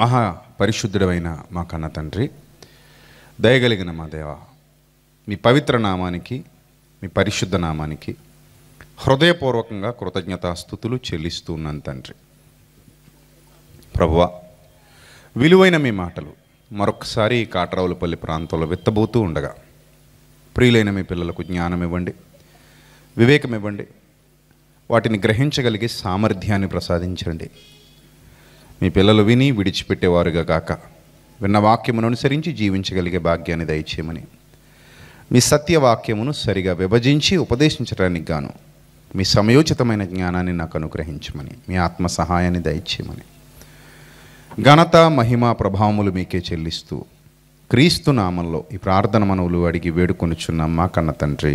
మహా పరిశుద్ధుడమైన మా కన్న తండ్రి దయగలిగిన మా దేవ మీ పవిత్ర నామానికి మీ పరిశుద్ధ నామానికి హృదయపూర్వకంగా కృతజ్ఞతాస్థుతులు ఉన్నాను తండ్రి ప్రభువా విలువైన మీ మాటలు మరొకసారి కాటరావులపల్లి ప్రాంతంలో విత్తబోతూ ఉండగా ప్రియులైన మీ పిల్లలకు జ్ఞానం ఇవ్వండి వివేకం ఇవ్వండి వాటిని గ్రహించగలిగే సామర్థ్యాన్ని ప్రసాదించండి మీ పిల్లలు విని విడిచిపెట్టేవారుగా కాక విన్న వాక్యమును అనుసరించి జీవించగలిగే భాగ్యాన్ని దయచేయమని మీ సత్యవాక్యమును సరిగా విభజించి ఉపదేశించడానికి గాను మీ సమయోచితమైన జ్ఞానాన్ని నాకు అనుగ్రహించమని మీ ఆత్మ సహాయాన్ని దయచేయమని ఘనత మహిమ ప్రభావములు మీకే చెల్లిస్తూ క్రీస్తు నామంలో ఈ ప్రార్థన మనవులు అడిగి వేడుకొనుచున్నాం మా కన్న తండ్రి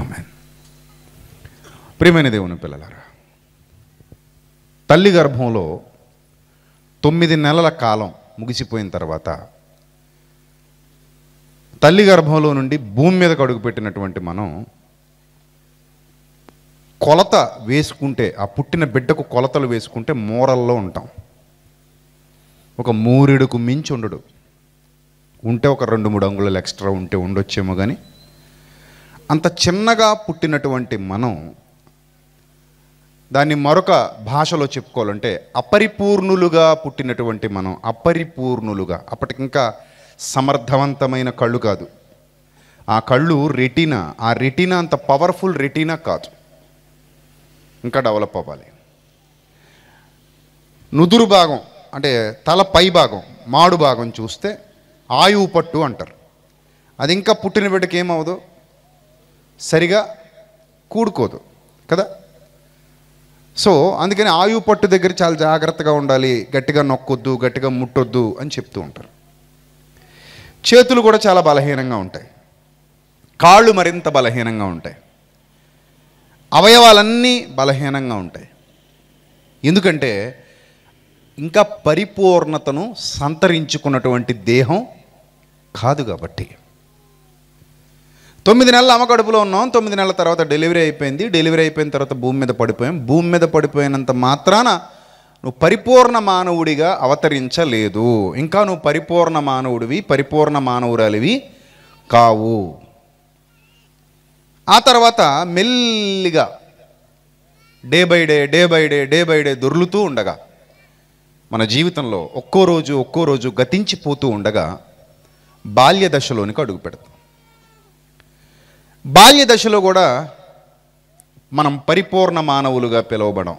ఆమెన్ ప్రియమైన దేవుని పిల్లలారా తల్లి గర్భంలో తొమ్మిది నెలల కాలం ముగిసిపోయిన తర్వాత తల్లి గర్భంలో నుండి భూమి మీద అడుగుపెట్టినటువంటి మనం కొలత వేసుకుంటే ఆ పుట్టిన బిడ్డకు కొలతలు వేసుకుంటే మూరల్లో ఉంటాం ఒక మూరిడుకు మించి ఉండడు ఉంటే ఒక రెండు మూడు అంగుళాలు ఎక్స్ట్రా ఉంటే ఉండొచ్చేమో కానీ అంత చిన్నగా పుట్టినటువంటి మనం దాన్ని మరొక భాషలో చెప్పుకోవాలంటే అపరిపూర్ణులుగా పుట్టినటువంటి మనం అపరిపూర్ణులుగా అప్పటికింకా సమర్థవంతమైన కళ్ళు కాదు ఆ కళ్ళు రెటీనా ఆ రెటీనా అంత పవర్ఫుల్ రెటీనా కాదు ఇంకా డెవలప్ అవ్వాలి నుదురు భాగం అంటే తల పై భాగం మాడు భాగం చూస్తే ఆయువు పట్టు అంటారు అది ఇంకా పుట్టిన బిడ్డకి ఏమవదు సరిగా కూడుకోదు కదా సో అందుకని ఆయు పట్టు దగ్గర చాలా జాగ్రత్తగా ఉండాలి గట్టిగా నొక్కొద్దు గట్టిగా ముట్టొద్దు అని చెప్తూ ఉంటారు చేతులు కూడా చాలా బలహీనంగా ఉంటాయి కాళ్ళు మరింత బలహీనంగా ఉంటాయి అవయవాలన్నీ బలహీనంగా ఉంటాయి ఎందుకంటే ఇంకా పరిపూర్ణతను సంతరించుకున్నటువంటి దేహం కాదు కాబట్టి తొమ్మిది నెలలు అమ్మకడుపులో ఉన్నాం తొమ్మిది నెలల తర్వాత డెలివరీ అయిపోయింది డెలివరీ అయిపోయిన తర్వాత భూమి మీద పడిపోయాం భూమి మీద పడిపోయినంత మాత్రాన నువ్వు పరిపూర్ణ మానవుడిగా అవతరించలేదు ఇంకా నువ్వు పరిపూర్ణ మానవుడివి పరిపూర్ణ మానవురాలివి కావు ఆ తర్వాత మెల్లిగా day by day day by day day by day దొర్లుతూ ఉండగా మన జీవితంలో ఒక్కో రోజు ఒక్కో రోజు గతించిపోతూ ఉండగా బాల్య దశలోనికి అడుగు పెడతాం బాల్య దశలో కూడా మనం పరిపూర్ణ మానవులుగా పిలువబడం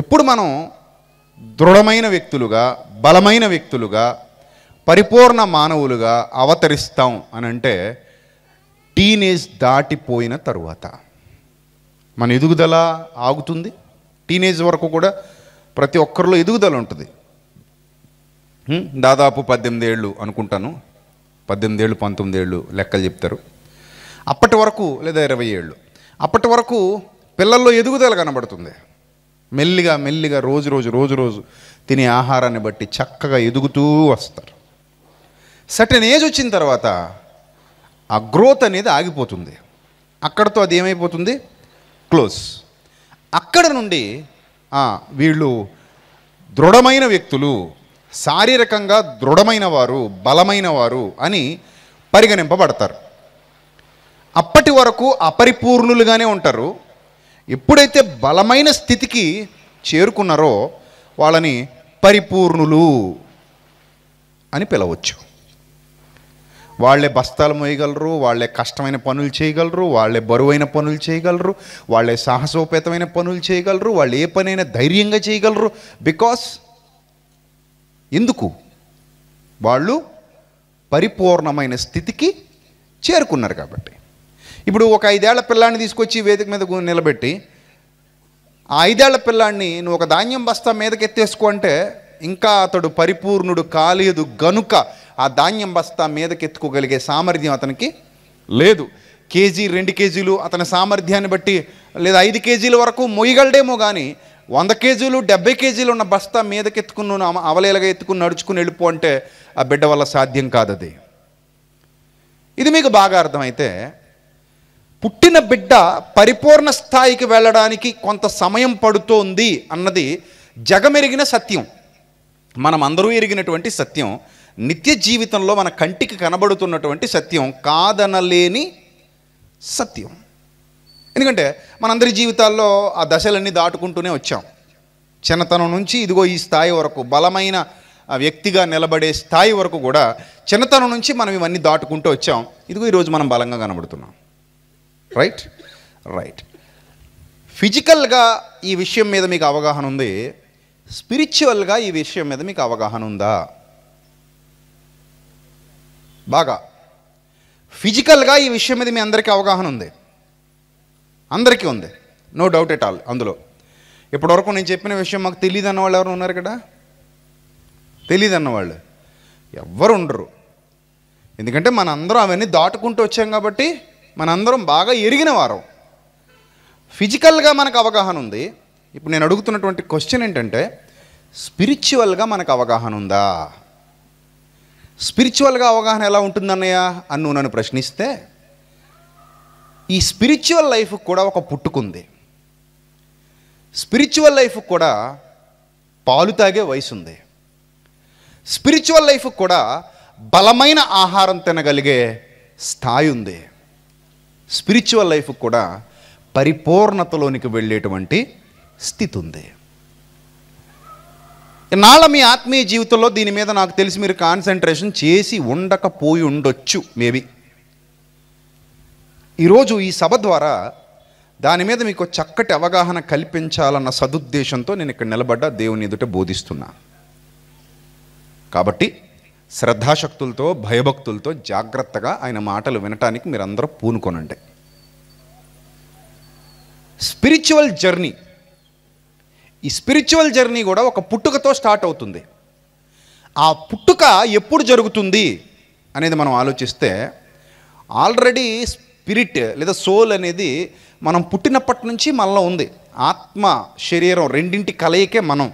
ఎప్పుడు మనం దృఢమైన వ్యక్తులుగా బలమైన వ్యక్తులుగా పరిపూర్ణ మానవులుగా అవతరిస్తాం అని అంటే టీనేజ్ దాటిపోయిన తరువాత మన ఎదుగుదల ఆగుతుంది టీనేజ్ వరకు కూడా ప్రతి ఒక్కరిలో ఎదుగుదల ఉంటుంది దాదాపు పద్దెనిమిది ఏళ్ళు అనుకుంటాను పద్దెనిమిది ఏళ్ళు పంతొమ్మిది ఏళ్ళు లెక్కలు చెప్తారు అప్పటి వరకు లేదా ఇరవై ఏళ్ళు అప్పటి వరకు పిల్లల్లో ఎదుగుదల కనబడుతుంది మెల్లిగా మెల్లిగా రోజు రోజు రోజు రోజు తినే ఆహారాన్ని బట్టి చక్కగా ఎదుగుతూ వస్తారు సటన్ ఏజ్ వచ్చిన తర్వాత ఆ గ్రోత్ అనేది ఆగిపోతుంది అక్కడతో అది ఏమైపోతుంది క్లోజ్ అక్కడ నుండి వీళ్ళు దృఢమైన వ్యక్తులు శారీరకంగా దృఢమైన వారు బలమైన వారు అని పరిగణింపబడతారు అప్పటి వరకు అపరిపూర్ణులుగానే ఉంటారు ఎప్పుడైతే బలమైన స్థితికి చేరుకున్నారో వాళ్ళని పరిపూర్ణులు అని పిలవచ్చు వాళ్ళే బస్తాలు మోయగలరు వాళ్ళే కష్టమైన పనులు చేయగలరు వాళ్ళే బరువైన పనులు చేయగలరు వాళ్ళే సాహసోపేతమైన పనులు చేయగలరు వాళ్ళు ఏ పనైనా ధైర్యంగా చేయగలరు బికాస్ ఎందుకు వాళ్ళు పరిపూర్ణమైన స్థితికి చేరుకున్నారు కాబట్టి ఇప్పుడు ఒక ఐదేళ్ల పిల్లాన్ని తీసుకొచ్చి వేదిక మీద నిలబెట్టి ఆ ఐదేళ్ల పిల్లాన్ని నువ్వు ఒక ధాన్యం బస్తా మీదకి ఎత్తేసుకో అంటే ఇంకా అతడు పరిపూర్ణుడు కాలేదు గనుక ఆ ధాన్యం బస్తా మీదకి ఎత్తుకోగలిగే సామర్థ్యం అతనికి లేదు కేజీ రెండు కేజీలు అతని సామర్థ్యాన్ని బట్టి లేదా ఐదు కేజీల వరకు మొయ్యగలడేమో కానీ వంద కేజీలు డెబ్బై కేజీలు ఉన్న బస్తా మీదకెత్తుకుని అవలేలగా ఎత్తుకుని నడుచుకుని వెళ్ళిపో అంటే ఆ బిడ్డ వల్ల సాధ్యం కాదు అది ఇది మీకు బాగా అర్థమైతే పుట్టిన బిడ్డ పరిపూర్ణ స్థాయికి వెళ్ళడానికి కొంత సమయం పడుతోంది అన్నది జగమెరిగిన సత్యం మనం అందరూ ఎరిగినటువంటి సత్యం నిత్య జీవితంలో మన కంటికి కనబడుతున్నటువంటి సత్యం కాదనలేని సత్యం ఎందుకంటే మనందరి జీవితాల్లో ఆ దశలన్నీ దాటుకుంటూనే వచ్చాం చిన్నతనం నుంచి ఇదిగో ఈ స్థాయి వరకు బలమైన వ్యక్తిగా నిలబడే స్థాయి వరకు కూడా చిన్నతనం నుంచి మనం ఇవన్నీ దాటుకుంటూ వచ్చాం ఇదిగో ఈరోజు మనం బలంగా కనబడుతున్నాం రైట్ రైట్ ఫిజికల్గా ఈ విషయం మీద మీకు అవగాహన ఉంది స్పిరిచువల్గా ఈ విషయం మీద మీకు అవగాహన ఉందా బాగా ఫిజికల్గా ఈ విషయం మీద మీ అందరికీ అవగాహన ఉంది అందరికీ ఉంది నో డౌట్ ఎట్ ఆల్ అందులో ఇప్పటివరకు నేను చెప్పిన విషయం మాకు తెలియదు అన్నవాళ్ళు ఎవరు ఉన్నారు కదా తెలియదు అన్నవాళ్ళు ఎవ్వరు ఉండరు ఎందుకంటే మనందరం అవన్నీ దాటుకుంటూ వచ్చాం కాబట్టి మనందరం బాగా ఎరిగిన వారం ఫిజికల్గా మనకు అవగాహన ఉంది ఇప్పుడు నేను అడుగుతున్నటువంటి క్వశ్చన్ ఏంటంటే స్పిరిచువల్గా మనకు అవగాహన ఉందా స్పిరిచువల్గా అవగాహన ఎలా ఉంటుందన్నయ్యా అని నువ్వు నన్ను ప్రశ్నిస్తే ఈ స్పిరిచువల్ లైఫ్ కూడా ఒక పుట్టుకుంది స్పిరిచువల్ లైఫ్ కూడా పాలు తాగే వయసు ఉంది స్పిరిచువల్ లైఫ్ కూడా బలమైన ఆహారం తినగలిగే స్థాయి ఉంది స్పిరిచువల్ లైఫ్ కూడా పరిపూర్ణతలోనికి వెళ్ళేటువంటి స్థితి ఉంది ఇన్నాళ్ళ మీ ఆత్మీయ జీవితంలో దీని మీద నాకు తెలిసి మీరు కాన్సన్ట్రేషన్ చేసి ఉండకపోయి ఉండొచ్చు మేబీ ఈరోజు ఈ సభ ద్వారా దాని మీద మీకు చక్కటి అవగాహన కల్పించాలన్న సదుద్దేశంతో నేను ఇక్కడ నిలబడ్డా దేవుని ఎదుట బోధిస్తున్నా కాబట్టి శ్రద్ధాశక్తులతో భయభక్తులతో జాగ్రత్తగా ఆయన మాటలు వినటానికి మీరందరూ పూనుకోనండి స్పిరిచువల్ జర్నీ ఈ స్పిరిచువల్ జర్నీ కూడా ఒక పుట్టుకతో స్టార్ట్ అవుతుంది ఆ పుట్టుక ఎప్పుడు జరుగుతుంది అనేది మనం ఆలోచిస్తే ఆల్రెడీ స్పిరిట్ లేదా సోల్ అనేది మనం పుట్టినప్పటి నుంచి మనలో ఉంది ఆత్మ శరీరం రెండింటి కలయికే మనం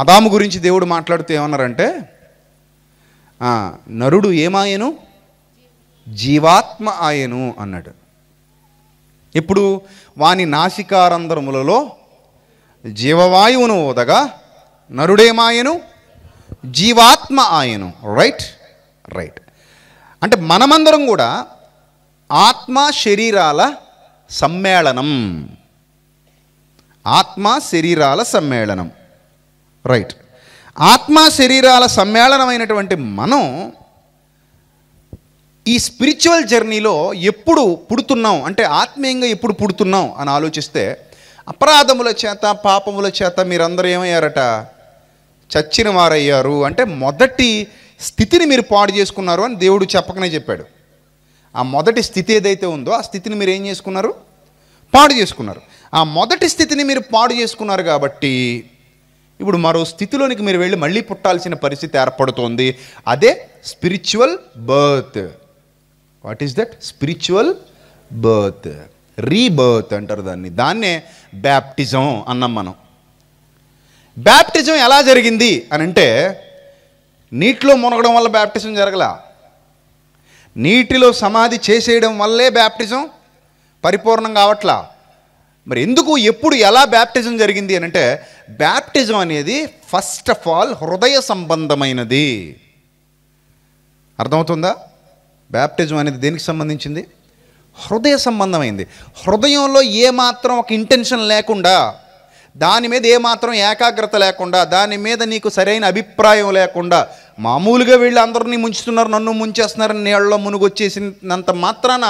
ఆదాము గురించి దేవుడు మాట్లాడుతూ ఏమన్నారంటే నరుడు ఏమాయను జీవాత్మ ఆయను అన్నాడు ఇప్పుడు వాని నాసికారంధ్రములలో జీవవాయువును ఓదగా నరుడేమాయను జీవాత్మ ఆయను రైట్ రైట్ అంటే మనమందరం కూడా ఆత్మ శరీరాల సమ్మేళనం ఆత్మ శరీరాల సమ్మేళనం రైట్ ఆత్మ శరీరాల సమ్మేళనమైనటువంటి మనం ఈ స్పిరిచువల్ జర్నీలో ఎప్పుడు పుడుతున్నాం అంటే ఆత్మీయంగా ఎప్పుడు పుడుతున్నాం అని ఆలోచిస్తే అపరాధముల చేత పాపముల చేత మీరందరూ ఏమయ్యారట చచ్చిన వారయ్యారు అంటే మొదటి స్థితిని మీరు పాడు చేసుకున్నారు అని దేవుడు చెప్పకనే చెప్పాడు ఆ మొదటి స్థితి ఏదైతే ఉందో ఆ స్థితిని మీరు ఏం చేసుకున్నారు పాడు చేసుకున్నారు ఆ మొదటి స్థితిని మీరు పాడు చేసుకున్నారు కాబట్టి ఇప్పుడు మరో స్థితిలోనికి మీరు వెళ్ళి మళ్ళీ పుట్టాల్సిన పరిస్థితి ఏర్పడుతోంది అదే spiritual birth what is that spiritual birth rebirth అంటారు దాన్ని దాన్నే బ్యాప్టిజం అన్నాం మనం బ్యాప్టిజం ఎలా జరిగింది అని అంటే నీటిలో మునగడం వల్ల బ్యాప్టిజం జరగలే నీటిలో సమాధి చేసేయడం వల్లే బ్యాప్టిజం పరిపూర్ణం కావట్లా మరి ఎందుకు ఎప్పుడు ఎలా బ్యాప్టిజం జరిగింది అని అంటే బ్యాప్టిజం అనేది ఫస్ట్ ఆఫ్ ఆల్ హృదయ సంబంధమైనది అర్థమవుతుందా బ్యాప్టిజం అనేది దేనికి సంబంధించింది హృదయ సంబంధమైంది హృదయంలో ఏమాత్రం ఒక ఇంటెన్షన్ లేకుండా దాని మీద ఏమాత్రం ఏకాగ్రత లేకుండా దాని మీద నీకు సరైన అభిప్రాయం లేకుండా మామూలుగా వీళ్ళు అందరినీ ముంచుతున్నారు నన్ను ముంచేస్తున్నారని నీళ్ళలో వచ్చేసినంత మాత్రాన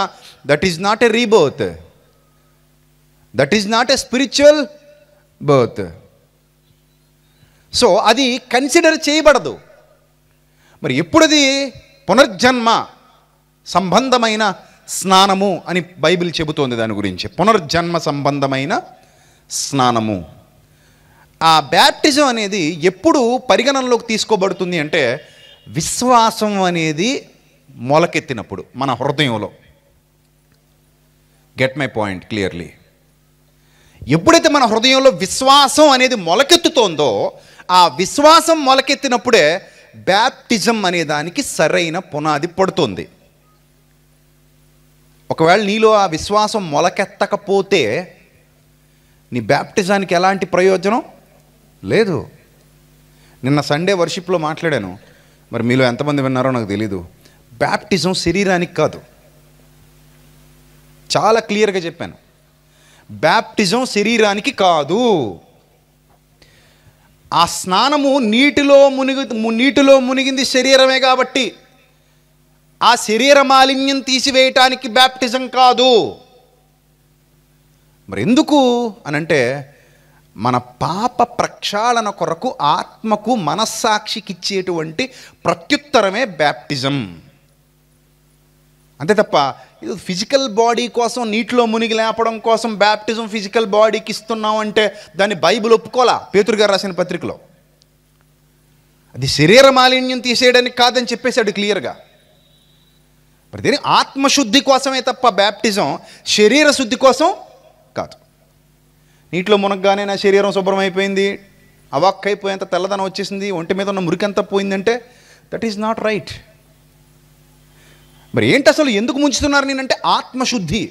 that is not a rebirth that is not a spiritual birth so అది కన్సిడర్ చేయబడదు మరి ఎప్పుడది పునర్జన్మ సంబంధమైన స్నానము అని బైబిల్ చెబుతోంది దాని గురించి పునర్జన్మ సంబంధమైన స్నానము ఆ బ్యాప్టిజం అనేది ఎప్పుడు పరిగణనలోకి తీసుకోబడుతుంది అంటే విశ్వాసం అనేది మొలకెత్తినప్పుడు మన హృదయంలో గెట్ మై పాయింట్ క్లియర్లీ ఎప్పుడైతే మన హృదయంలో విశ్వాసం అనేది మొలకెత్తుతోందో ఆ విశ్వాసం మొలకెత్తినప్పుడే బ్యాప్టిజం అనే దానికి సరైన పునాది పడుతుంది ఒకవేళ నీలో ఆ విశ్వాసం మొలకెత్తకపోతే నీ బ్యాప్టిజానికి ఎలాంటి ప్రయోజనం లేదు నిన్న సండే వర్షిప్లో మాట్లాడాను మరి మీలో ఎంతమంది విన్నారో నాకు తెలీదు బ్యాప్టిజం శరీరానికి కాదు చాలా క్లియర్గా చెప్పాను బ్యాప్టిజం శరీరానికి కాదు ఆ స్నానము నీటిలో మునిగి నీటిలో మునిగింది శరీరమే కాబట్టి ఆ శరీర మాలిన్యం తీసివేయటానికి బ్యాప్టిజం కాదు మరి ఎందుకు అనంటే మన పాప ప్రక్షాళన కొరకు ఆత్మకు మనస్సాక్షికిచ్చేటువంటి ప్రత్యుత్తరమే బ్యాప్టిజం అంతే తప్ప ఇది ఫిజికల్ బాడీ కోసం నీటిలో మునిగి లేపడం కోసం బ్యాప్టిజం ఫిజికల్ బాడీకి ఇస్తున్నాం అంటే దాన్ని బైబిల్ ఒప్పుకోలా పేతురు గారు రాసిన పత్రికలో అది శరీర మాలిన్యం తీసేయడానికి కాదని చెప్పేశాడు క్లియర్గా ప్రతి ఆత్మశుద్ధి కోసమే తప్ప బ్యాప్టిజం శరీర శుద్ధి కోసం కాదు నీటిలో మునగగానే నా శరీరం శుభ్రమైపోయింది అవాక్కైపోయేంత తెల్లదనం వచ్చేసింది ఒంటి మీద ఉన్న ఎంత పోయిందంటే దట్ ఈస్ నాట్ రైట్ మరి ఏంటి అసలు ఎందుకు ముంచుతున్నారు నేనంటే ఆత్మశుద్ధి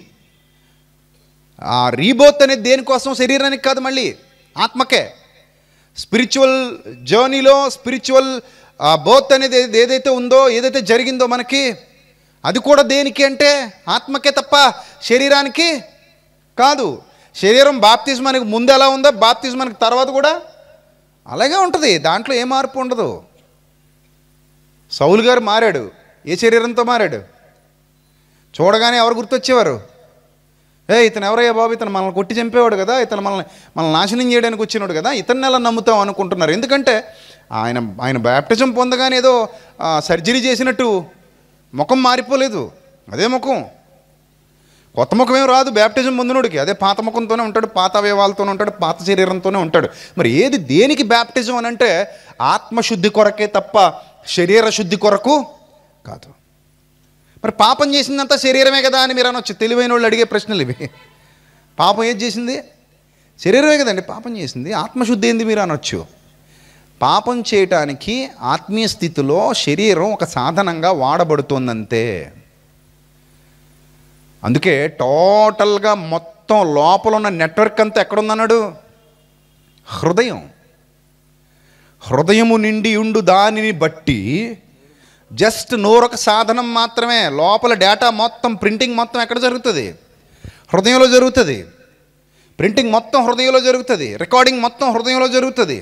ఆ రీబోత్ అనేది దేనికోసం శరీరానికి కాదు మళ్ళీ ఆత్మకే స్పిరిచువల్ జర్నీలో స్పిరిచువల్ బోత్ అనేది ఏదైతే ఉందో ఏదైతే జరిగిందో మనకి అది కూడా దేనికి అంటే ఆత్మకే తప్ప శరీరానికి కాదు శరీరం బాప్తిజమానికి ముందు ఎలా ఉందో బాప్తిజమానికి తర్వాత కూడా అలాగే ఉంటుంది దాంట్లో ఏ మార్పు ఉండదు సౌలు గారు మారాడు ఏ శరీరంతో మారాడు చూడగానే ఎవరు గుర్తొచ్చేవారు ఏ ఇతను ఎవరయ్యా బాబు ఇతను మనల్ని కొట్టి చంపేవాడు కదా ఇతను మనల్ని మనల్ని నాశనం చేయడానికి వచ్చినాడు కదా ఇతన్ని ఎలా నమ్ముతాం అనుకుంటున్నారు ఎందుకంటే ఆయన ఆయన బ్యాప్టిజం పొందగానే ఏదో సర్జరీ చేసినట్టు ముఖం మారిపోలేదు అదే ముఖం కొత్త ముఖం ఏం రాదు బ్యాప్టిజం పొందినోడికి అదే పాత ముఖంతోనే ఉంటాడు పాత అవయవాలతోనే ఉంటాడు పాత శరీరంతోనే ఉంటాడు మరి ఏది దేనికి బ్యాప్టిజం అని అంటే ఆత్మశుద్ధి కొరకే తప్ప శరీర శుద్ధి కొరకు కాదు మరి పాపం చేసిందంతా శరీరమే కదా అని మీరు అనొచ్చు తెలివైన వాళ్ళు అడిగే ప్రశ్నలు ఇవి పాపం ఏది చేసింది శరీరమే కదండి పాపం చేసింది ఆత్మశుద్ధి ఏంది మీరు అనొచ్చు పాపం చేయటానికి ఆత్మీయ స్థితిలో శరీరం ఒక సాధనంగా వాడబడుతోందంతే అందుకే టోటల్గా మొత్తం లోపల ఉన్న నెట్వర్క్ అంతా ఎక్కడుందన్నాడు హృదయం హృదయము నిండి ఉండు దానిని బట్టి జస్ట్ నోరొక సాధనం మాత్రమే లోపల డేటా మొత్తం ప్రింటింగ్ మొత్తం ఎక్కడ జరుగుతుంది హృదయంలో జరుగుతుంది ప్రింటింగ్ మొత్తం హృదయంలో జరుగుతుంది రికార్డింగ్ మొత్తం హృదయంలో జరుగుతుంది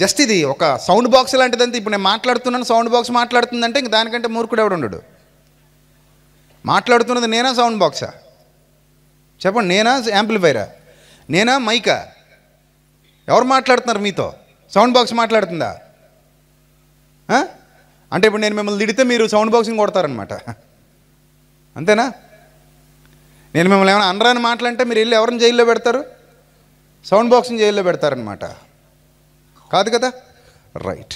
జస్ట్ ఇది ఒక సౌండ్ బాక్స్ లాంటిదంతా ఇప్పుడు నేను మాట్లాడుతున్నాను సౌండ్ బాక్స్ మాట్లాడుతుందంటే ఇంక దానికంటే మూర్ఖుడు ఎవడు ఉండడు మాట్లాడుతున్నది నేనా సౌండ్ బాక్సా చెప్పండి నేనా యాంప్లిఫైరా నేనా మైకా ఎవరు మాట్లాడుతున్నారు మీతో సౌండ్ బాక్స్ మాట్లాడుతుందా అంటే ఇప్పుడు నేను మిమ్మల్ని తిడితే మీరు సౌండ్ బాక్సింగ్ కొడతారనమాట అంతేనా నేను మిమ్మల్ని ఏమైనా అనరాని మాటలంటే మీరు వెళ్ళి ఎవరిని జైల్లో పెడతారు సౌండ్ బాక్సింగ్ జైల్లో పెడతారనమాట కాదు కదా రైట్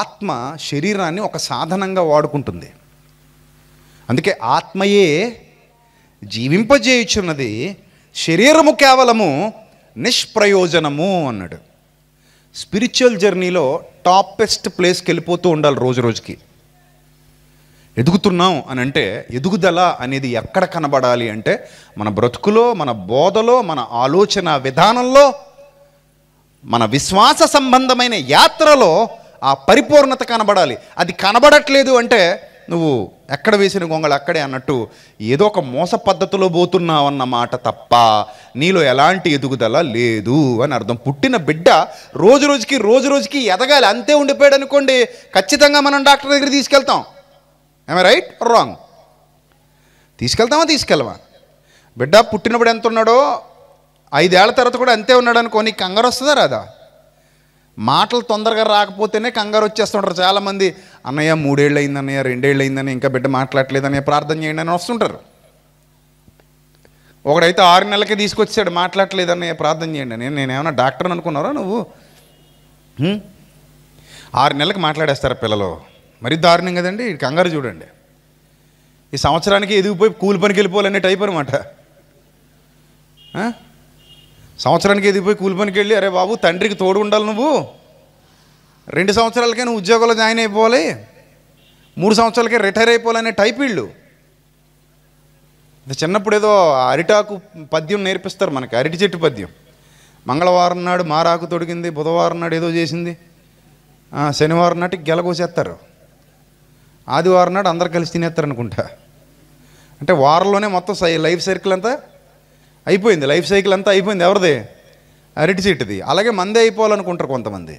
ఆత్మ శరీరాన్ని ఒక సాధనంగా వాడుకుంటుంది అందుకే ఆత్మయే జీవింపజేయుచున్నది శరీరము కేవలము నిష్ప్రయోజనము అన్నాడు స్పిరిచువల్ జర్నీలో టాపెస్ట్ ప్లేస్కి వెళ్ళిపోతూ ఉండాలి రోజు రోజుకి ఎదుగుతున్నాం అని అంటే ఎదుగుదల అనేది ఎక్కడ కనబడాలి అంటే మన బ్రతుకులో మన బోధలో మన ఆలోచన విధానంలో మన విశ్వాస సంబంధమైన యాత్రలో ఆ పరిపూర్ణత కనబడాలి అది కనబడట్లేదు అంటే నువ్వు ఎక్కడ వేసిన గొంగళి అక్కడే అన్నట్టు ఏదో ఒక మోస పద్ధతిలో పోతున్నావు అన్న మాట తప్ప నీలో ఎలాంటి ఎదుగుదల లేదు అని అర్థం పుట్టిన బిడ్డ రోజు రోజుకి రోజు రోజుకి ఎదగాలి అంతే ఉండిపోయాడు అనుకోండి ఖచ్చితంగా మనం డాక్టర్ దగ్గర తీసుకెళ్తాం ఏమే రైట్ రాంగ్ తీసుకెళ్తామా తీసుకెళ్ళమా బిడ్డ పుట్టినప్పుడు ఎంత ఉన్నాడో ఐదేళ్ల తర్వాత కూడా అంతే ఉన్నాడు అనుకో నీకు కంగారు వస్తుందా రాదా మాటలు తొందరగా రాకపోతేనే కంగారు వచ్చేస్తుంటారు చాలామంది అన్నయ్య మూడేళ్ళు అయింది అన్నయ్య రెండేళ్ళు అయిందని ఇంకా బిడ్డ మాట్లాడలేదన్నయ్య ప్రార్థన చేయండి అని వస్తుంటారు ఒకడైతే ఆరు నెలలకే తీసుకొచ్చాడు మాట్లాడలేదన్నయ్య ప్రార్థన చేయండి నేను నేనేమన్నా డాక్టర్ అనుకున్నారా నువ్వు ఆరు నెలలకు మాట్లాడేస్తారు పిల్లలు మరి దారుణం కదండి కంగారు చూడండి ఈ సంవత్సరానికి ఎదిగిపోయి కూలి పనికి వెళ్ళిపోవాలనే టైప్ అనమాట సంవత్సరానికి ఎదిగిపోయి కూలి పనికి వెళ్ళి అరే బాబు తండ్రికి తోడు ఉండాలి నువ్వు రెండు సంవత్సరాలకే నువ్వు ఉద్యోగంలో జాయిన్ అయిపోవాలి మూడు సంవత్సరాలకే రిటైర్ అయిపోవాలనే టైప్ వీళ్ళు చిన్నప్పుడు ఏదో అరిటాకు పద్యం నేర్పిస్తారు మనకి అరటి చెట్టు పద్యం మంగళవారం నాడు మారాకు తొడిగింది బుధవారం నాడు ఏదో చేసింది శనివారం నాటికి గెలగోసేస్తారు ఆదివారం నాడు అందరు కలిసి తినేస్తారు అనుకుంటా అంటే వారంలోనే మొత్తం లైఫ్ సర్కిల్ అంతా అయిపోయింది లైఫ్ సైకిల్ అంతా అయిపోయింది ఎవరిది అరటి చెట్టుది అలాగే మందే అయిపోవాలనుకుంటారు కొంతమంది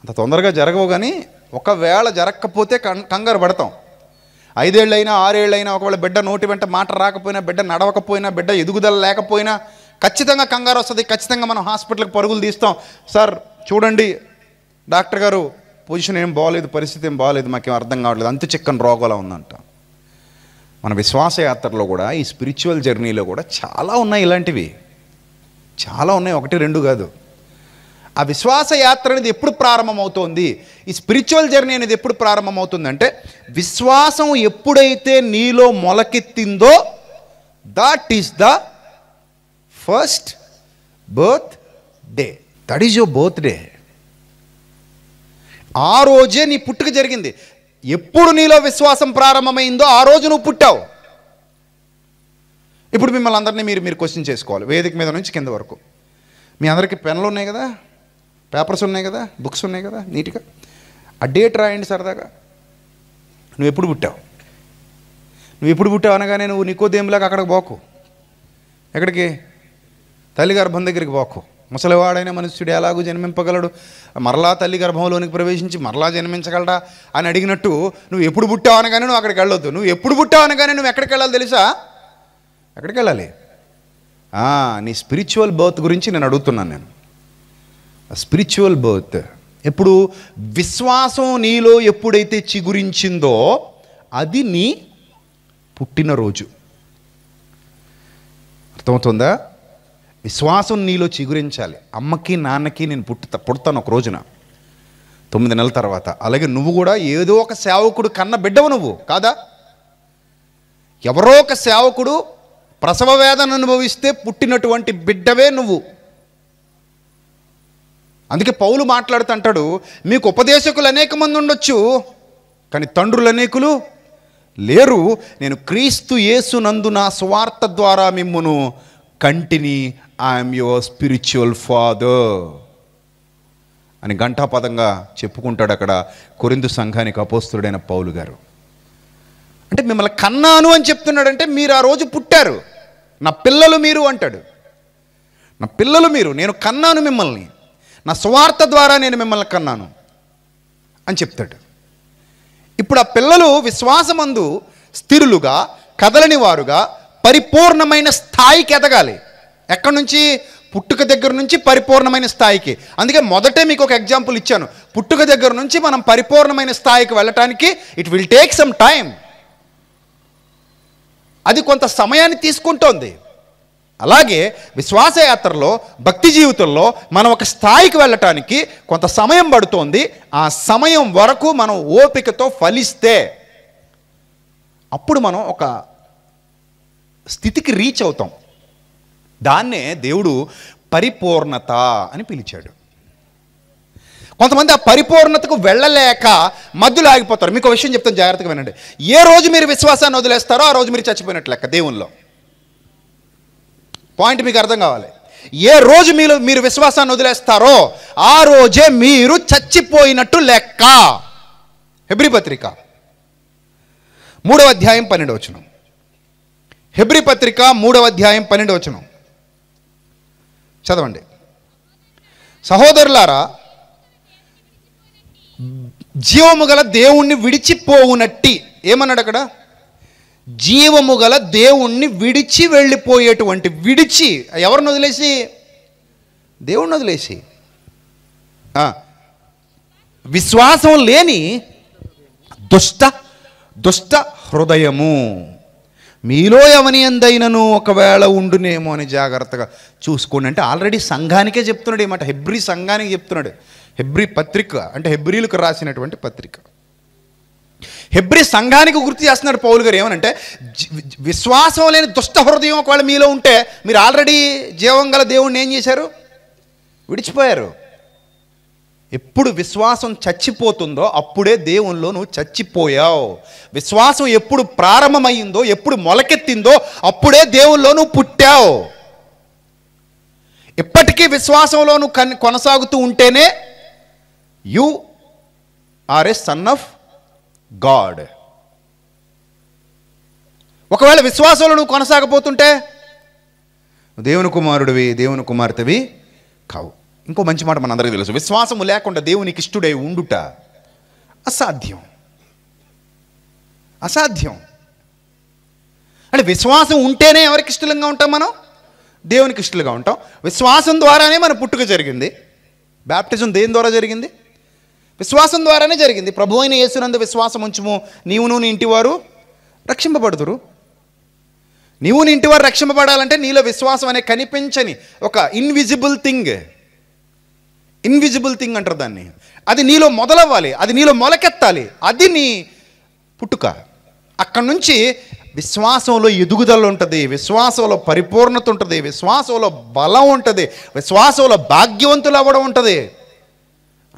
అంత తొందరగా జరగవు కానీ ఒకవేళ జరగకపోతే కంగారు పడతాం ఐదేళ్ళైనా ఆరేళ్ళైనా ఒకవేళ బిడ్డ నోటి వెంట మాట రాకపోయినా బిడ్డ నడవకపోయినా బిడ్డ ఎదుగుదల లేకపోయినా ఖచ్చితంగా కంగారు వస్తుంది ఖచ్చితంగా మనం హాస్పిటల్కి పరుగులు తీస్తాం సార్ చూడండి డాక్టర్ గారు పొజిషన్ ఏం బాగాలేదు పరిస్థితి ఏం బాగాలేదు మాకేం అర్థం కావట్లేదు అంత చిక్కని రోగలా ఉందంట మన విశ్వాసయాత్రలో కూడా ఈ స్పిరిచువల్ జర్నీలో కూడా చాలా ఉన్నాయి ఇలాంటివి చాలా ఉన్నాయి ఒకటి రెండు కాదు ఆ విశ్వాస యాత్ర అనేది ఎప్పుడు ప్రారంభమవుతోంది ఈ స్పిరిచువల్ జర్నీ అనేది ఎప్పుడు ప్రారంభమవుతుందంటే విశ్వాసం ఎప్పుడైతే నీలో మొలకెత్తిందో that is the first birthday that is your birthday ఆ రోజే నీ పుట్టుక జరిగింది ఎప్పుడు నీలో విశ్వాసం ప్రారంభమైందో ఆ రోజు నువ్వు పుట్టావు ఇప్పుడు మిమ్మల్ని అందరినీ మీరు మీరు క్వశ్చన్ చేసుకోవాలి వేదిక మీద నుంచి కింద వరకు మీ అందరికీ పెన్లు ఉన్నాయి కదా పేపర్స్ ఉన్నాయి కదా బుక్స్ ఉన్నాయి కదా నీట్గా ఆ డేట్ రాయండి సరదాగా నువ్వు ఎప్పుడు పుట్టావు నువ్వు ఎప్పుడు పుట్టావు అనగానే నువ్వు నీకో దేంలాగా అక్కడికి పోకు ఎక్కడికి తల్లి గర్భం దగ్గరికి పోకు ముసలివాడైన మనుష్యుడు ఎలాగూ జన్మింపగలడు మరలా తల్లి గర్భంలోనికి ప్రవేశించి మరలా జన్మించగలడా అని అడిగినట్టు నువ్వు ఎప్పుడు పుట్టావు అనగానే నువ్వు అక్కడికి వెళ్ళొద్దు నువ్వు ఎప్పుడు పుట్టావు అనగానే నువ్వు ఎక్కడికి వెళ్ళాలి తెలుసా ఎక్కడికి వెళ్ళాలి నీ స్పిరిచువల్ బర్త్ గురించి నేను అడుగుతున్నాను నేను స్పిరిచువల్ బర్త్ ఎప్పుడు విశ్వాసం నీలో ఎప్పుడైతే చిగురించిందో అది నీ పుట్టినరోజు అర్థమవుతుందా విశ్వాసం నీలో చిగురించాలి అమ్మకి నాన్నకి నేను పుట్ట పుడతాను ఒక రోజున తొమ్మిది నెలల తర్వాత అలాగే నువ్వు కూడా ఏదో ఒక సేవకుడు కన్న బిడ్డవు నువ్వు కాదా ఎవరో ఒక సేవకుడు ప్రసవ వేదన అనుభవిస్తే పుట్టినటువంటి బిడ్డవే నువ్వు అందుకే పౌలు మాట్లాడుతుంటాడు మీకు ఉపదేశకులు అనేక మంది ఉండొచ్చు కానీ తండ్రులు అనేకులు లేరు నేను క్రీస్తు యేసునందు నా స్వార్థ ద్వారా మిమ్మును కంటిని ఐఎమ్ యువర్ స్పిరిచువల్ ఫాదర్ అని ఘంటాపదంగా చెప్పుకుంటాడు అక్కడ కొరిందు సంఘానికి అపోస్తుడైన పౌలు గారు అంటే మిమ్మల్ని కన్నాను అని చెప్తున్నాడంటే మీరు ఆ రోజు పుట్టారు నా పిల్లలు మీరు అంటాడు నా పిల్లలు మీరు నేను కన్నాను మిమ్మల్ని నా స్వార్థ ద్వారా నేను మిమ్మల్ని కన్నాను అని చెప్తాడు ఇప్పుడు ఆ పిల్లలు విశ్వాసమందు స్థిరులుగా కదలని వారుగా పరిపూర్ణమైన స్థాయికి ఎదగాలి ఎక్కడి నుంచి పుట్టుక దగ్గర నుంచి పరిపూర్ణమైన స్థాయికి అందుకే మొదటే మీకు ఒక ఎగ్జాంపుల్ ఇచ్చాను పుట్టుక దగ్గర నుంచి మనం పరిపూర్ణమైన స్థాయికి వెళ్ళటానికి it will take some time అది కొంత సమయాన్ని తీసుకుంటోంది అలాగే విశ్వాసయాత్రలో భక్తి జీవితంలో మనం ఒక స్థాయికి వెళ్ళటానికి కొంత సమయం పడుతోంది ఆ సమయం వరకు మనం ఓపికతో ఫలిస్తే అప్పుడు మనం ఒక స్థితికి రీచ్ అవుతాం దాన్నే దేవుడు పరిపూర్ణత అని పిలిచాడు కొంతమంది ఆ పరిపూర్ణతకు వెళ్ళలేక మధ్యలో ఆగిపోతారు మీకు విషయం చెప్తాను జాగ్రత్తగా వినండి ఏ రోజు మీరు విశ్వాసాన్ని వదిలేస్తారో ఆ రోజు మీరు చచ్చిపోయినట్లు లెక్క దేవుల్లో పాయింట్ మీకు అర్థం కావాలి ఏ రోజు మీరు మీరు విశ్వాసాన్ని వదిలేస్తారో ఆ రోజే మీరు చచ్చిపోయినట్టు లెక్క హెబ్రి పత్రిక మూడవ అధ్యాయం పన్నెండు పన్నెండవచనం హెబ్రి పత్రిక మూడవ అధ్యాయం పన్నెండు వచనం చదవండి సహోదరులారా జీవము గల దేవుణ్ణి విడిచిపోవునట్టి ఏమన్నాడు అక్కడ జీవము గల దేవుణ్ణి విడిచి వెళ్ళిపోయేటువంటి విడిచి ఎవరిని వదిలేసి దేవుణ్ణి వదిలేసి విశ్వాసం లేని దుష్ట దుష్ట హృదయము మీలో ఎవని ఎందైనను ఒకవేళ ఉండునేమో అని జాగ్రత్తగా చూసుకోండి అంటే ఆల్రెడీ సంఘానికే చెప్తున్నాడు ఏమంట హెబ్రి సంఘానికి చెప్తున్నాడు హెబ్రి పత్రిక అంటే హెబ్రిలకు రాసినటువంటి పత్రిక హెబ్రి సంఘానికి గుర్తు చేస్తున్నాడు పౌలు గారు ఏమనంటే విశ్వాసం లేని దుష్ట హృదయం ఒకవేళ మీలో ఉంటే మీరు ఆల్రెడీ జీవం గల దేవుణ్ణి ఏం చేశారు విడిచిపోయారు ఎప్పుడు విశ్వాసం చచ్చిపోతుందో అప్పుడే దేవునిలో నువ్వు చచ్చిపోయావు విశ్వాసం ఎప్పుడు ప్రారంభమైందో ఎప్పుడు మొలకెత్తిందో అప్పుడే దేవుల్లో నువ్వు పుట్టావు ఇప్పటికీ విశ్వాసంలో నువ్వు కొనసాగుతూ ఉంటేనే you are a son of God ఒకవేళ విశ్వాసంలో నువ్వు కొనసాగపోతుంటే దేవుని కుమారుడివి దేవుని కుమార్తెవి కావు ఇంకో మంచి మాట మనందరికీ తెలుసు విశ్వాసము లేకుండా దేవునికి ఇష్టడై ఉండుట అసాధ్యం అసాధ్యం అంటే విశ్వాసం ఉంటేనే ఎవరికి ఇష్టలంగా ఉంటాం మనం దేవునికి ఇష్టలుగా ఉంటాం విశ్వాసం ద్వారానే మన పుట్టుక జరిగింది బ్యాప్టిజం దేని ద్వారా జరిగింది విశ్వాసం ద్వారానే జరిగింది ప్రభు అయిన యేసునందు విశ్వాసం ఉంచుము నీవును నీ ఇంటివారు రక్షింపబడుతురు నీవు నీ ఇంటివారు రక్షింపబడాలంటే నీలో విశ్వాసం అనే కనిపించని ఒక ఇన్విజిబుల్ థింగ్ ఇన్విజిబుల్ థింగ్ అంటారు దాన్ని అది నీలో మొదలవ్వాలి అది నీలో మొలకెత్తాలి అది నీ పుట్టుక అక్కడి నుంచి విశ్వాసంలో ఎదుగుదల ఉంటుంది విశ్వాసంలో పరిపూర్ణత ఉంటుంది విశ్వాసంలో బలం ఉంటుంది విశ్వాసంలో భాగ్యవంతులు అవ్వడం ఉంటుంది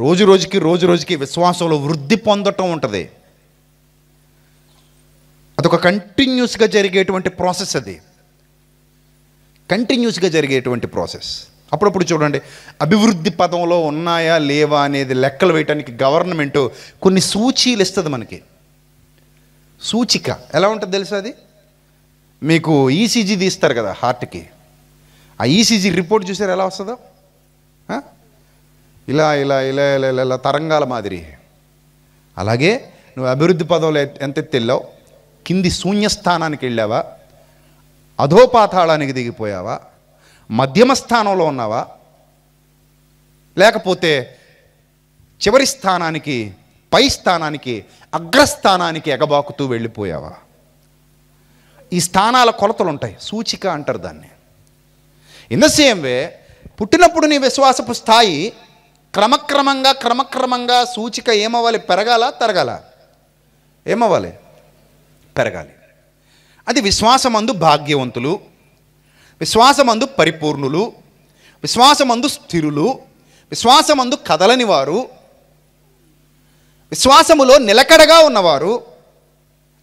రోజు రోజుకి రోజు రోజుకి విశ్వాసంలో వృద్ధి పొందటం ఉంటుంది అదొక కంటిన్యూస్గా జరిగేటువంటి ప్రాసెస్ అది కంటిన్యూస్గా జరిగేటువంటి ప్రాసెస్ అప్పుడప్పుడు చూడండి అభివృద్ధి పదంలో ఉన్నాయా లేవా అనేది లెక్కలు వేయటానికి గవర్నమెంట్ కొన్ని సూచీలు ఇస్తుంది మనకి సూచిక ఎలా ఉంటుంది తెలుసా అది మీకు ఈసీజీ e తీస్తారు కదా హార్ట్కి ఆ ఈసీజీ రిపోర్ట్ చూసారు ఎలా వస్తుందో ఇలా ఇలా ఇలా ఇలా ఇలా ఇలా తరంగాల మాదిరి అలాగే నువ్వు అభివృద్ధి పదంలో ఎంత వెళ్ళావు కింది శూన్యస్థానానికి వెళ్ళావా అధోపాతాళానికి దిగిపోయావా మధ్యమ స్థానంలో ఉన్నావా లేకపోతే చివరి స్థానానికి పై స్థానానికి అగ్రస్థానానికి ఎగబాకుతూ వెళ్ళిపోయావా ఈ స్థానాల కొలతలు ఉంటాయి సూచిక అంటారు దాన్ని ఇన్ ద సేమ్ వే పుట్టినప్పుడు నీ విశ్వాసపు స్థాయి క్రమక్రమంగా క్రమక్రమంగా సూచిక ఏమవ్వాలి పెరగాల తరగాల ఏమవ్వాలి పెరగాలి అది విశ్వాసమందు భాగ్యవంతులు విశ్వాసమందు పరిపూర్ణులు విశ్వాసమందు స్థిరులు విశ్వాసమందు కదలని వారు విశ్వాసములో నిలకడగా ఉన్నవారు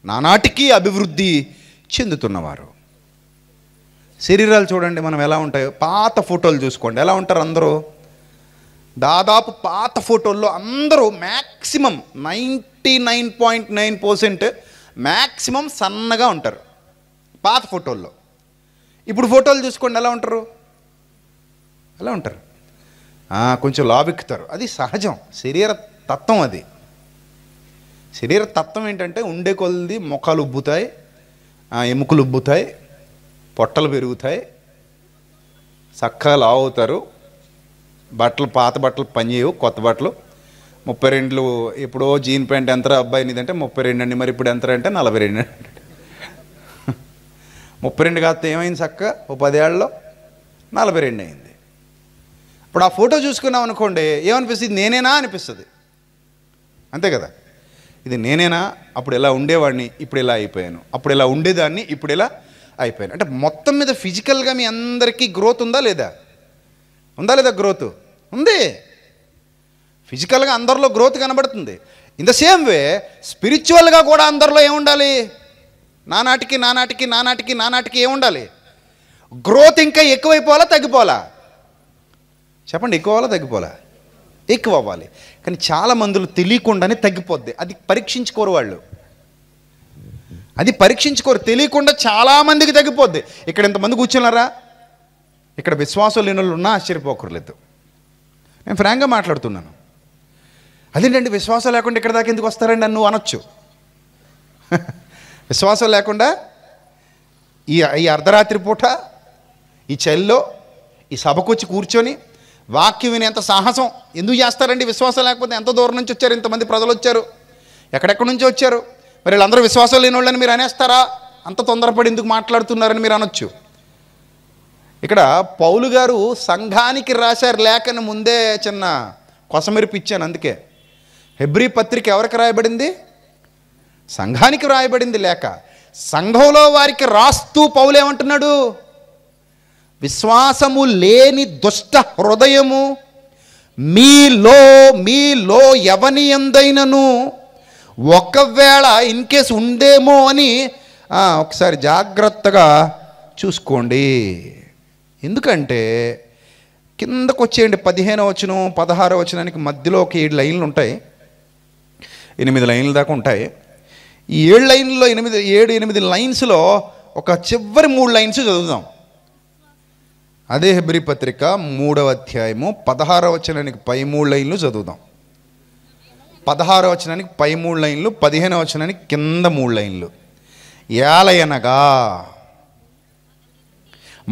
నానాటికి అభివృద్ధి చెందుతున్నవారు శరీరాలు చూడండి మనం ఎలా ఉంటాయో పాత ఫోటోలు చూసుకోండి ఎలా ఉంటారు అందరూ దాదాపు పాత ఫోటోల్లో అందరూ maximum ninety nine point nine percent maximum సన్నగా ఉంటారు పాత ఫోటోల్లో ఇప్పుడు ఫోటోలు చూసుకోండి ఎలా ఉంటారు ఎలా ఉంటారు కొంచెం లాబెక్కుతారు అది సహజం శరీర తత్వం అది శరీర తత్వం ఏంటంటే ఉండే కొలది ముఖాలు ఉబ్బుతాయి ఎముకలు ఉబ్బుతాయి పొట్టలు పెరుగుతాయి చక్కగా లావు అవుతారు బట్టలు పాత బట్టలు పనిచేయవు కొత్త బట్టలు ముప్పై రెండు ఎప్పుడో జీన్ ప్యాంట్ ఎంత అబ్బాయి అంటే ముప్పై రెండు అండి మరి ఇప్పుడు ఎంత అంటే నలభై రెండు ముప్పై రెండు కాస్తే ఏమైంది చక్క ఓ పదేళ్ళలో నలభై రెండు అయింది ఇప్పుడు ఆ ఫోటో చూసుకున్నాం అనుకోండి ఏమనిపిస్తుంది నేనేనా అనిపిస్తుంది అంతే కదా ఇది నేనేనా అప్పుడు ఇలా ఉండేవాడిని ఇప్పుడు ఇలా అయిపోయాను అప్పుడు ఇలా ఉండేదాన్ని ఇప్పుడు ఇలా అయిపోయాను అంటే మొత్తం మీద ఫిజికల్గా మీ అందరికీ గ్రోత్ ఉందా లేదా ఉందా లేదా గ్రోత్ ఉంది ఫిజికల్గా అందరిలో గ్రోత్ కనబడుతుంది ఇన్ ద సేమ్ వే స్పిరిచువల్గా కూడా అందరిలో ఏముండాలి నానాటికి నానాటికి నానాటికి నానాటికి ఏముండాలి గ్రోత్ ఇంకా ఎక్కువైపోవాలా తగ్గిపోవాలా చెప్పండి అవ్వాలా తగ్గిపోవాలా ఎక్కువ అవ్వాలి కానీ చాలా మందులు తెలియకుండానే తగ్గిపోద్ది అది పరీక్షించుకోరు వాళ్ళు అది పరీక్షించుకోరు తెలియకుండా చాలామందికి తగ్గిపోద్ది ఇక్కడ ఎంతమంది కూర్చున్నారా ఇక్కడ విశ్వాసం లేని వాళ్ళు ఉన్నా ఆశ్చర్యపోకర్లేదు నేను ఫ్రాంక్గా మాట్లాడుతున్నాను అదేంటండి విశ్వాసం లేకుండా ఇక్కడ దాకా ఎందుకు వస్తారండి నువ్వు అనొచ్చు విశ్వాసం లేకుండా ఈ ఈ అర్ధరాత్రి పూట ఈ చెల్లో ఈ సభకు వచ్చి కూర్చొని వాక్యం వినేంత సాహసం ఎందుకు చేస్తారండి విశ్వాసం లేకపోతే ఎంత దూరం నుంచి వచ్చారు ఇంతమంది ప్రజలు వచ్చారు ఎక్కడెక్కడి నుంచి వచ్చారు మరి వీళ్ళందరూ విశ్వాసం లేని వాళ్ళని మీరు అనేస్తారా అంత తొందరపడి ఎందుకు మాట్లాడుతున్నారని మీరు అనొచ్చు ఇక్కడ పౌలు గారు సంఘానికి రాశారు లేఖను ముందే చిన్న కొసమెరిపిచ్చాను అందుకే హెబ్రి పత్రిక ఎవరికి రాయబడింది సంఘానికి వ్రాయబడింది లేక సంఘంలో వారికి రాస్తూ పౌలేమంటున్నాడు విశ్వాసము లేని దుష్ట హృదయము మీలో మీలో ఎవని ఎందైనను ఒకవేళ ఇన్ కేసు ఉందేమో అని ఒకసారి జాగ్రత్తగా చూసుకోండి ఎందుకంటే కిందకు వచ్చేయండి పదిహేను వచనం పదహారు వచనానికి మధ్యలో ఒక ఏడు లైన్లు ఉంటాయి ఎనిమిది లైన్ల దాకా ఉంటాయి ఈ ఏడు లైన్లో ఎనిమిది ఏడు ఎనిమిది లైన్స్లో ఒక చివరి మూడు లైన్స్ చదువుదాం అదే హెబ్రి పత్రిక మూడవ అధ్యాయము పదహారవ వచనానికి పై మూడు లైన్లు చదువుదాం పదహారవ వచనానికి పై మూడు లైన్లు పదిహేను వచనానికి కింద మూడు లైన్లు ఏలయనగా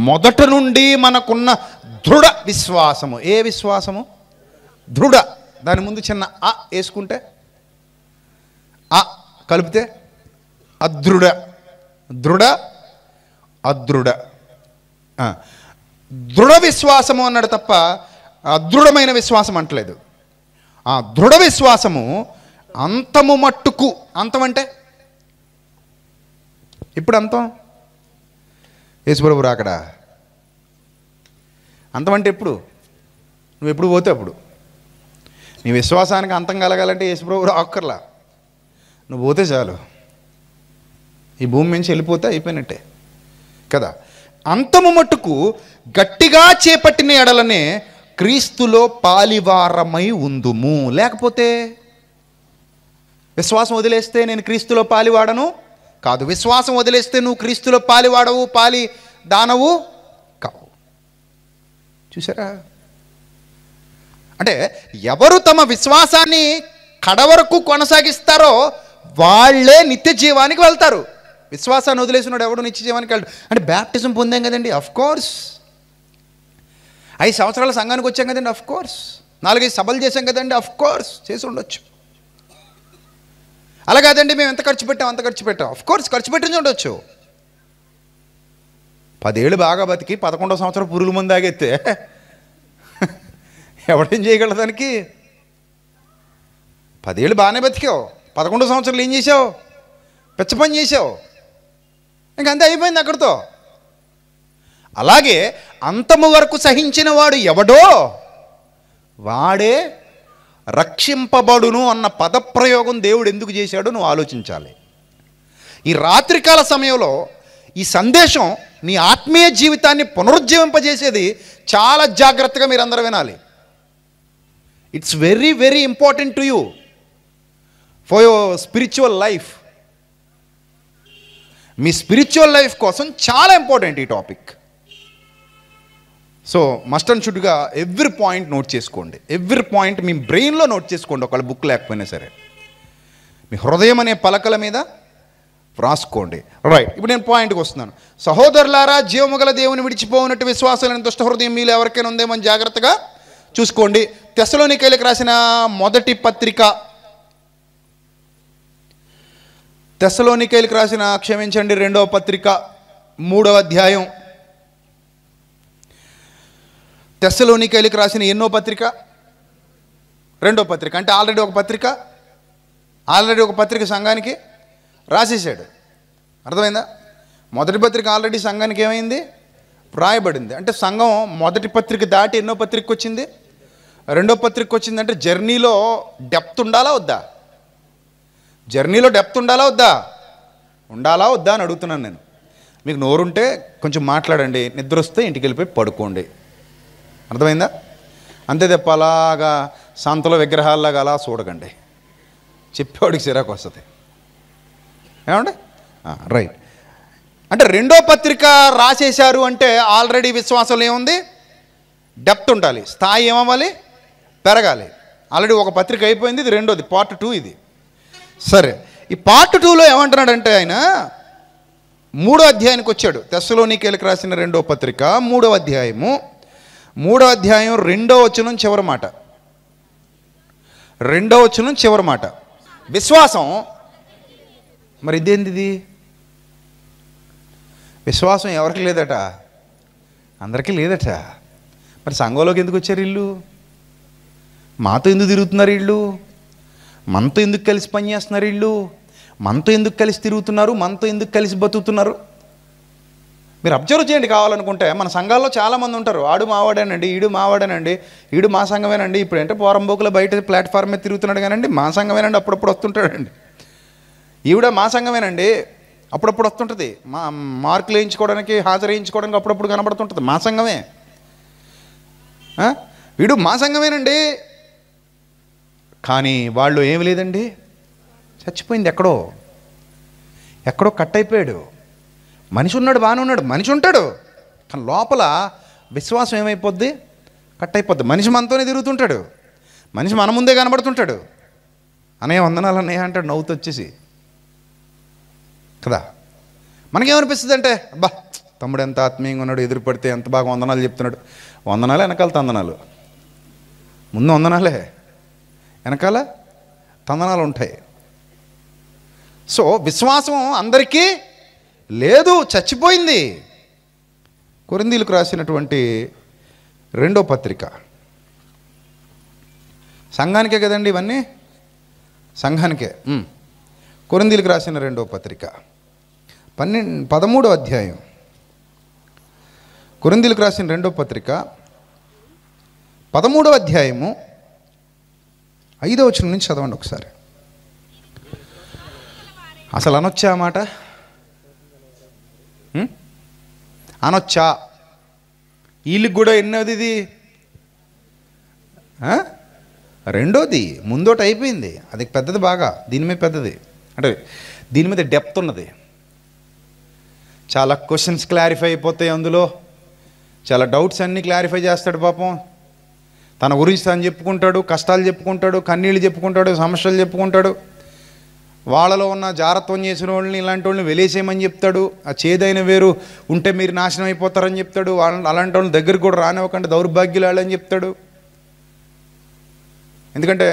మొదట నుండి మనకున్న దృఢ విశ్వాసము ఏ విశ్వాసము దృఢ దాని ముందు చిన్న అ వేసుకుంటే ఆ కలిపితే అదృఢ దృఢ అదృఢ దృఢ విశ్వాసము అన్నాడు తప్ప అదృఢమైన విశ్వాసం అంటలేదు ఆ దృఢ విశ్వాసము అంతము మట్టుకు అంతం అంటే ఇప్పుడు అంతం యేసుప్రభు రాకడ అంతం అంటే ఎప్పుడు నువ్వు ఎప్పుడు పోతే అప్పుడు నీ విశ్వాసానికి అంతం కలగాలంటే యేసుప్రభు రాకర్లా నువ్వు పోతే చాలు ఈ భూమి నుంచి వెళ్ళిపోతే అయిపోయినట్టే కదా అంతము మట్టుకు గట్టిగా చేపట్టిన ఎడలనే క్రీస్తులో పాలివారమై ఉందుము లేకపోతే విశ్వాసం వదిలేస్తే నేను క్రీస్తులో పాలివాడను కాదు విశ్వాసం వదిలేస్తే నువ్వు క్రీస్తులో పాలివాడవు పాలి దానవు కావు చూసారా అంటే ఎవరు తమ విశ్వాసాన్ని కడవరకు కొనసాగిస్తారో వాళ్ళే నిత్య జీవానికి వెళ్తారు విశ్వాసాన్ని వదిలేసినాడు ఎవడు నిత్య జీవానికి వెళ్ళాడు అంటే బ్యాప్టిజం పొందాం కదండి అఫ్ కోర్స్ ఐదు సంవత్సరాల సంఘానికి వచ్చాం కదండి అఫ్ కోర్స్ నాలుగైదు సభలు చేసాం కదండి అఫ్ కోర్స్ చేసి ఉండొచ్చు అలాగదండి మేము ఎంత ఖర్చు పెట్టాం అంత ఖర్చు పెట్టాం అఫ్ కోర్స్ ఖర్చు పెట్టింది ఉండొచ్చు పదేళ్ళు బాగా బతికి పదకొండో సంవత్సరం పురుగుల ముందు ఆగెత్తే ఎవడేం చేయగలదానికి పదేళ్ళు బాగానే బతికావు పదకొండు సంవత్సరాలు ఏం చేసావు పెచ్చ పని చేసావు ఇంక అంతే అయిపోయింది అక్కడితో అలాగే అంతము వరకు సహించిన వాడు ఎవడో వాడే రక్షింపబడును అన్న పదప్రయోగం దేవుడు ఎందుకు చేశాడో నువ్వు ఆలోచించాలి ఈ రాత్రికాల సమయంలో ఈ సందేశం నీ ఆత్మీయ జీవితాన్ని పునరుజ్జీవింపజేసేది చాలా జాగ్రత్తగా మీరందరూ వినాలి it's very very important to you for your spiritual life మీ స్పిరిచువల్ లైఫ్ కోసం చాలా ఇంపార్టెంట్ ఈ టాపిక్ సో మస్ట్ అండ్ షుడ్గా ఎవ్రీ పాయింట్ నోట్ చేసుకోండి ఎవ్రీ పాయింట్ మీ బ్రెయిన్లో నోట్ చేసుకోండి ఒకవేళ బుక్ లేకపోయినా సరే మీ హృదయం అనే పలకల మీద రాసుకోండి రైట్ ఇప్పుడు నేను పాయింట్కి వస్తున్నాను సహోదరులారా జీవముగల దేవుని విడిచిపోనట్టు విశ్వాసాలను దుష్ట హృదయం మీలో ఎవరికైనా ఉందేమని జాగ్రత్తగా చూసుకోండి తెసలోని తెసలోనికైలకు రాసిన మొదటి పత్రిక తెసలోనికేలకు రాసిన క్షమించండి రెండవ పత్రిక మూడవ అధ్యాయం తెస్సలోనికేలకు రాసిన ఎన్నో పత్రిక రెండో పత్రిక అంటే ఆల్రెడీ ఒక పత్రిక ఆల్రెడీ ఒక పత్రిక సంఘానికి రాసేసాడు అర్థమైందా మొదటి పత్రిక ఆల్రెడీ సంఘానికి ఏమైంది రాయబడింది అంటే సంఘం మొదటి పత్రిక దాటి ఎన్నో పత్రికకు వచ్చింది రెండో వచ్చింది అంటే జర్నీలో డెప్త్ ఉండాలా వద్దా జర్నీలో డెప్త్ ఉండాలా వద్దా ఉండాలా వద్దా అని అడుగుతున్నాను నేను మీకు నోరుంటే కొంచెం మాట్లాడండి నిద్ర వస్తే ఇంటికి వెళ్ళిపోయి పడుకోండి అర్థమైందా అంతే తప్ప అలాగా సంతల విగ్రహాల్లాగా అలా చూడకండి చెప్పేవాడికి సిరాకు వస్తుంది ఏమండి రైట్ అంటే రెండో పత్రిక రాసేశారు అంటే ఆల్రెడీ విశ్వాసం ఏముంది డెప్త్ ఉండాలి స్థాయి ఏమవ్వాలి పెరగాలి ఆల్రెడీ ఒక పత్రిక అయిపోయింది ఇది రెండోది పార్ట్ టూ ఇది సరే ఈ పార్ట్ టూలో ఏమంటున్నాడంటే ఆయన మూడో అధ్యాయానికి వచ్చాడు తెస్సలోనికేలకు రాసిన రెండో పత్రిక మూడో అధ్యాయము మూడో అధ్యాయం రెండో వచనం చివరి మాట రెండో వచనం చివరి మాట విశ్వాసం మరి ఇదేంటిది విశ్వాసం ఎవరికి లేదట అందరికీ లేదట మరి సంఘంలోకి ఎందుకు వచ్చారు ఇల్లు మాతో ఎందుకు తిరుగుతున్నారు ఇల్లు మనతో ఎందుకు కలిసి పనిచేస్తున్నారు వీళ్ళు మనతో ఎందుకు కలిసి తిరుగుతున్నారు మనతో ఎందుకు కలిసి బతుకుతున్నారు మీరు అబ్జర్వ్ చేయండి కావాలనుకుంటే మన సంఘాల్లో చాలామంది ఉంటారు ఆడు మావాడేనండి ఈడు మావాడేనండి ఈడు మా సంఘమేనండి ఇప్పుడు అంటే పోరంబోకుల బయట ప్లాట్ఫామ్ మీద తిరుగుతున్నాడు కానండి మా సంఘమేనండి అప్పుడప్పుడు వస్తుంటాడండి ఈవిడ మా సంఘమేనండి అప్పుడప్పుడు వస్తుంటుంది మా మార్కులు వేయించుకోవడానికి హాజరు వేయించుకోవడానికి అప్పుడప్పుడు కనబడుతుంటుంది మా సంఘమే వీడు మా సంఘమేనండి కానీ వాళ్ళు ఏమి లేదండి చచ్చిపోయింది ఎక్కడో ఎక్కడో కట్ అయిపోయాడు మనిషి ఉన్నాడు బాగానే ఉన్నాడు మనిషి ఉంటాడు కానీ లోపల విశ్వాసం ఏమైపోద్ది కట్ అయిపోద్ది మనిషి మనతోనే తిరుగుతుంటాడు మనిషి మన ముందే కనబడుతుంటాడు అనే వందనాలు అన్నయ్య అంటాడు నవ్వుతూ వచ్చేసి కదా మనకేమనిపిస్తుంది అంటే అబ్బా తమ్ముడు ఎంత ఆత్మీయంగా ఉన్నాడు ఎదురు పడితే ఎంత బాగా వందనాలు చెప్తున్నాడు వందనాలే వెనకాల తందనాలు ముందు వందనాలే వెనకాల తందనాలు ఉంటాయి సో విశ్వాసం అందరికీ లేదు చచ్చిపోయింది కొరిందీలకు రాసినటువంటి రెండో పత్రిక సంఘానికే కదండి ఇవన్నీ సంఘానికే కొరిందీలకు రాసిన రెండో పత్రిక పన్నెండు పదమూడో అధ్యాయం కొరిందీలకు రాసిన రెండో పత్రిక పదమూడో అధ్యాయము ఐదో వచ్చిన నుంచి చదవండి ఒకసారి అసలు అనొచ్చా అన్నమాట అనొచ్చా వీళ్ళకి కూడా ఎన్నోది ఇది రెండోది ముందోటి అయిపోయింది అది పెద్దది బాగా దీని మీద పెద్దది అంటే దీని మీద డెప్త్ ఉన్నది చాలా క్వశ్చన్స్ క్లారిఫై అయిపోతాయి అందులో చాలా డౌట్స్ అన్నీ క్లారిఫై చేస్తాడు పాపం తన గురించి తను చెప్పుకుంటాడు కష్టాలు చెప్పుకుంటాడు కన్నీళ్ళు చెప్పుకుంటాడు సమస్యలు చెప్పుకుంటాడు వాళ్ళలో ఉన్న జారత్వం చేసిన వాళ్ళని ఇలాంటి వాళ్ళని వెలేసేయమని చెప్తాడు ఆ చేదైన వేరు ఉంటే మీరు నాశనం అయిపోతారని చెప్తాడు వాళ్ళని అలాంటి వాళ్ళని దగ్గరికి కూడా రానివ్వకుండా దౌర్భాగ్యులు వాళ్ళని చెప్తాడు ఎందుకంటే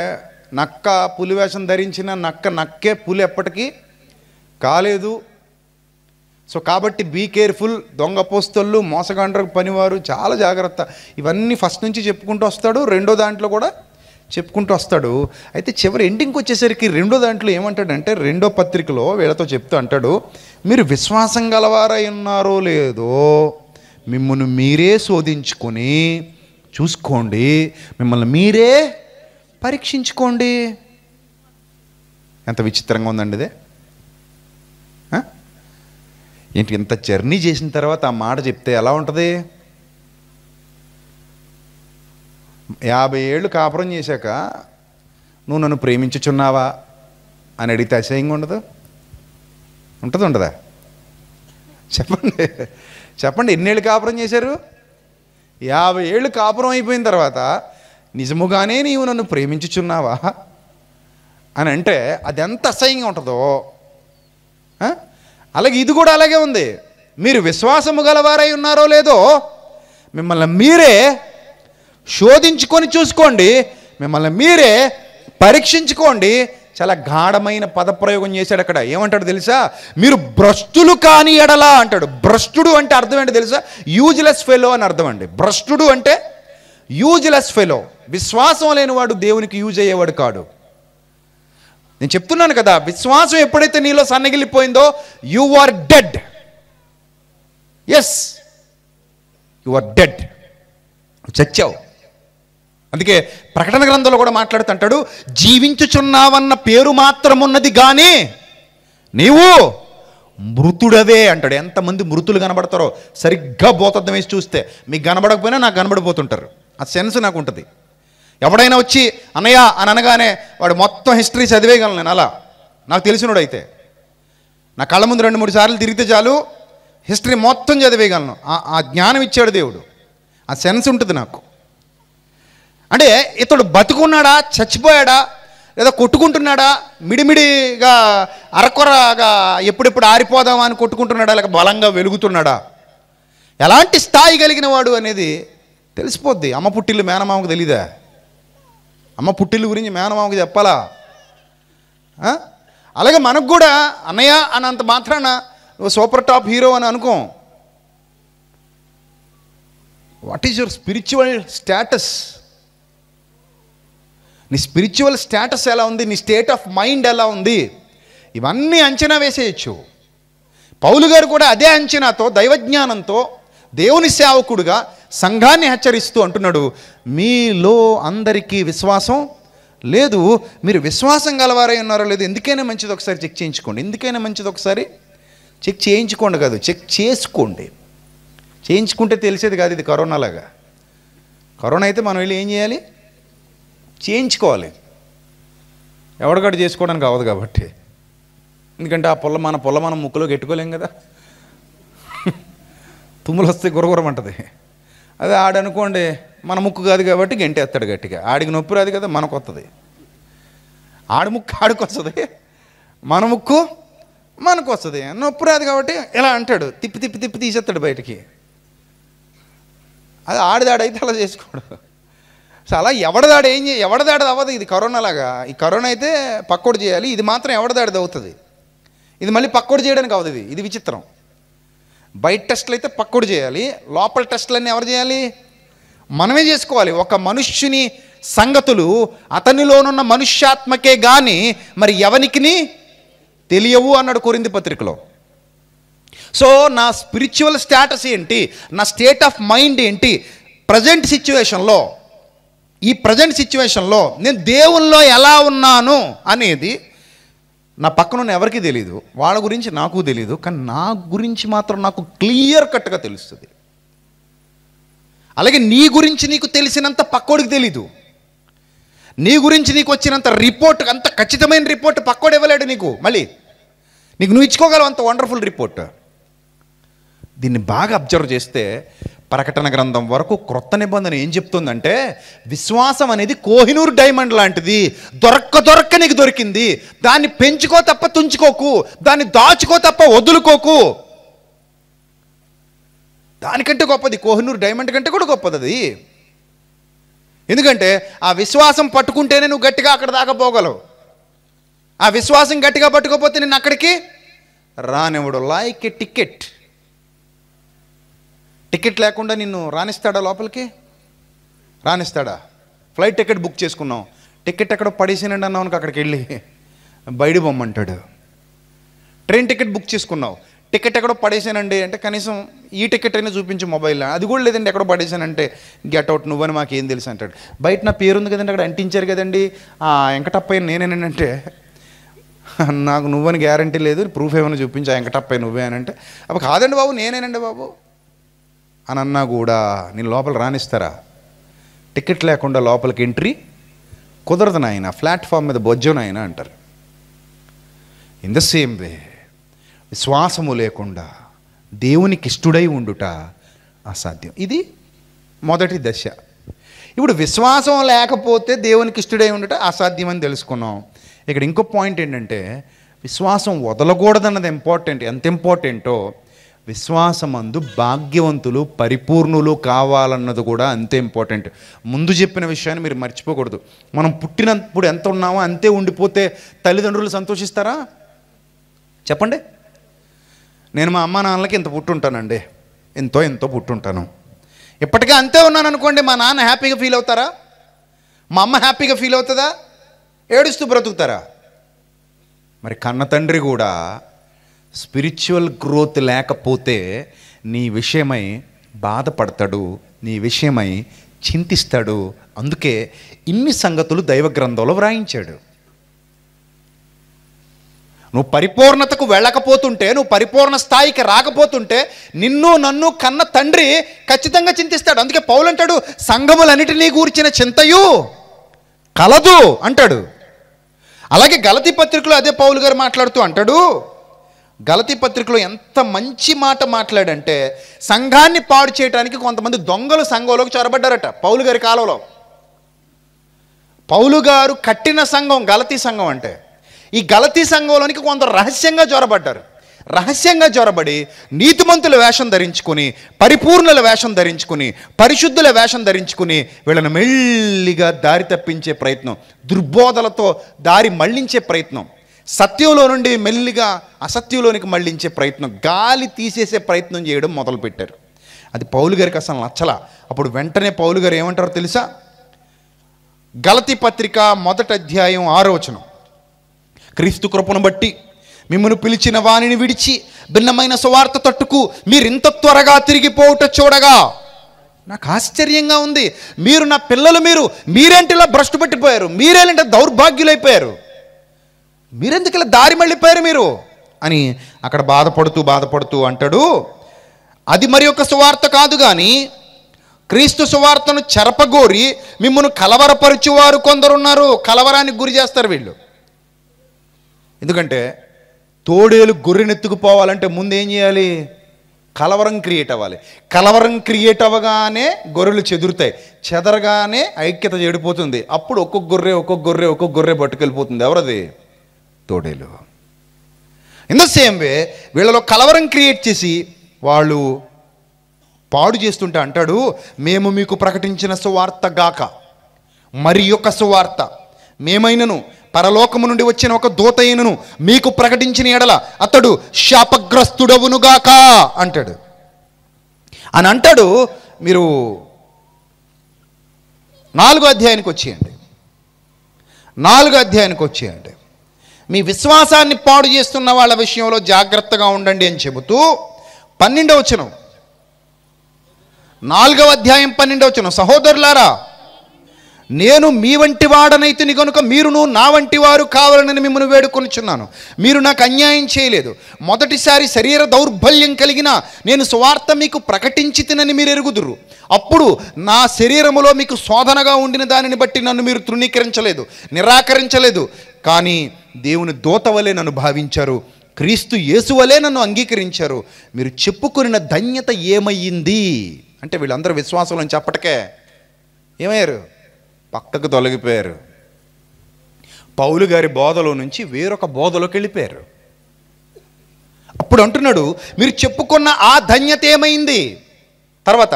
నక్క పులివేషం ధరించిన నక్క నక్కే పులి ఎప్పటికీ కాలేదు సో కాబట్టి బీ కేర్ఫుల్ దొంగ పోస్తళ్ళు మోసగాండ్రకు పనివారు చాలా జాగ్రత్త ఇవన్నీ ఫస్ట్ నుంచి చెప్పుకుంటూ వస్తాడు రెండో దాంట్లో కూడా చెప్పుకుంటూ వస్తాడు అయితే చివరి ఎండింగ్కి వచ్చేసరికి రెండో దాంట్లో ఏమంటాడంటే రెండో పత్రికలో వీళ్ళతో చెప్తూ అంటాడు మీరు విశ్వాసం గలవారై ఉన్నారో లేదో మిమ్మల్ని మీరే శోధించుకొని చూసుకోండి మిమ్మల్ని మీరే పరీక్షించుకోండి ఎంత విచిత్రంగా ఉందండి ఇదే ఏంటి ఇంత జర్నీ చేసిన తర్వాత ఆ మాట చెప్తే ఎలా ఉంటుంది యాభై ఏళ్ళు కాపురం చేశాక నువ్వు నన్ను ప్రేమించుచున్నావా అని అడిగితే అసహ్యంగా ఉండదు ఉంటుంది ఉండదా చెప్పండి చెప్పండి ఎన్నేళ్ళు కాపురం చేశారు యాభై ఏళ్ళు కాపురం అయిపోయిన తర్వాత నిజముగానే నీవు నన్ను ప్రేమించుచున్నావా అని అంటే అది ఎంత అసహ్యంగా ఉంటుందో అలాగే ఇది కూడా అలాగే ఉంది మీరు విశ్వాసము గలవారై ఉన్నారో లేదో మిమ్మల్ని మీరే శోధించుకొని చూసుకోండి మిమ్మల్ని మీరే పరీక్షించుకోండి చాలా గాఢమైన పదప్రయోగం చేశాడు అక్కడ ఏమంటాడు తెలుసా మీరు భ్రష్టులు కాని ఎడలా అంటాడు భ్రష్టుడు అంటే అర్థం ఏంటి తెలుసా యూజ్లెస్ ఫెలో అని అర్థం అండి భ్రష్టుడు అంటే యూజ్లెస్ ఫెలో విశ్వాసం లేనివాడు దేవునికి యూజ్ అయ్యేవాడు కాడు నేను చెప్తున్నాను కదా విశ్వాసం ఎప్పుడైతే నీలో సన్నగిలిపోయిందో you are dead yes you are dead చచ్చావు అందుకే ప్రకటన గ్రంథంలో కూడా మాట్లాడుతుంటాడు జీవించుచున్నావన్న పేరు మాత్రమున్నది కానీ నీవు మృతుడవే అంటాడు ఎంతమంది మృతులు కనబడతారో సరిగ్గా బోతద్దం వేసి చూస్తే మీకు కనబడకపోయినా నాకు కనబడిపోతుంటారు ఆ సెన్స్ నాకు ఉంటుంది ఎవడైనా వచ్చి అన్నయ్య అని అనగానే వాడు మొత్తం హిస్టరీ చదివేయగలను నేను అలా నాకు అయితే నా కళ్ళ ముందు రెండు మూడు సార్లు తిరిగితే చాలు హిస్టరీ మొత్తం చదివేయగలను ఆ జ్ఞానం ఇచ్చాడు దేవుడు ఆ సెన్స్ ఉంటుంది నాకు అంటే ఇతడు బతుకున్నాడా చచ్చిపోయాడా లేదా కొట్టుకుంటున్నాడా మిడిమిడిగా అరకొరగా ఎప్పుడెప్పుడు ఆరిపోదామా అని కొట్టుకుంటున్నాడా లేక బలంగా వెలుగుతున్నాడా ఎలాంటి స్థాయి కలిగిన వాడు అనేది తెలిసిపోద్ది అమ్మ పుట్టిల్లు మేనమామకు తెలీదా అమ్మ పుట్టిల్లు గురించి మేనమామకి చెప్పాలా అలాగే మనకు కూడా అన్నయ్య అన్నంత మాత్రాన నువ్వు సూపర్ టాప్ హీరో అని అనుకో what is your spiritual status నీ స్పిరిచువల్ స్టేటస్ ఎలా ఉంది నీ స్టేట్ ఆఫ్ మైండ్ ఎలా ఉంది ఇవన్నీ అంచనా వేసేయచ్చు పౌలు గారు కూడా అదే అంచనాతో దైవజ్ఞానంతో దేవుని సేవకుడుగా సంఘాన్ని హెచ్చరిస్తూ అంటున్నాడు మీలో అందరికీ విశ్వాసం లేదు మీరు విశ్వాసం గలవారై ఉన్నారో లేదు ఎందుకైనా మంచిది ఒకసారి చెక్ చేయించుకోండి ఎందుకైనా మంచిది ఒకసారి చెక్ చేయించుకోండి కాదు చెక్ చేసుకోండి చేయించుకుంటే తెలిసేది కాదు ఇది కరోనా లాగా కరోనా అయితే మనం వెళ్ళి ఏం చేయాలి చేయించుకోవాలి ఎవడికాడు చేసుకోవడానికి అవ్వదు కాబట్టి ఎందుకంటే ఆ పొల్ల మన పొల్ల మనం ముక్కులోకి ఎట్టుకోలేం కదా తుమ్ములు వస్తే గురగురమంటది అదే ఆడనుకోండి మన ముక్కు కాదు కాబట్టి గెంటేస్తాడు గట్టిగా ఆడికి నొప్పి రాదు కదా మనకు వస్తుంది ఆడి ముక్కు ఆడికొస్తుంది మన ముక్కు మనకు వస్తుంది నొప్పి రాదు కాబట్టి ఇలా అంటాడు తిప్పి తిప్పి తిప్పి తీసేస్తాడు బయటికి అది ఆడిదాడైతే అలా చేసుకోడు సో అలా ఎవడదాడు ఏం చేయ ఎవడదాడది అవ్వదు ఇది కరోనా లాగా ఈ కరోనా అయితే పక్కోడు చేయాలి ఇది మాత్రం ఎవడదాడిది అవుతుంది ఇది మళ్ళీ పక్కోడు చేయడానికి అవ్వదు ఇది ఇది విచిత్రం బయట టెస్ట్లు అయితే పక్కడు చేయాలి లోపల టెస్ట్లన్నీ ఎవరు చేయాలి మనమే చేసుకోవాలి ఒక మనుష్యుని సంగతులు అతనిలోనున్న మనుష్యాత్మకే కానీ మరి ఎవనికి తెలియవు అన్నాడు కోరింది పత్రికలో సో నా స్పిరిచువల్ స్టేటస్ ఏంటి నా స్టేట్ ఆఫ్ మైండ్ ఏంటి ప్రజెంట్ సిచ్యువేషన్లో ఈ ప్రజెంట్ సిచ్యువేషన్లో నేను దేవుల్లో ఎలా ఉన్నాను అనేది నా పక్కన ఉన్న ఎవరికి తెలియదు వాళ్ళ గురించి నాకు తెలియదు కానీ నా గురించి మాత్రం నాకు క్లియర్ కట్గా తెలుస్తుంది అలాగే నీ గురించి నీకు తెలిసినంత పక్కోడికి తెలీదు నీ గురించి నీకు వచ్చినంత రిపోర్ట్ అంత ఖచ్చితమైన రిపోర్ట్ పక్కోడు ఇవ్వలేడు నీకు మళ్ళీ నీకు నువ్వు ఇచ్చుకోగలవు అంత వండర్ఫుల్ రిపోర్ట్ దీన్ని బాగా అబ్జర్వ్ చేస్తే ప్రకటన గ్రంథం వరకు క్రొత్త నిబంధన ఏం చెప్తుందంటే విశ్వాసం అనేది కోహినూర్ డైమండ్ లాంటిది దొరక్క దొరక్క నీకు దొరికింది దాన్ని పెంచుకో తప్ప తుంచుకోకు దాన్ని దాచుకో తప్ప వదులుకోకు దానికంటే గొప్పది కోహినూర్ డైమండ్ కంటే కూడా గొప్పది అది ఎందుకంటే ఆ విశ్వాసం పట్టుకుంటేనే నువ్వు గట్టిగా అక్కడ దాకా పోగలవు ఆ విశ్వాసం గట్టిగా పట్టుకోకపోతే నేను అక్కడికి రానివ్వడు లైక్ ఏ టికెట్ టికెట్ లేకుండా నిన్ను రాణిస్తాడా లోపలికి రాణిస్తాడా ఫ్లైట్ టికెట్ బుక్ చేసుకున్నాం టికెట్ ఎక్కడో పడేసినండి అన్నావు అక్కడికి వెళ్ళి బయట బొమ్మంటాడు ట్రైన్ టికెట్ బుక్ చేసుకున్నావు టికెట్ ఎక్కడో పడేసానండి అంటే కనీసం ఈ టికెట్ అయినా చూపించు మొబైల్ అది కూడా లేదండి ఎక్కడో పడేసానంటే గెట్ అవుట్ నువ్వని మాకు ఏం తెలుసు అంటాడు బయట నా పేరు ఉంది కదండి అక్కడ అంటించారు కదండి ఆ వెంకటప్పయ్య నేనేనంటే నాకు నువ్వని గ్యారంటీ లేదు ప్రూఫ్ ఏమైనా చూపించి ఆ వెంకటప్పయ్య నువ్వే అని అంటే అప్పుడు కాదండి బాబు నేనేనండి బాబు అని అన్నా కూడా నేను లోపల రాణిస్తారా టికెట్ లేకుండా లోపలికి ఎంట్రీ కుదరదు నాయన ప్లాట్ఫామ్ మీద బొజ్జం ఆయన అంటారు ఇన్ ద సేమ్ వే విశ్వాసము లేకుండా దేవునికి ఇష్టడై ఉండుట అసాధ్యం ఇది మొదటి దశ ఇప్పుడు విశ్వాసం లేకపోతే దేవునికి ఇష్టడై ఉండుట అసాధ్యం అని తెలుసుకున్నాం ఇక్కడ ఇంకో పాయింట్ ఏంటంటే విశ్వాసం వదలకూడదన్నది ఇంపార్టెంట్ ఎంత ఇంపార్టెంటో విశ్వాసమందు భాగ్యవంతులు పరిపూర్ణులు కావాలన్నది కూడా అంతే ఇంపార్టెంట్ ముందు చెప్పిన విషయాన్ని మీరు మర్చిపోకూడదు మనం పుట్టినప్పుడు ఎంత ఉన్నామో అంతే ఉండిపోతే తల్లిదండ్రులు సంతోషిస్తారా చెప్పండి నేను మా అమ్మ నాన్నలకి ఇంత పుట్టుంటానండి ఎంతో ఎంతో పుట్టుంటాను ఇప్పటికే అంతే ఉన్నాను అనుకోండి మా నాన్న హ్యాపీగా ఫీల్ అవుతారా మా అమ్మ హ్యాపీగా ఫీల్ అవుతుందా ఏడుస్తూ బ్రతుకుతారా మరి కన్న తండ్రి కూడా స్పిరిచువల్ గ్రోత్ లేకపోతే నీ విషయమై బాధపడతాడు నీ విషయమై చింతిస్తాడు అందుకే ఇన్ని సంగతులు దైవ గ్రంథంలో వ్రాయించాడు నువ్వు పరిపూర్ణతకు వెళ్ళకపోతుంటే నువ్వు పరిపూర్ణ స్థాయికి రాకపోతుంటే నిన్ను నన్ను కన్న తండ్రి ఖచ్చితంగా చింతిస్తాడు అందుకే పౌలు అంటాడు సంఘములన్నిటినీ కూర్చిన చింతయు కలదు అంటాడు అలాగే గలతి పత్రికలో అదే పౌలు గారు మాట్లాడుతూ అంటాడు గలతి పత్రికలో ఎంత మంచి మాట మాట్లాడంటే సంఘాన్ని పాడు చేయడానికి కొంతమంది దొంగలు సంఘంలోకి చొరబడ్డారట పౌలు గారి కాలంలో పౌలు గారు కట్టిన సంఘం గలతీ సంఘం అంటే ఈ గలతీ సంఘంలోనికి కొంత రహస్యంగా జ్వరబడ్డారు రహస్యంగా జ్వరబడి నీతిమంతుల వేషం ధరించుకుని పరిపూర్ణుల వేషం ధరించుకుని పరిశుద్ధుల వేషం ధరించుకుని వీళ్ళని మెల్లిగా దారి తప్పించే ప్రయత్నం దుర్బోధలతో దారి మళ్లించే ప్రయత్నం సత్యంలో నుండి మెల్లిగా అసత్యంలోనికి మళ్ళించే ప్రయత్నం గాలి తీసేసే ప్రయత్నం చేయడం మొదలుపెట్టారు అది పౌలు గారికి అసలు నచ్చల అప్పుడు వెంటనే పౌలు గారు ఏమంటారో తెలుసా గలతి పత్రిక మొదటి అధ్యాయం ఆరోచనం క్రీస్తు కృపను బట్టి మిమ్మను పిలిచిన వాణిని విడిచి భిన్నమైన సువార్త తట్టుకు మీరింత త్వరగా తిరిగిపోవుట చూడగా నాకు ఆశ్చర్యంగా ఉంది మీరు నా పిల్లలు మీరు మీరేంటిలా భ్రష్టు పెట్టిపోయారు మీరేంటే దౌర్భాగ్యులైపోయారు మీరెందుకు ఇలా దారి మళ్ళీపోయారు మీరు అని అక్కడ బాధపడుతూ బాధపడుతూ అంటాడు అది మరి ఒక సువార్త కాదు కానీ క్రీస్తు సువార్తను చెరపగోరి మిమ్మల్ని కలవరపరుచువారు కొందరున్నారు కలవరానికి గురి చేస్తారు వీళ్ళు ఎందుకంటే తోడేలు గొర్రెనెత్తుకుపోవాలంటే ముందు ఏం చేయాలి కలవరం క్రియేట్ అవ్వాలి కలవరం క్రియేట్ అవ్వగానే గొర్రెలు చెదురుతాయి చెదరగానే ఐక్యత చెడిపోతుంది అప్పుడు ఒక్కొక్క గొర్రె ఒక్కొక్క గొర్రె ఒక్కొక్క గొర్రె పట్టుకెళ్ళిపోతుంది ఎవరది తోడేలు ఇన్ ద సేమ్ వే వీళ్ళలో కలవరం క్రియేట్ చేసి వాళ్ళు పాడు చేస్తుంటే అంటాడు మేము మీకు ప్రకటించిన సువార్త గాక మరి యొక్క సువార్త మేమైనను పరలోకము నుండి వచ్చిన ఒక దూత అయినను మీకు ప్రకటించిన ఎడల అతడు శాపగ్రస్తుడవునుగాక అంటాడు అని అంటాడు మీరు నాలుగో అధ్యాయానికి వచ్చేయండి నాలుగో అధ్యాయానికి వచ్చేయండి మీ విశ్వాసాన్ని పాడు చేస్తున్న వాళ్ళ విషయంలో జాగ్రత్తగా ఉండండి అని చెబుతూ పన్నెండవ వచనం నాలుగవ అధ్యాయం పన్నెండవ వచనం సహోదరులారా నేను మీ వంటి వాడనైతిని కనుక మీరును నా వంటి వారు కావాలని మిమ్మల్ని వేడుకొనిచున్నాను మీరు నాకు అన్యాయం చేయలేదు మొదటిసారి శరీర దౌర్బల్యం కలిగిన నేను సువార్త మీకు ప్రకటించి తినని మీరు ఎరుగుదురు అప్పుడు నా శరీరములో మీకు శోధనగా ఉండిన దానిని బట్టి నన్ను మీరు తృణీకరించలేదు నిరాకరించలేదు కానీ దేవుని దూత వలె నన్ను భావించారు క్రీస్తు యేసు వలె నన్ను అంగీకరించారు మీరు చెప్పుకున్న ధన్యత ఏమయ్యింది అంటే వీళ్ళందరూ విశ్వాసంలో చెప్పటకే ఏమయ్యారు పక్కకు తొలగిపోయారు పౌలు గారి బోధలో నుంచి వేరొక బోధలోకి వెళ్ళిపోయారు అప్పుడు అంటున్నాడు మీరు చెప్పుకున్న ఆ ధన్యత ఏమైంది తర్వాత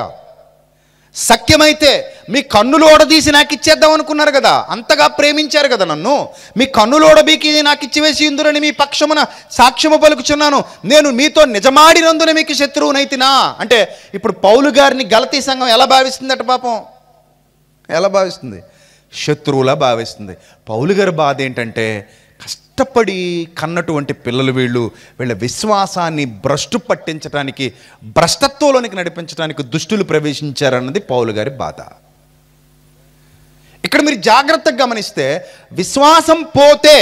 సఖ్యమైతే మీ కన్నులు ఓడదీసి నాకు ఇచ్చేద్దాం అనుకున్నారు కదా అంతగా ప్రేమించారు కదా నన్ను మీ కన్నులు ఓడబీకి నాకు ఇచ్చివేసి ఇందులోని మీ పక్షమున సాక్ష్యము పలుకుచున్నాను నేను మీతో నిజమాడినందున మీకు శత్రువునైతినా అంటే ఇప్పుడు పౌలు గారిని గలతీ సంఘం ఎలా భావిస్తుందట పాపం ఎలా భావిస్తుంది శత్రువులా భావిస్తుంది పౌలు గారి బాధ ఏంటంటే కష్టపడి కన్నటువంటి పిల్లలు వీళ్ళు వీళ్ళ విశ్వాసాన్ని భ్రష్టు పట్టించడానికి భ్రష్టత్వంలోనికి నడిపించడానికి దుష్టులు ప్రవేశించారన్నది పౌలు గారి బాధ ఇక్కడ మీరు జాగ్రత్తగా గమనిస్తే విశ్వాసం పోతే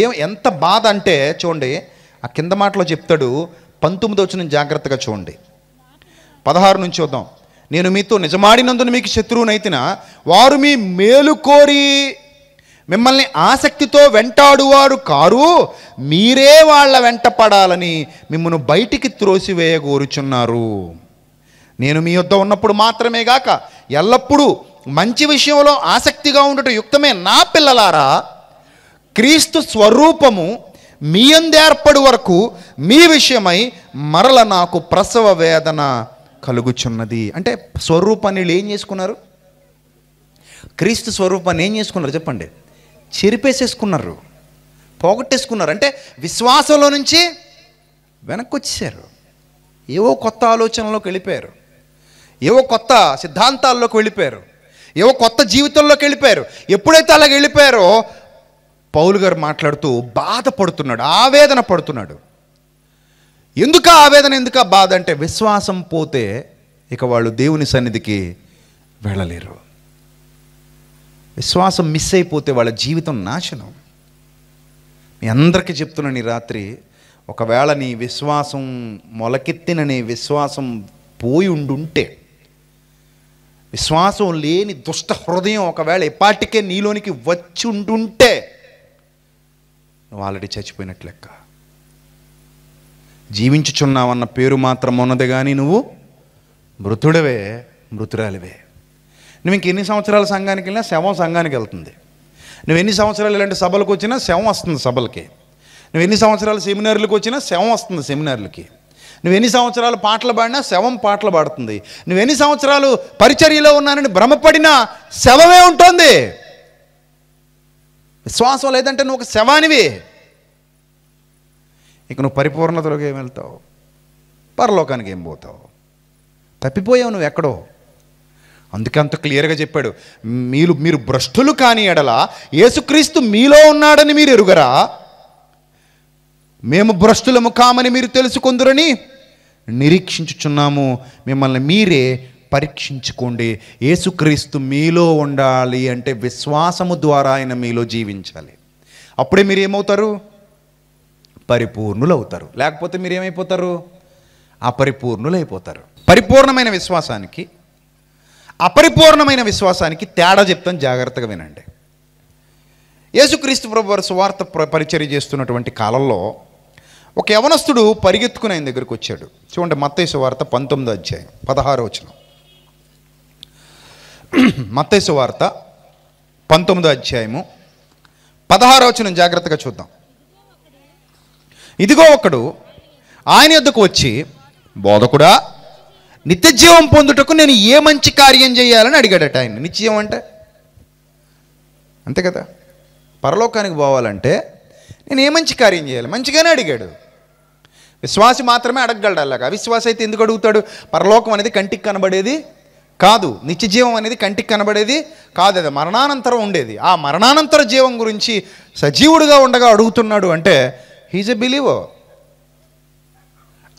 ఏ ఎంత బాధ అంటే చూడండి ఆ కింద మాటలో చెప్తాడు పంతొమ్మిది వచ్చిన జాగ్రత్తగా చూడండి పదహారు నుంచి వద్దాం నేను మీతో నిజమాడినందున మీకు శత్రువునైతిన వారు మీ మేలు కోరి మిమ్మల్ని ఆసక్తితో వెంటాడువారు కారు మీరే వాళ్ళ వెంట పడాలని మిమ్మల్ని బయటికి త్రోసివేయగోరుచున్నారు నేను మీ యొద్ద ఉన్నప్పుడు మాత్రమే గాక ఎల్లప్పుడూ మంచి విషయంలో ఆసక్తిగా ఉండటం యుక్తమే నా పిల్లలారా క్రీస్తు స్వరూపము మీ అందేర్పడు వరకు మీ విషయమై మరల నాకు ప్రసవ వేదన కలుగుచున్నది అంటే స్వరూపాన్ని ఏం చేసుకున్నారు క్రీస్తు స్వరూపాన్ని ఏం చేసుకున్నారు చెప్పండి చెరిపేసేసుకున్నారు పోగొట్టేసుకున్నారు అంటే విశ్వాసంలో నుంచి వెనక్కి వచ్చేసారు ఏవో కొత్త ఆలోచనలోకి వెళ్ళిపోయారు ఏవో కొత్త సిద్ధాంతాల్లోకి వెళ్ళిపోయారు ఏవో కొత్త జీవితంలోకి వెళ్ళిపోయారు ఎప్పుడైతే అలాగ వెళ్ళిపోయారో పౌలు గారు మాట్లాడుతూ బాధపడుతున్నాడు ఆవేదన పడుతున్నాడు ఎందుక ఆవేదన ఎందుక బాధ అంటే విశ్వాసం పోతే ఇక వాళ్ళు దేవుని సన్నిధికి వెళ్ళలేరు విశ్వాసం మిస్ అయిపోతే వాళ్ళ జీవితం నాశనం మీ అందరికీ చెప్తున్నాను ఈ రాత్రి ఒకవేళ నీ విశ్వాసం మొలకెత్తిన నీ విశ్వాసం పోయి ఉండుంటే విశ్వాసం లేని దుష్ట హృదయం ఒకవేళ ఎప్పటికే నీలోనికి వచ్చి ఉండుంటే నువ్వు ఆల్రెడీ చచ్చిపోయినట్లు లెక్క జీవించుచున్నావన్న పేరు మాత్రం ఉన్నది కానీ నువ్వు మృతుడవే మృతురాలివే నువ్వు ఇంక ఎన్ని సంవత్సరాల సంఘానికి వెళ్ళినా శవం సంఘానికి వెళ్తుంది నువ్వు ఎన్ని సంవత్సరాలు ఇలాంటి సభలకు వచ్చినా శవం వస్తుంది సభలకి నువ్వు ఎన్ని సంవత్సరాలు సెమినార్లకు వచ్చినా శవం వస్తుంది సెమినార్లకి నువ్వు ఎన్ని సంవత్సరాలు పాటలు పాడినా శవం పాటలు పాడుతుంది నువ్వు ఎన్ని సంవత్సరాలు పరిచర్యలో ఉన్నానని భ్రమపడినా శవమే ఉంటుంది విశ్వాసం లేదంటే నువ్వు ఒక శవానివి ఇక నువ్వు పరిపూర్ణతలోకి ఏం వెళ్తావు పరలోకానికి ఏం పోతావు తప్పిపోయావు నువ్వు ఎక్కడో అందుకే అంత క్లియర్గా చెప్పాడు మీరు మీరు భ్రష్టులు కాని ఎడల యేసుక్రీస్తు మీలో ఉన్నాడని మీరు ఎరుగరా మేము భ్రష్టులము కామని మీరు తెలుసుకుందరని నిరీక్షించుచున్నాము మిమ్మల్ని మీరే పరీక్షించుకోండి యేసుక్రీస్తు మీలో ఉండాలి అంటే విశ్వాసము ద్వారా ఆయన మీలో జీవించాలి అప్పుడే మీరు ఏమవుతారు పరిపూర్ణులు అవుతారు లేకపోతే మీరు ఏమైపోతారు అపరిపూర్ణులు అయిపోతారు పరిపూర్ణమైన విశ్వాసానికి అపరిపూర్ణమైన విశ్వాసానికి తేడా చెప్తాను జాగ్రత్తగా వినండి యేసుక్రీస్తు ప్రభు వారు సువార్త పరిచర్య చేస్తున్నటువంటి కాలంలో ఒక యవనస్తుడు పరిగెత్తుకుని ఆయన దగ్గరికి వచ్చాడు చూడండి మత్తయ్య సువార్త పంతొమ్మిదో అధ్యాయం పదహారో వచ్చిన మత్తయ్య సువార్త పంతొమ్మిదో అధ్యాయము పదహారో వచ్చిన జాగ్రత్తగా చూద్దాం ఇదిగో ఒకడు ఆయన ఎద్దుకు వచ్చి బోధకుడా నిత్యజీవం పొందుటకు నేను ఏ మంచి కార్యం చేయాలని అడిగాడట ఆయన నిత్యజీవం అంటే అంతే కదా పరలోకానికి పోవాలంటే నేను ఏ మంచి కార్యం చేయాలి మంచిగానే అడిగాడు విశ్వాసి మాత్రమే అడగగలడు అలాగా అవిశ్వాస అయితే ఎందుకు అడుగుతాడు పరలోకం అనేది కంటికి కనబడేది కాదు నిత్యజీవం అనేది కంటికి కనబడేది కాదు అది మరణానంతరం ఉండేది ఆ మరణానంతర జీవం గురించి సజీవుడిగా ఉండగా అడుగుతున్నాడు అంటే హీజ్ ఎ బిలీవర్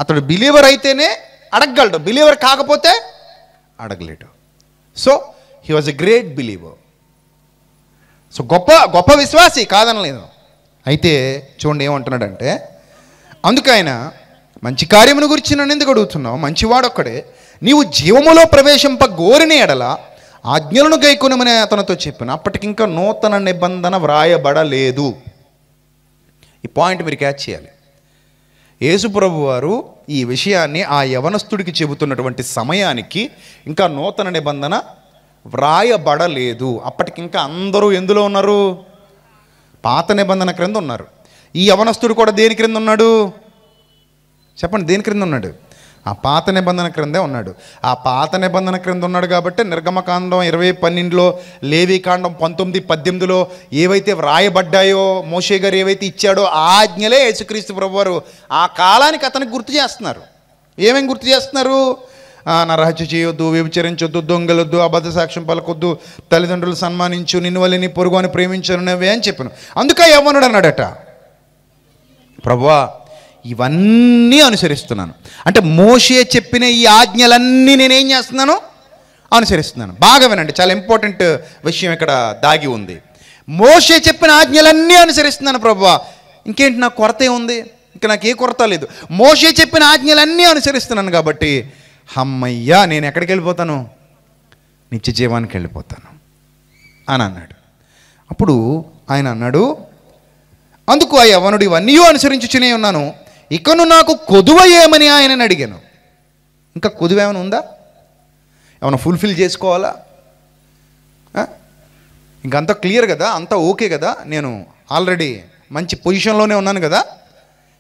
అతడు బిలీవర్ అయితేనే అడగగలడు బిలీవర్ కాకపోతే అడగలేడు so he was a great believer so గొప్ప గొప్ప విశ్వాసి కాదనలేదు అయితే చూడండి ఏమంటున్నాడంటే అందుకైన మంచి కార్యమును గురించి నన్ను ఎందుకు అడుగుతున్నావు మంచివాడొక్కడే నీవు జీవములో ప్రవేశింప గోరిన ఎడల ఆజ్ఞలను గైకొనమని అతనితో చెప్పిన అప్పటికింకా నూతన నిబంధన వ్రాయబడలేదు ఈ పాయింట్ మీరు క్యాచ్ చేయాలి యేసుప్రభు వారు ఈ విషయాన్ని ఆ యవనస్తుడికి చెబుతున్నటువంటి సమయానికి ఇంకా నూతన నిబంధన వ్రాయబడలేదు అప్పటికి ఇంకా అందరూ ఎందులో ఉన్నారు పాత నిబంధన క్రింద ఉన్నారు ఈ యవనస్తుడు కూడా దేని క్రింద ఉన్నాడు చెప్పండి దేని క్రింద ఉన్నాడు ఆ పాత నిబంధన క్రిందే ఉన్నాడు ఆ పాత నిబంధన క్రింద ఉన్నాడు కాబట్టి నిర్గమకాండం ఇరవై పన్నెండులో కాండం పంతొమ్మిది పద్దెనిమిదిలో ఏవైతే వ్రాయబడ్డాయో మోషే గారు ఏవైతే ఇచ్చాడో ఆజ్ఞలే యేసుక్రీస్తు ప్రభువారు ఆ కాలానికి అతనికి గుర్తు చేస్తున్నారు ఏమేమి గుర్తు చేస్తున్నారు నరహత్య చేయొద్దు వ్యభిచరించొద్దు దొంగలొద్దు అబద్ధ సాక్ష్యం పలకొద్దు తల్లిదండ్రులు సన్మానించు నిన్ను వల్ల నీ పొరుగు అని ప్రేమించను అని చెప్పాను అందుకే యవ్వనుడు అన్నాడట ప్రభువా ఇవన్నీ అనుసరిస్తున్నాను అంటే మోషే చెప్పిన ఈ ఆజ్ఞలన్నీ నేనేం చేస్తున్నాను అనుసరిస్తున్నాను బాగా వినండి చాలా ఇంపార్టెంట్ విషయం ఇక్కడ దాగి ఉంది మోషే చెప్పిన ఆజ్ఞలన్నీ అనుసరిస్తున్నాను ప్రభు ఇంకేంటి నాకు కొరత ఉంది ఇంకా నాకు ఏ కొరత లేదు మోషే చెప్పిన ఆజ్ఞలన్నీ అనుసరిస్తున్నాను కాబట్టి హమ్మయ్యా నేను ఎక్కడికి వెళ్ళిపోతాను నిత్య జీవానికి వెళ్ళిపోతాను అని అన్నాడు అప్పుడు ఆయన అన్నాడు అందుకు ఆ యవనుడు ఇవన్నీ అనుసరించుచునే ఉన్నాను ఇకను నాకు కొదువ ఏమని ఆయనని అడిగాను ఇంకా కొదువ ఏమైనా ఉందా ఏమైనా ఫుల్ఫిల్ చేసుకోవాలా అంత క్లియర్ కదా అంతా ఓకే కదా నేను ఆల్రెడీ మంచి పొజిషన్లోనే ఉన్నాను కదా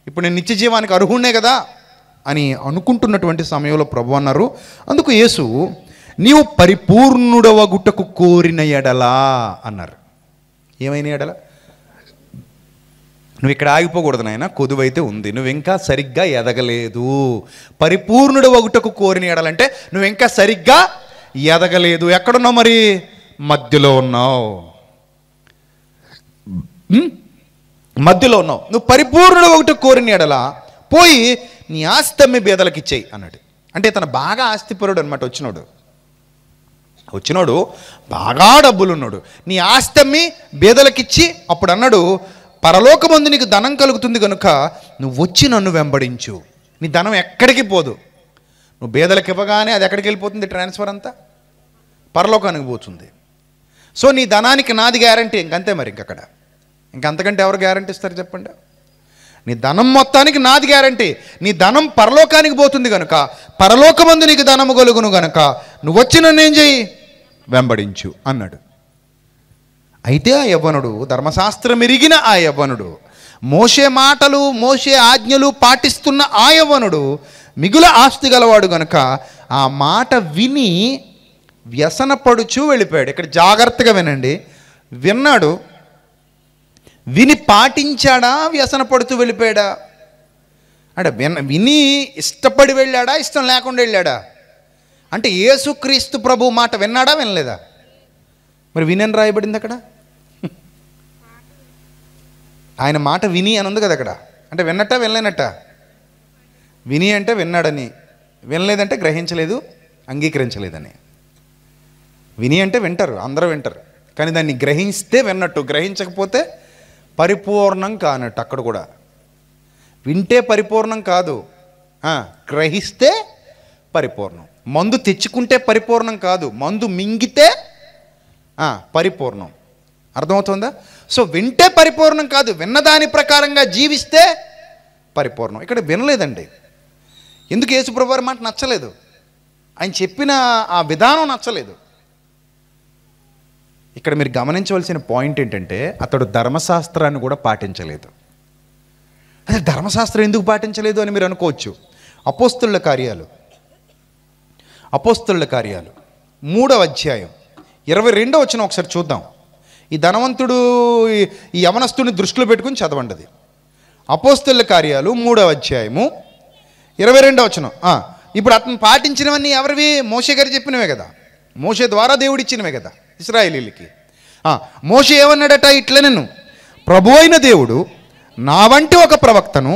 ఇప్పుడు నేను నిత్య జీవానికి అర్హుణ్ణే కదా అని అనుకుంటున్నటువంటి సమయంలో ప్రభు అన్నారు అందుకు యేసు నీవు పరిపూర్ణుడవ గుట్టకు కోరిన ఎడలా అన్నారు ఏమైన ఎడలా నువ్వు ఇక్కడ ఆగిపోకూడదు నాయన కొదువైతే ఉంది నువ్వు ఇంకా సరిగ్గా ఎదగలేదు పరిపూర్ణుడు ఒకటకు కోరిన ఎడాలంటే నువ్వు ఇంకా సరిగ్గా ఎదగలేదు ఎక్కడున్నావు మరి మధ్యలో ఉన్నావు మధ్యలో ఉన్నావు నువ్వు పరిపూర్ణుడు ఒకటి కోరిన ఎడలా పోయి నీ ఆస్తమ్మి బేదలకు ఇచ్చేయి అన్నాడు అంటే తను బాగా ఆస్తిపరుడు అనమాట వచ్చినోడు వచ్చినోడు బాగా డబ్బులు ఉన్నాడు నీ ఆస్తమ్మి బేదలకిచ్చి అప్పుడు అన్నాడు పరలోకమందు నీకు ధనం కలుగుతుంది కనుక నువ్వు వచ్చి నన్ను వెంబడించు నీ ధనం ఎక్కడికి పోదు నువ్వు బేదలకు ఇవ్వగానే అది ఎక్కడికి వెళ్ళిపోతుంది ట్రాన్స్ఫర్ అంతా పరలోకానికి పోతుంది సో నీ ధనానికి నాది గ్యారంటీ ఇంకంతే మరి ఇంకక్కడ ఇంకంతకంటే ఎవరు గ్యారంటీ ఇస్తారు చెప్పండి నీ ధనం మొత్తానికి నాది గ్యారంటీ నీ ధనం పరలోకానికి పోతుంది కనుక పరలోకమందు నీకు ధనము కలుగును గనుక నువ్వు వచ్చి నన్ను ఏం చెయ్యి వెంబడించు అన్నాడు అయితే ఆ యవ్వనుడు ధర్మశాస్త్రం ఎరిగిన ఆ యవ్వనుడు మోసే మాటలు మోసే ఆజ్ఞలు పాటిస్తున్న ఆ యవ్వనుడు మిగుల ఆస్తి గలవాడు గనుక ఆ మాట విని వ్యసనపడుచు వెళ్ళిపోయాడు ఇక్కడ జాగ్రత్తగా వినండి విన్నాడు విని పాటించాడా వ్యసనపడుతూ వెళ్ళిపోయాడా అంటే విన విని ఇష్టపడి వెళ్ళాడా ఇష్టం లేకుండా వెళ్ళాడా అంటే యేసుక్రీస్తు ప్రభు మాట విన్నాడా వినలేదా మరి వినని రాయబడింది అక్కడ ఆయన మాట విని అని ఉంది కదా అక్కడ అంటే విన్నట్ట వినలేనట్ట విని అంటే విన్నాడని వినలేదంటే గ్రహించలేదు అంగీకరించలేదని విని అంటే వింటారు అందరూ వింటారు కానీ దాన్ని గ్రహిస్తే విన్నట్టు గ్రహించకపోతే పరిపూర్ణం కానట్టు అక్కడ కూడా వింటే పరిపూర్ణం కాదు గ్రహిస్తే పరిపూర్ణం మందు తెచ్చుకుంటే పరిపూర్ణం కాదు మందు మింగితే పరిపూర్ణం అర్థమవుతుందా సో వింటే పరిపూర్ణం కాదు విన్నదాని ప్రకారంగా జీవిస్తే పరిపూర్ణం ఇక్కడ వినలేదండి ఎందుకు యేసుప్రభు మాట నచ్చలేదు ఆయన చెప్పిన ఆ విధానం నచ్చలేదు ఇక్కడ మీరు గమనించవలసిన పాయింట్ ఏంటంటే అతడు ధర్మశాస్త్రాన్ని కూడా పాటించలేదు అదే ధర్మశాస్త్రం ఎందుకు పాటించలేదు అని మీరు అనుకోవచ్చు అపోస్తుళ్ళ కార్యాలు అపోస్తుళ్ళ కార్యాలు మూడవ అధ్యాయం ఇరవై రెండో వచ్చిన ఒకసారి చూద్దాం ఈ ధనవంతుడు ఈ యవనస్తుని దృష్టిలో పెట్టుకుని చదవండి అపోస్తుల కార్యాలు మూడవ అధ్యాయము ఇరవై రెండవ వచనం ఇప్పుడు అతను పాటించినవన్నీ ఎవరివి మోషే గారు చెప్పినవే కదా మోసే ద్వారా దేవుడిచ్చినవే కదా ఇస్రాయేలీలకి మోస ఏమన్నాడట ఇట్లా నేను ప్రభు అయిన దేవుడు నా వంటి ఒక ప్రవక్తను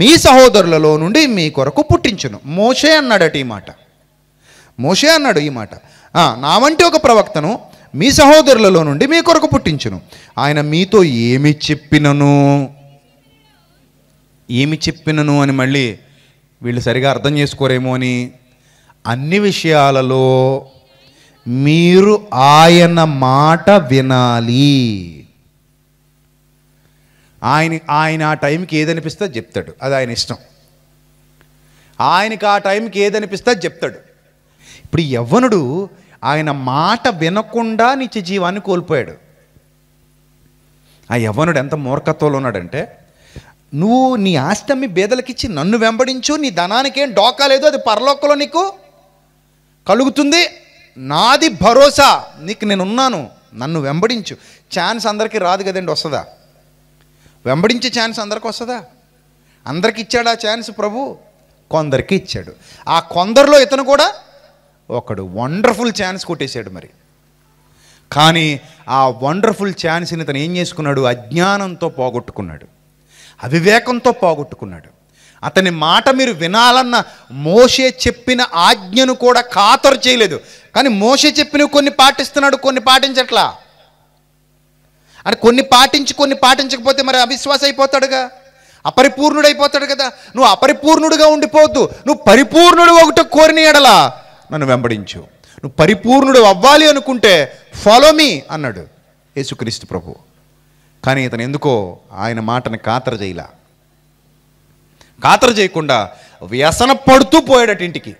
మీ సహోదరులలో నుండి మీ కొరకు పుట్టించును మోషే అన్నాడట ఈ మాట మోషే అన్నాడు ఈ మాట నా వంటి ఒక ప్రవక్తను మీ సహోదరులలో నుండి మీ కొరకు పుట్టించును ఆయన మీతో ఏమి చెప్పినను ఏమి చెప్పినను అని మళ్ళీ వీళ్ళు సరిగా అర్థం చేసుకోరేమో అని అన్ని విషయాలలో మీరు ఆయన మాట వినాలి ఆయన ఆయన ఆ టైంకి ఏదనిపిస్తే చెప్తాడు అది ఆయన ఇష్టం ఆయనకి ఆ టైంకి ఏదనిపిస్తే చెప్తాడు ఇప్పుడు యవ్వనుడు ఆయన మాట వినకుండా నిత్య జీవాన్ని కోల్పోయాడు ఆ యవనుడు ఎంత మూర్ఖత్వంలో ఉన్నాడంటే నువ్వు నీ ఆస్తమి బేదలకిచ్చి నన్ను వెంబడించు నీ ధనానికి ఏం డోకా లేదు అది పరలోకంలో నీకు కలుగుతుంది నాది భరోసా నీకు నేనున్నాను నన్ను వెంబడించు ఛాన్స్ అందరికీ రాదు కదండి వస్తుందా వెంబడించే ఛాన్స్ అందరికి వస్తుందా అందరికి ఇచ్చాడు ఆ ఛాన్స్ ప్రభు కొందరికి ఇచ్చాడు ఆ కొందరిలో ఇతను కూడా ఒకడు వండర్ఫుల్ ఛాన్స్ కొట్టేశాడు మరి కానీ ఆ వండర్ఫుల్ ఛాన్స్ని తను ఏం చేసుకున్నాడు అజ్ఞానంతో పోగొట్టుకున్నాడు అవివేకంతో పోగొట్టుకున్నాడు అతని మాట మీరు వినాలన్న మోషే చెప్పిన ఆజ్ఞను కూడా ఖాతరు చేయలేదు కానీ మోషే చెప్పిన కొన్ని పాటిస్తున్నాడు కొన్ని పాటించట్లా అని కొన్ని పాటించి కొన్ని పాటించకపోతే మరి అవిశ్వాస అయిపోతాడుగా అపరిపూర్ణుడైపోతాడు కదా నువ్వు అపరిపూర్ణుడుగా ఉండిపోవద్దు నువ్వు పరిపూర్ణుడు ఒకటి కోరిన ఎడలా నన్ను వెంబడించు నువ్వు పరిపూర్ణుడు అవ్వాలి అనుకుంటే ఫాలో మీ అన్నాడు యేసుక్రీస్తు ప్రభు కానీ ఇతను ఎందుకో ఆయన మాటను కాతర చేయలా కాతర చేయకుండా వ్యసన పడుతూ పోయాడట ఇంటికి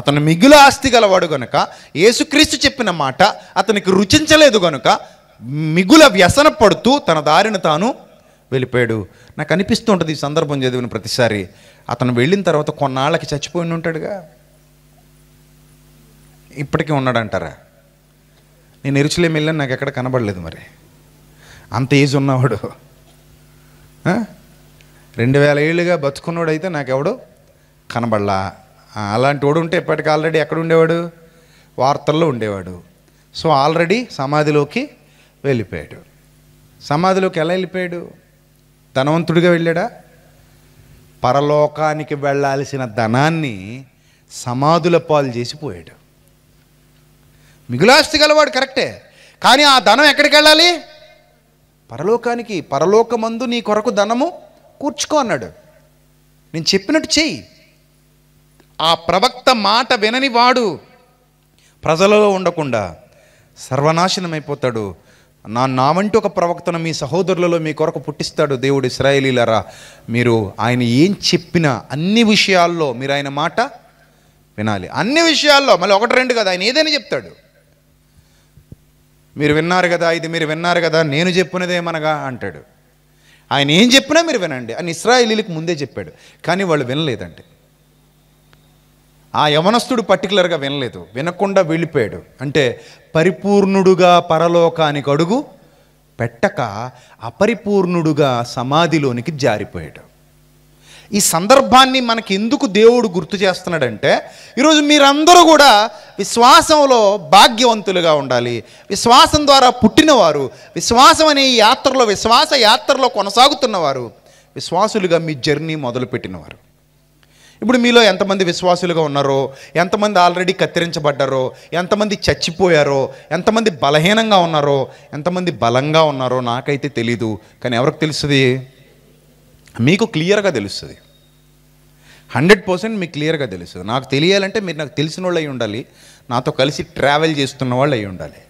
అతను మిగులు ఆస్తి గలవాడు గనుక యేసుక్రీస్తు చెప్పిన మాట అతనికి రుచించలేదు గనుక మిగుల వ్యసన పడుతూ తన దారిని తాను వెళ్ళిపోయాడు నాకు అనిపిస్తూ ఉంటుంది ఈ సందర్భం చదివిన ప్రతిసారి అతను వెళ్ళిన తర్వాత కొన్నాళ్ళకి చచ్చిపోయి ఉంటాడుగా ఇప్పటికీ ఉన్నాడంటారా నేను ఎరుచులేమి వెళ్ళాను నాకు ఎక్కడ కనబడలేదు మరి అంత ఏజ్ ఉన్నవాడు రెండు వేల ఏళ్ళుగా అయితే నాకెవడు కనబడలా అలాంటి వాడు ఉంటే ఇప్పటికి ఆల్రెడీ ఎక్కడ ఉండేవాడు వార్తల్లో ఉండేవాడు సో ఆల్రెడీ సమాధిలోకి వెళ్ళిపోయాడు సమాధిలోకి ఎలా వెళ్ళిపోయాడు ధనవంతుడిగా వెళ్ళాడా పరలోకానికి వెళ్ళాల్సిన ధనాన్ని సమాధుల పాలు చేసిపోయాడు మిగులాస్తి గలవాడు కరెక్టే కానీ ఆ ధనం ఎక్కడికి వెళ్ళాలి పరలోకానికి పరలోకమందు నీ కొరకు ధనము కూర్చుకో అన్నాడు నేను చెప్పినట్టు చెయ్యి ఆ ప్రవక్త మాట వినని వాడు ప్రజలలో ఉండకుండా సర్వనాశనమైపోతాడు నా వంటి ఒక ప్రవక్తను మీ సహోదరులలో మీ కొరకు పుట్టిస్తాడు దేవుడు ఇస్రాయేలీలరా మీరు ఆయన ఏం చెప్పినా అన్ని విషయాల్లో మీరు ఆయన మాట వినాలి అన్ని విషయాల్లో మళ్ళీ ఒకటి రెండు కదా ఆయన ఏదైనా చెప్తాడు మీరు విన్నారు కదా ఇది మీరు విన్నారు కదా నేను చెప్పినదేమనగా అంటాడు ఆయన ఏం చెప్పినా మీరు వినండి అని ఇస్రాయలీలకు ముందే చెప్పాడు కానీ వాళ్ళు వినలేదండి ఆ యవనస్తుడు పర్టికులర్గా వినలేదు వినకుండా వెళ్ళిపోయాడు అంటే పరిపూర్ణుడుగా పరలోకానికి అడుగు పెట్టక అపరిపూర్ణుడుగా సమాధిలోనికి జారిపోయాడు ఈ సందర్భాన్ని మనకి ఎందుకు దేవుడు గుర్తు చేస్తున్నాడంటే ఈరోజు మీరందరూ కూడా విశ్వాసంలో భాగ్యవంతులుగా ఉండాలి విశ్వాసం ద్వారా పుట్టినవారు విశ్వాసం అనే యాత్రలో విశ్వాస యాత్రలో కొనసాగుతున్నవారు విశ్వాసులుగా మీ జర్నీ మొదలుపెట్టినవారు ఇప్పుడు మీలో ఎంతమంది విశ్వాసులుగా ఉన్నారో ఎంతమంది ఆల్రెడీ కత్తిరించబడ్డారో ఎంతమంది చచ్చిపోయారో ఎంతమంది బలహీనంగా ఉన్నారో ఎంతమంది బలంగా ఉన్నారో నాకైతే తెలీదు కానీ ఎవరికి తెలుస్తుంది మీకు క్లియర్గా తెలుస్తుంది హండ్రెడ్ పర్సెంట్ మీకు క్లియర్గా తెలుస్తుంది నాకు తెలియాలంటే మీరు నాకు తెలిసిన వాళ్ళు అయి ఉండాలి నాతో కలిసి ట్రావెల్ చేస్తున్న వాళ్ళు అయి ఉండాలి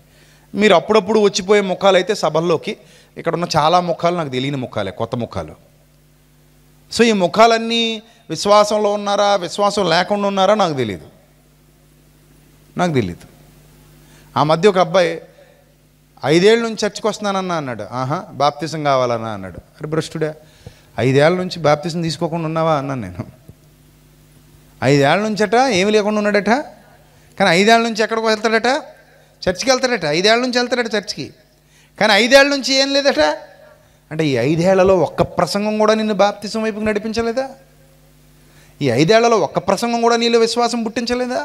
మీరు అప్పుడప్పుడు వచ్చిపోయే ముఖాలు అయితే సభల్లోకి ఇక్కడ ఉన్న చాలా ముఖాలు నాకు తెలియని ముఖాలే కొత్త ముఖాలు సో ఈ ముఖాలన్నీ విశ్వాసంలో ఉన్నారా విశ్వాసం లేకుండా ఉన్నారా నాకు తెలియదు నాకు తెలియదు ఆ మధ్య ఒక అబ్బాయి ఐదేళ్ళ నుంచి చర్చకు వస్తున్నానన్నా అన్నాడు ఆహా బాప్తిసం కావాలన్నా అన్నాడు అరే భ్రష్టుడే ఐదేళ్ల నుంచి బాప్తిసం తీసుకోకుండా ఉన్నావా అన్నాను నేను ఐదేళ్ల నుంచట ఏమి లేకుండా ఉన్నాడట కానీ ఐదేళ్ల నుంచి ఎక్కడికి వెళ్తాడట చర్చికి వెళ్తాడట ఐదేళ్ల నుంచి వెళ్తాడట చర్చికి కానీ ఐదేళ్ల నుంచి ఏం లేదట అంటే ఈ ఐదేళ్లలో ఒక్క ప్రసంగం కూడా నిన్ను బాప్తిసం వైపుకి నడిపించలేదా ఈ ఐదేళ్లలో ఒక్క ప్రసంగం కూడా నీలో విశ్వాసం పుట్టించలేదా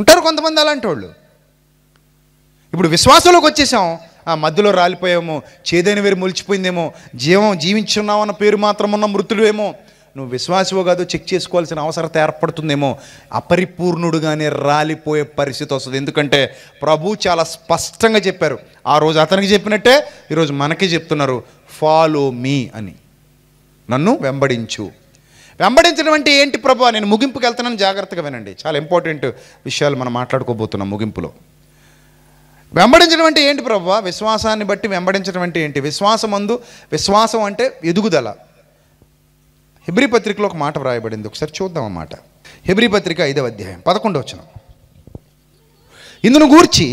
ఉంటారు కొంతమంది అలాంటి వాళ్ళు ఇప్పుడు విశ్వాసంలోకి వచ్చేసాం ఆ మధ్యలో రాలిపోయామో చేదైన వేరు మొలిచిపోయిందేమో జీవం జీవించున్నాం అన్న పేరు మాత్రం ఉన్న మృతులేమో నువ్వు విశ్వాసవో కాదో చెక్ చేసుకోవాల్సిన అవసరత ఏర్పడుతుందేమో అపరిపూర్ణుడుగానే రాలిపోయే పరిస్థితి వస్తుంది ఎందుకంటే ప్రభు చాలా స్పష్టంగా చెప్పారు ఆ రోజు అతనికి చెప్పినట్టే ఈరోజు మనకి చెప్తున్నారు ఫాలో మీ అని నన్ను వెంబడించు వెంబడించడం అంటే ఏంటి ప్రభు నేను ముగింపుకి వెళ్తున్నాను జాగ్రత్తగా వినండి చాలా ఇంపార్టెంట్ విషయాలు మనం మాట్లాడుకోబోతున్నాం ముగింపులో వెంబడించడం అంటే ఏంటి ప్రభు విశ్వాసాన్ని బట్టి వెంబడించడం అంటే ఏంటి విశ్వాసం అందు విశ్వాసం అంటే ఎదుగుదల హిబ్రి పత్రికలో ఒక మాట వ్రాయబడింది ఒకసారి చూద్దాం అన్నమాట హిబ్రి పత్రిక ఐదవ అధ్యాయం పదకొండవ వచ్చిన ఇందును గూర్చి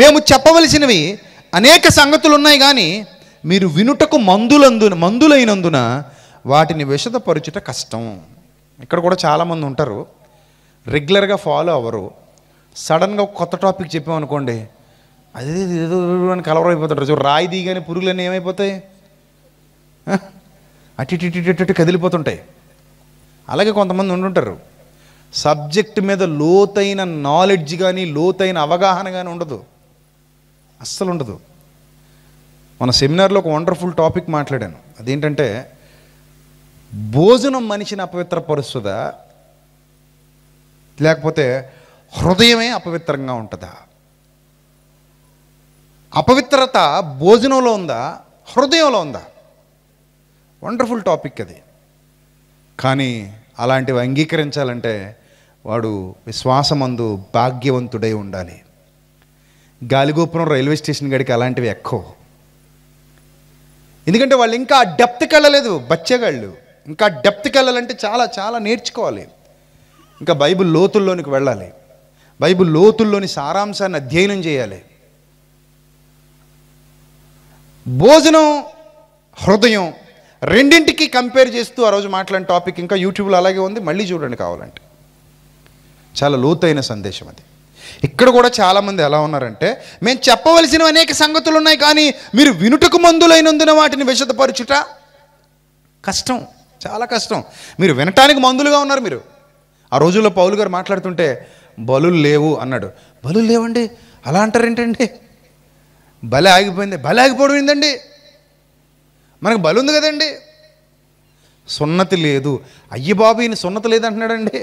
మేము చెప్పవలసినవి అనేక సంగతులు ఉన్నాయి కానీ మీరు వినుటకు మందులందు మందులైనందున వాటిని విషదపరుచుట కష్టం ఇక్కడ కూడా చాలామంది ఉంటారు రెగ్యులర్గా ఫాలో అవ్వరు సడన్గా కొత్త టాపిక్ చెప్పామనుకోండి అదే ఏదో అని అయిపోతుంటారు చూడు రాయి దిగని పురుగులన్నీ ఏమైపోతాయి అటు ఇటు ఇటు ఇటు కదిలిపోతుంటాయి అలాగే కొంతమంది ఉండుంటారు సబ్జెక్ట్ మీద లోతైన నాలెడ్జ్ కానీ లోతైన అవగాహన కానీ ఉండదు అస్సలు ఉండదు మన సెమినార్లో ఒక వండర్ఫుల్ టాపిక్ మాట్లాడాను అదేంటంటే భోజనం మనిషిని అపవిత్రపరుస్తుందా లేకపోతే హృదయమే అపవిత్రంగా ఉంటుందా అపవిత్రత భోజనంలో ఉందా హృదయంలో ఉందా వండర్ఫుల్ టాపిక్ అది కానీ అలాంటివి అంగీకరించాలంటే వాడు విశ్వాసమందు భాగ్యవంతుడై ఉండాలి గాలిగోపురం రైల్వే స్టేషన్ గడికి అలాంటివి ఎక్కువ ఎందుకంటే వాళ్ళు ఇంకా డెప్త్కి వెళ్ళలేదు బచ్చగాళ్ళు ఇంకా డెప్త్కి వెళ్ళాలంటే చాలా చాలా నేర్చుకోవాలి ఇంకా బైబిల్ లోతుల్లోనికి వెళ్ళాలి బైబుల్ లోతుల్లోని సారాంశాన్ని అధ్యయనం చేయాలి భోజనం హృదయం రెండింటికి కంపేర్ చేస్తూ ఆ రోజు మాట్లాడిన టాపిక్ ఇంకా యూట్యూబ్లో అలాగే ఉంది మళ్ళీ చూడండి కావాలంటే చాలా లోతైన సందేశం అది ఇక్కడ కూడా చాలామంది ఎలా ఉన్నారంటే మేము చెప్పవలసిన అనేక సంగతులు ఉన్నాయి కానీ మీరు వినుటకు మందులైనందున వాటిని విషదపరచుట కష్టం చాలా కష్టం మీరు వినటానికి మందులుగా ఉన్నారు మీరు ఆ రోజుల్లో పౌలు గారు మాట్లాడుతుంటే బలు లేవు అన్నాడు బలు లేవండి అలా అంటారేంటండి బలి ఆగిపోయింది బలి ఆగిపోవడం ఏందండి మనకు బలు ఉంది కదండి సున్నతి లేదు అయ్యి బాబు ఈయన సున్నతి లేదంటున్నాడండి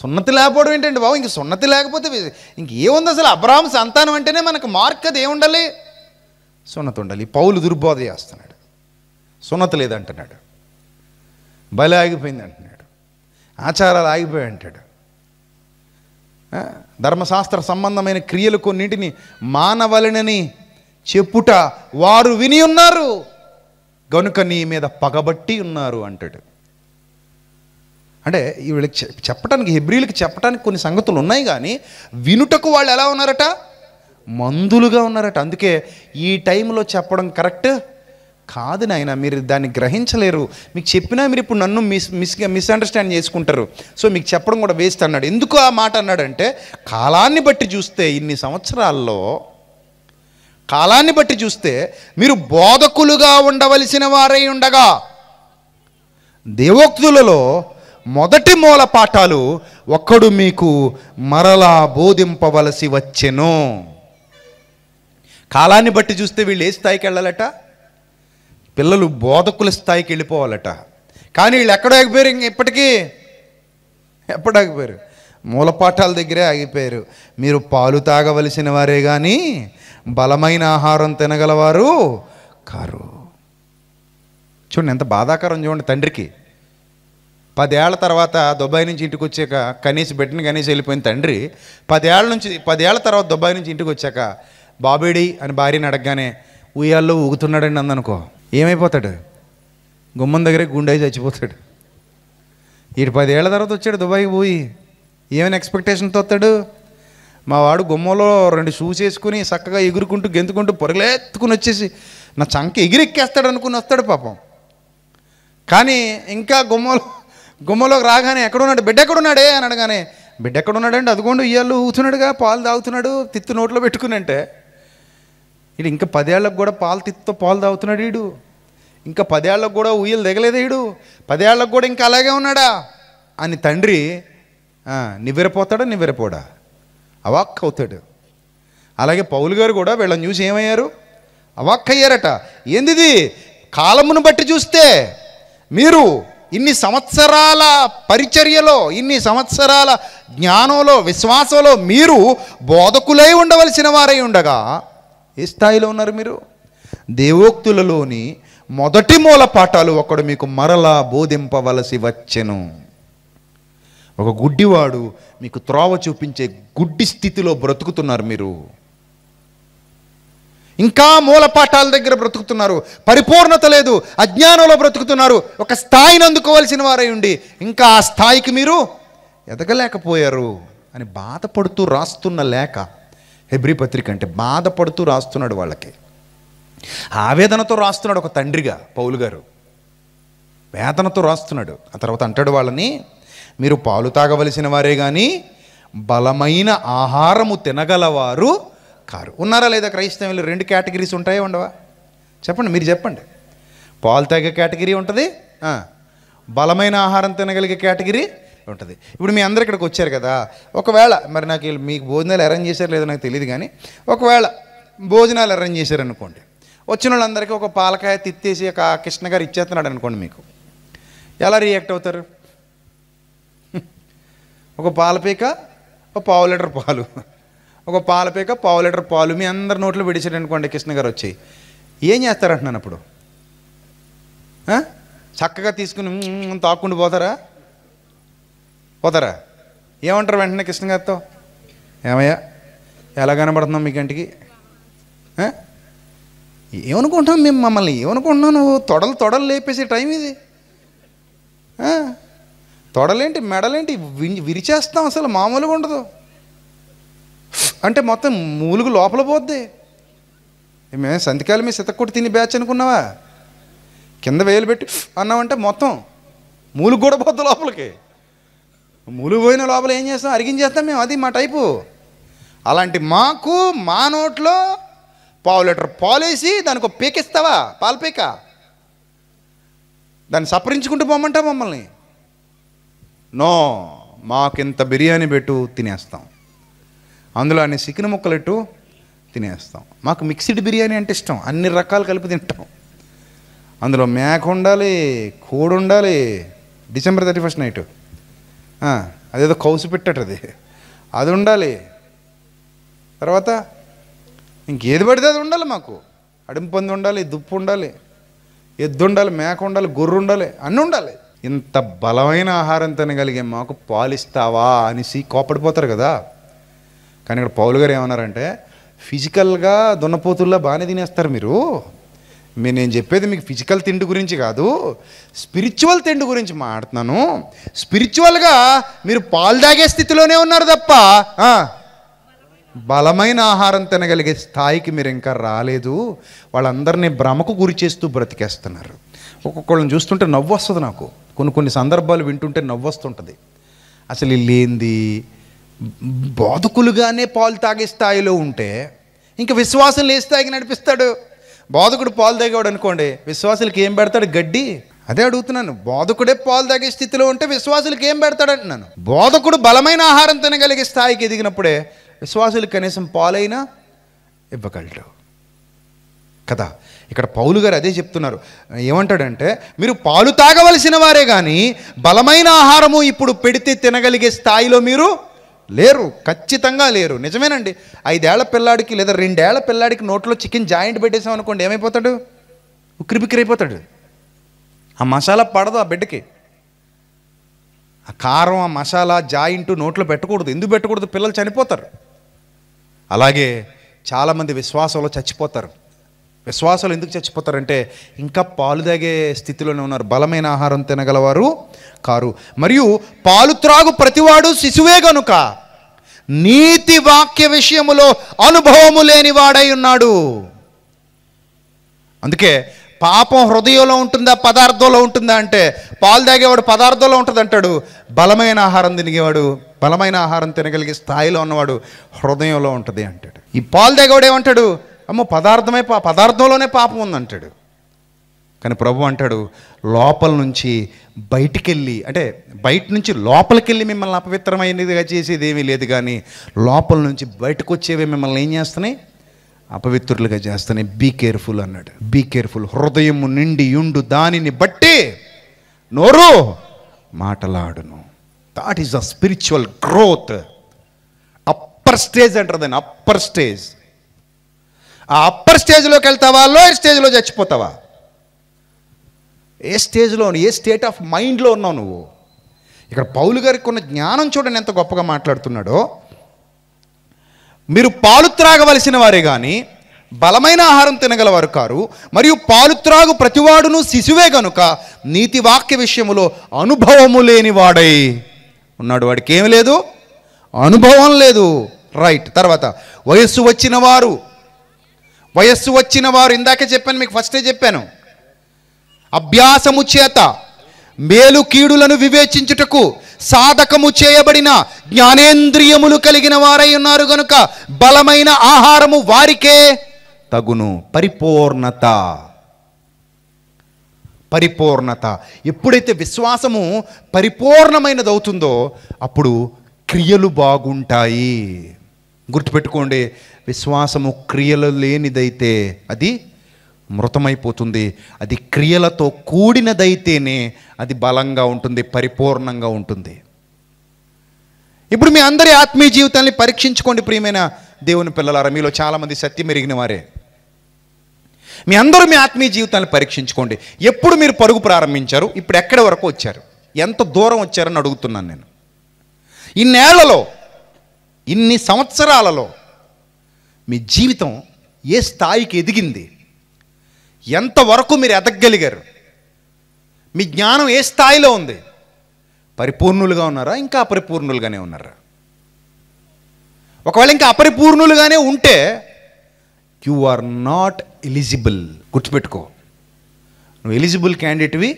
సున్నతి లేకపోవడం ఏంటండి బాబు ఇంక సున్నతి లేకపోతే ఇంకేముంది అసలు అబ్రాహం సంతానం అంటేనే మనకు మార్క్ అది ఏముండాలి సున్నతి ఉండాలి పౌలు దుర్బోధ చేస్తున్నాడు సున్నతి లేదంటున్నాడు బలి ఆగిపోయింది అంటున్నాడు ఆచారాలు ఆగిపోయాయి అంటాడు ధర్మశాస్త్ర సంబంధమైన క్రియలు కొన్నింటిని మానవలనని చెప్పుట వారు విని ఉన్నారు గనుక నీ మీద పగబట్టి ఉన్నారు అంటాడు అంటే వీళ్ళకి చెప్పడానికి హెబ్రిలకి చెప్పడానికి కొన్ని సంగతులు ఉన్నాయి కానీ వినుటకు వాళ్ళు ఎలా ఉన్నారట మందులుగా ఉన్నారట అందుకే ఈ టైంలో చెప్పడం కరెక్ట్ కాదు నాయన మీరు దాన్ని గ్రహించలేరు మీకు చెప్పినా మీరు ఇప్పుడు నన్ను మిస్ మిస్ మిస్అండర్స్టాండ్ చేసుకుంటారు సో మీకు చెప్పడం కూడా వేస్ట్ అన్నాడు ఎందుకు ఆ మాట అన్నాడంటే కాలాన్ని బట్టి చూస్తే ఇన్ని సంవత్సరాల్లో కాలాన్ని బట్టి చూస్తే మీరు బోధకులుగా ఉండవలసిన వారై ఉండగా దేవోక్తులలో మొదటి మూల పాఠాలు ఒక్కడు మీకు మరలా బోధింపవలసి వచ్చెను కాలాన్ని బట్టి చూస్తే వీళ్ళు ఏ స్థాయికి వెళ్ళాలట పిల్లలు బోధకుల స్థాయికి వెళ్ళిపోవాలట కానీ వీళ్ళు ఎక్కడ ఆగిపోయారు ఇప్పటికీ ఎప్పుడు ఆగిపోయారు మూలపాఠాల దగ్గరే ఆగిపోయారు మీరు పాలు తాగవలసిన వారే కానీ బలమైన ఆహారం తినగలవారు కారు చూడండి ఎంత బాధాకరం చూడండి తండ్రికి పదేళ్ల తర్వాత దుబాయ్ నుంచి ఇంటికి వచ్చాక కనీసం బిడ్డని కనీసం వెళ్ళిపోయిన తండ్రి పదేళ్ల నుంచి పదేళ్ల తర్వాత దుబాయ్ నుంచి ఇంటికి వచ్చాక బాబేడి అని భార్యని అడగగానే ఉయ్యాల్లో ఊగుతున్నాడని అందనుకో ఏమైపోతాడు గుమ్మం దగ్గరే గుండాయి చచ్చిపోతాడు ఈడు పదేళ్ల తర్వాత వచ్చాడు దుబాయ్కి పోయి ఏమైనా ఎక్స్పెక్టేషన్తో వస్తాడు మా వాడు గుమ్మంలో రెండు షూస్ వేసుకుని చక్కగా ఎగురుకుంటూ గెంతుకుంటూ పొరలేత్తుకుని వచ్చేసి నా చంక ఎగిరెక్కేస్తాడు అనుకుని వస్తాడు పాపం కానీ ఇంకా గుమ్మలో గుమ్మలోకి రాగానే ఎక్కడున్నాడు బిడ్డ ఎక్కడున్నాడే అని అడగానే బిడ్డ ఎక్కడున్నాడంటే అదిగోండి ఇయ్యాళ్ళు ఊతున్నాడుగా పాలు తాగుతున్నాడు తిత్తు నోట్లో అంటే ఇది ఇంకా పదేళ్ళకు కూడా పాలు తిత్తో పాలు తాగుతున్నాడు వీడు ఇంకా పదేళ్ళకు కూడా ఉయ్యలు దిగలేదు వీడు పదేళ్ళకు కూడా ఇంకా అలాగే ఉన్నాడా అని తండ్రి నివ్వెరపోతాడా నివ్వెరపోడా అవాక్ అవుతాడు అలాగే పౌలు గారు కూడా వీళ్ళని చూసి ఏమయ్యారు అవాక్ అయ్యారట ఏందిది కాలమును బట్టి చూస్తే మీరు ఇన్ని సంవత్సరాల పరిచర్యలో ఇన్ని సంవత్సరాల జ్ఞానంలో విశ్వాసంలో మీరు బోధకులై ఉండవలసిన వారై ఉండగా ఏ స్థాయిలో ఉన్నారు మీరు దేవోక్తులలోని మొదటి మూల పాఠాలు ఒకడు మీకు మరలా బోధింపవలసి వచ్చెను ఒక గుడ్డివాడు మీకు త్రోవ చూపించే గుడ్డి స్థితిలో బ్రతుకుతున్నారు మీరు ఇంకా మూల పాఠాల దగ్గర బ్రతుకుతున్నారు పరిపూర్ణత లేదు అజ్ఞానంలో బ్రతుకుతున్నారు ఒక స్థాయిని అందుకోవాల్సిన వారై ఉండి ఇంకా ఆ స్థాయికి మీరు ఎదగలేకపోయారు అని బాధపడుతూ రాస్తున్న లేఖ హెబ్రి పత్రిక అంటే బాధపడుతూ రాస్తున్నాడు వాళ్ళకి ఆవేదనతో రాస్తున్నాడు ఒక తండ్రిగా పౌలు గారు వేదనతో రాస్తున్నాడు ఆ తర్వాత అంటాడు వాళ్ళని మీరు పాలు తాగవలసిన వారే కానీ బలమైన ఆహారము తినగలవారు కారు ఉన్నారా లేదా క్రైస్తవులు రెండు కేటగిరీస్ ఉంటాయో ఉండవా చెప్పండి మీరు చెప్పండి పాలు తాగే కేటగిరీ ఉంటుంది బలమైన ఆహారం తినగలిగే కేటగిరీ ఉంటుంది ఇప్పుడు మీ అందరు ఇక్కడికి వచ్చారు కదా ఒకవేళ మరి నాకు మీకు భోజనాలు అరేంజ్ చేశారు లేదో నాకు తెలియదు కానీ ఒకవేళ భోజనాలు అరేంజ్ చేశారు అనుకోండి వచ్చిన వాళ్ళందరికీ ఒక పాలకాయ తిత్తేసి ఒక కృష్ణ గారు ఇచ్చేస్తున్నాడు అనుకోండి మీకు ఎలా రియాక్ట్ అవుతారు ఒక పాలపీక ఒక పావు లీటర్ పాలు ఒక పాలపీక పావు లీటర్ పాలు మీ అందరు నోట్లో విడిచాడు అనుకోండి కృష్ణ గారు వచ్చి ఏం చేస్తారంటున్నాను అప్పుడు చక్కగా తీసుకుని తాక్కుండా పోతారా పోతారా ఏమంటారు వెంటనే కృష్ణ గారితో ఏమయ్యా ఎలా కనబడుతున్నాం మీ గంటికి ఏమనుకుంటున్నాం మేము మమ్మల్ని ఏమనుకుంటున్నాను నువ్వు తొడలు తొడలు లేపేసే టైం ఇది తొడలేంటి మెడలేంటి విరిచేస్తాం అసలు మామూలుగా ఉండదు అంటే మొత్తం మూలుగు లోపల పోద్ది మేము సంతకాలు మీ సితక్కొట్టి తిని బ్యాచ్ అనుకున్నావా కింద వేలు పెట్టి అన్నామంటే మొత్తం మూలుగు కూడా పోద్ది లోపలికి ములిపోయిన లోపల ఏం చేస్తాం అరిగించేస్తాం మేము అది మా టైపు అలాంటి మాకు మా నోట్లో పావు లీటర్ పాలేసి దానికి పీకిస్తావా పాలపీక దాన్ని సపరించుకుంటూ పోమంటా మమ్మల్ని నో మాకింత బిర్యానీ పెట్టు తినేస్తాం అందులో అన్ని చికెన్ ముక్కలెట్టు తినేస్తాం మాకు మిక్స్డ్ బిర్యానీ అంటే ఇష్టం అన్ని రకాలు కలిపి తింటాం అందులో మేక ఉండాలి కోడి ఉండాలి డిసెంబర్ థర్టీ ఫస్ట్ నైట్ అదేదో కౌసు పెట్టట అది అది ఉండాలి తర్వాత ఇంకేది పడితే అది ఉండాలి మాకు అడింపంది ఉండాలి దుప్పు ఉండాలి ఎద్దు ఉండాలి మేక ఉండాలి గొర్రు ఉండాలి అన్నీ ఉండాలి ఇంత బలమైన ఆహారం తినగలిగే మాకు పాలిస్తావా అనేసి కోపడిపోతారు కదా కానీ ఇక్కడ పౌలు గారు ఏమన్నారంటే ఫిజికల్గా దున్నపోతుల్లో బాగానే తినేస్తారు మీరు మీ నేను చెప్పేది మీకు ఫిజికల్ తిండి గురించి కాదు స్పిరిచువల్ తిండి గురించి మాట్లాడుతున్నాను స్పిరిచువల్గా మీరు పాలు తాగే స్థితిలోనే ఉన్నారు తప్ప బలమైన ఆహారం తినగలిగే స్థాయికి మీరు ఇంకా రాలేదు వాళ్ళందరినీ భ్రమకు గురి చేస్తూ బ్రతికేస్తున్నారు ఒక్కొక్కళ్ళని చూస్తుంటే నవ్వు వస్తుంది నాకు కొన్ని కొన్ని సందర్భాలు వింటుంటే నవ్వు వస్తుంటుంది అసలు లేనిది బోధకులుగానే పాలు తాగే స్థాయిలో ఉంటే ఇంకా విశ్వాసం స్థాయికి నడిపిస్తాడు బోధకుడు పాలు తాగేవాడు అనుకోండి విశ్వాసులకి ఏం పెడతాడు గడ్డి అదే అడుగుతున్నాను బోధకుడే పాలు తాగే స్థితిలో ఉంటే విశ్వాసులకి ఏం అంటున్నాను బోధకుడు బలమైన ఆహారం తినగలిగే స్థాయికి ఎదిగినప్పుడే విశ్వాసులు కనీసం పాలైనా ఇవ్వగలరు కదా ఇక్కడ పౌలు గారు అదే చెప్తున్నారు ఏమంటాడంటే మీరు పాలు తాగవలసిన వారే కానీ బలమైన ఆహారము ఇప్పుడు పెడితే తినగలిగే స్థాయిలో మీరు లేరు ఖచ్చితంగా లేరు నిజమేనండి ఐదేళ్ల పిల్లాడికి లేదా రెండేళ్ల పిల్లాడికి నోట్లో చికెన్ జాయింట్ పెట్టేసాం అనుకోండి ఏమైపోతాడు ఉక్కిరిబిక్కిరి అయిపోతాడు ఆ మసాలా పడదు ఆ బిడ్డకి ఆ కారం ఆ మసాలా జాయింట్ నోట్లో పెట్టకూడదు ఎందుకు పెట్టకూడదు పిల్లలు చనిపోతారు అలాగే చాలామంది విశ్వాసంలో చచ్చిపోతారు విశ్వాసాలు ఎందుకు చచ్చిపోతారంటే ఇంకా పాలు తాగే స్థితిలోనే ఉన్నారు బలమైన ఆహారం తినగలవారు కారు మరియు పాలు త్రాగు ప్రతివాడు శిశువే గనుక నీతి వాక్య విషయములో అనుభవము లేనివాడై ఉన్నాడు అందుకే పాపం హృదయంలో ఉంటుందా పదార్థంలో ఉంటుందా అంటే పాలు తాగేవాడు పదార్థంలో ఉంటుంది అంటాడు బలమైన ఆహారం తినేవాడు బలమైన ఆహారం తినగలిగే స్థాయిలో ఉన్నవాడు హృదయంలో ఉంటుంది అంటాడు ఈ పాలు తాగేవాడు ఏమంటాడు అమ్మో పదార్థమే పా పదార్థంలోనే పాపం ఉందంటాడు కానీ ప్రభు అంటాడు లోపల నుంచి బయటికెళ్ళి అంటే బయట నుంచి లోపలికెళ్ళి మిమ్మల్ని అపవిత్రమైనదిగా చేసేది ఏమీ లేదు కానీ లోపల నుంచి బయటకు వచ్చేవి మిమ్మల్ని ఏం చేస్తున్నాయి అపవిత్రులుగా చేస్తున్నాయి బీ కేర్ఫుల్ అన్నాడు బీ కేర్ఫుల్ హృదయము నిండి ఉండు దానిని బట్టి నోరు మాటలాడును that is the spiritual growth upper stage అంటారు దాన్ని అప్పర్ స్టేజ్ ఆ అప్పర్ స్టేజ్లోకి వెళ్తావా లోయర్ స్టేజ్లో చచ్చిపోతావా ఏ స్టేజ్లో ఏ స్టేట్ ఆఫ్ మైండ్లో ఉన్నావు నువ్వు ఇక్కడ పౌలు గారికి ఉన్న జ్ఞానం చూడండి ఎంత గొప్పగా మాట్లాడుతున్నాడో మీరు పాలు త్రాగవలసిన వారే కానీ బలమైన ఆహారం తినగలవారు కారు మరియు పాలు త్రాగు ప్రతివాడును శిశువే గనుక నీతి వాక్య విషయములో అనుభవము లేని వాడై ఉన్నాడు వాడికి ఏమి లేదు అనుభవం లేదు రైట్ తర్వాత వయస్సు వచ్చిన వారు వయస్సు వచ్చిన వారు ఇందాకే చెప్పాను మీకు ఫస్టే చెప్పాను అభ్యాసము చేత మేలు కీడులను వివేచించుటకు సాధకము చేయబడిన జ్ఞానేంద్రియములు కలిగిన వారై ఉన్నారు గనుక బలమైన ఆహారము వారికే తగును పరిపూర్ణత పరిపూర్ణత ఎప్పుడైతే విశ్వాసము పరిపూర్ణమైనది అవుతుందో అప్పుడు క్రియలు బాగుంటాయి గుర్తుపెట్టుకోండి విశ్వాసము క్రియలు లేనిదైతే అది మృతమైపోతుంది అది క్రియలతో కూడినదైతేనే అది బలంగా ఉంటుంది పరిపూర్ణంగా ఉంటుంది ఇప్పుడు మీ అందరి ఆత్మీయ జీవితాన్ని పరీక్షించుకోండి ప్రియమైన దేవుని పిల్లలారా మీలో చాలామంది సత్యం ఎరిగిన వారే మీ అందరూ మీ ఆత్మీయ జీవితాన్ని పరీక్షించుకోండి ఎప్పుడు మీరు పరుగు ప్రారంభించారు ఇప్పుడు ఎక్కడి వరకు వచ్చారు ఎంత దూరం వచ్చారని అడుగుతున్నాను నేను ఇన్నేళ్లలో ఇన్ని సంవత్సరాలలో మీ జీవితం ఏ స్థాయికి ఎదిగింది ఎంతవరకు మీరు ఎదగగలిగారు మీ జ్ఞానం ఏ స్థాయిలో ఉంది పరిపూర్ణులుగా ఉన్నారా ఇంకా అపరిపూర్ణులుగానే ఉన్నారా ఒకవేళ ఇంకా అపరిపూర్ణులుగానే ఉంటే యు ఆర్ నాట్ ఎలిజిబుల్ గుర్తుపెట్టుకో నువ్వు ఎలిజిబుల్ క్యాండిడేట్వి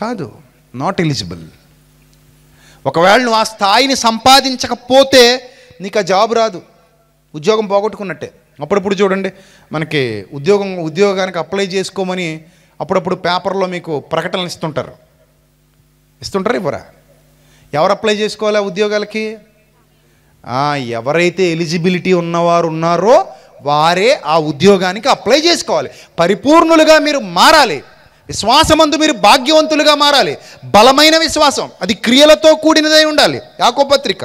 కాదు నాట్ ఎలిజిబుల్ ఒకవేళ నువ్వు ఆ స్థాయిని సంపాదించకపోతే నీకు ఆ జాబ్ రాదు ఉద్యోగం పోగొట్టుకున్నట్టే అప్పుడప్పుడు చూడండి మనకి ఉద్యోగం ఉద్యోగానికి అప్లై చేసుకోమని అప్పుడప్పుడు పేపర్లో మీకు ప్రకటనలు ఇస్తుంటారు ఇస్తుంటారు ఇవ్వరా ఎవరు అప్లై చేసుకోవాలి ఉద్యోగాలకి ఎవరైతే ఎలిజిబిలిటీ ఉన్నవారు ఉన్నారో వారే ఆ ఉద్యోగానికి అప్లై చేసుకోవాలి పరిపూర్ణులుగా మీరు మారాలి విశ్వాసమందు మీరు భాగ్యవంతులుగా మారాలి బలమైన విశ్వాసం అది క్రియలతో కూడినదై ఉండాలి యాకోపత్రిక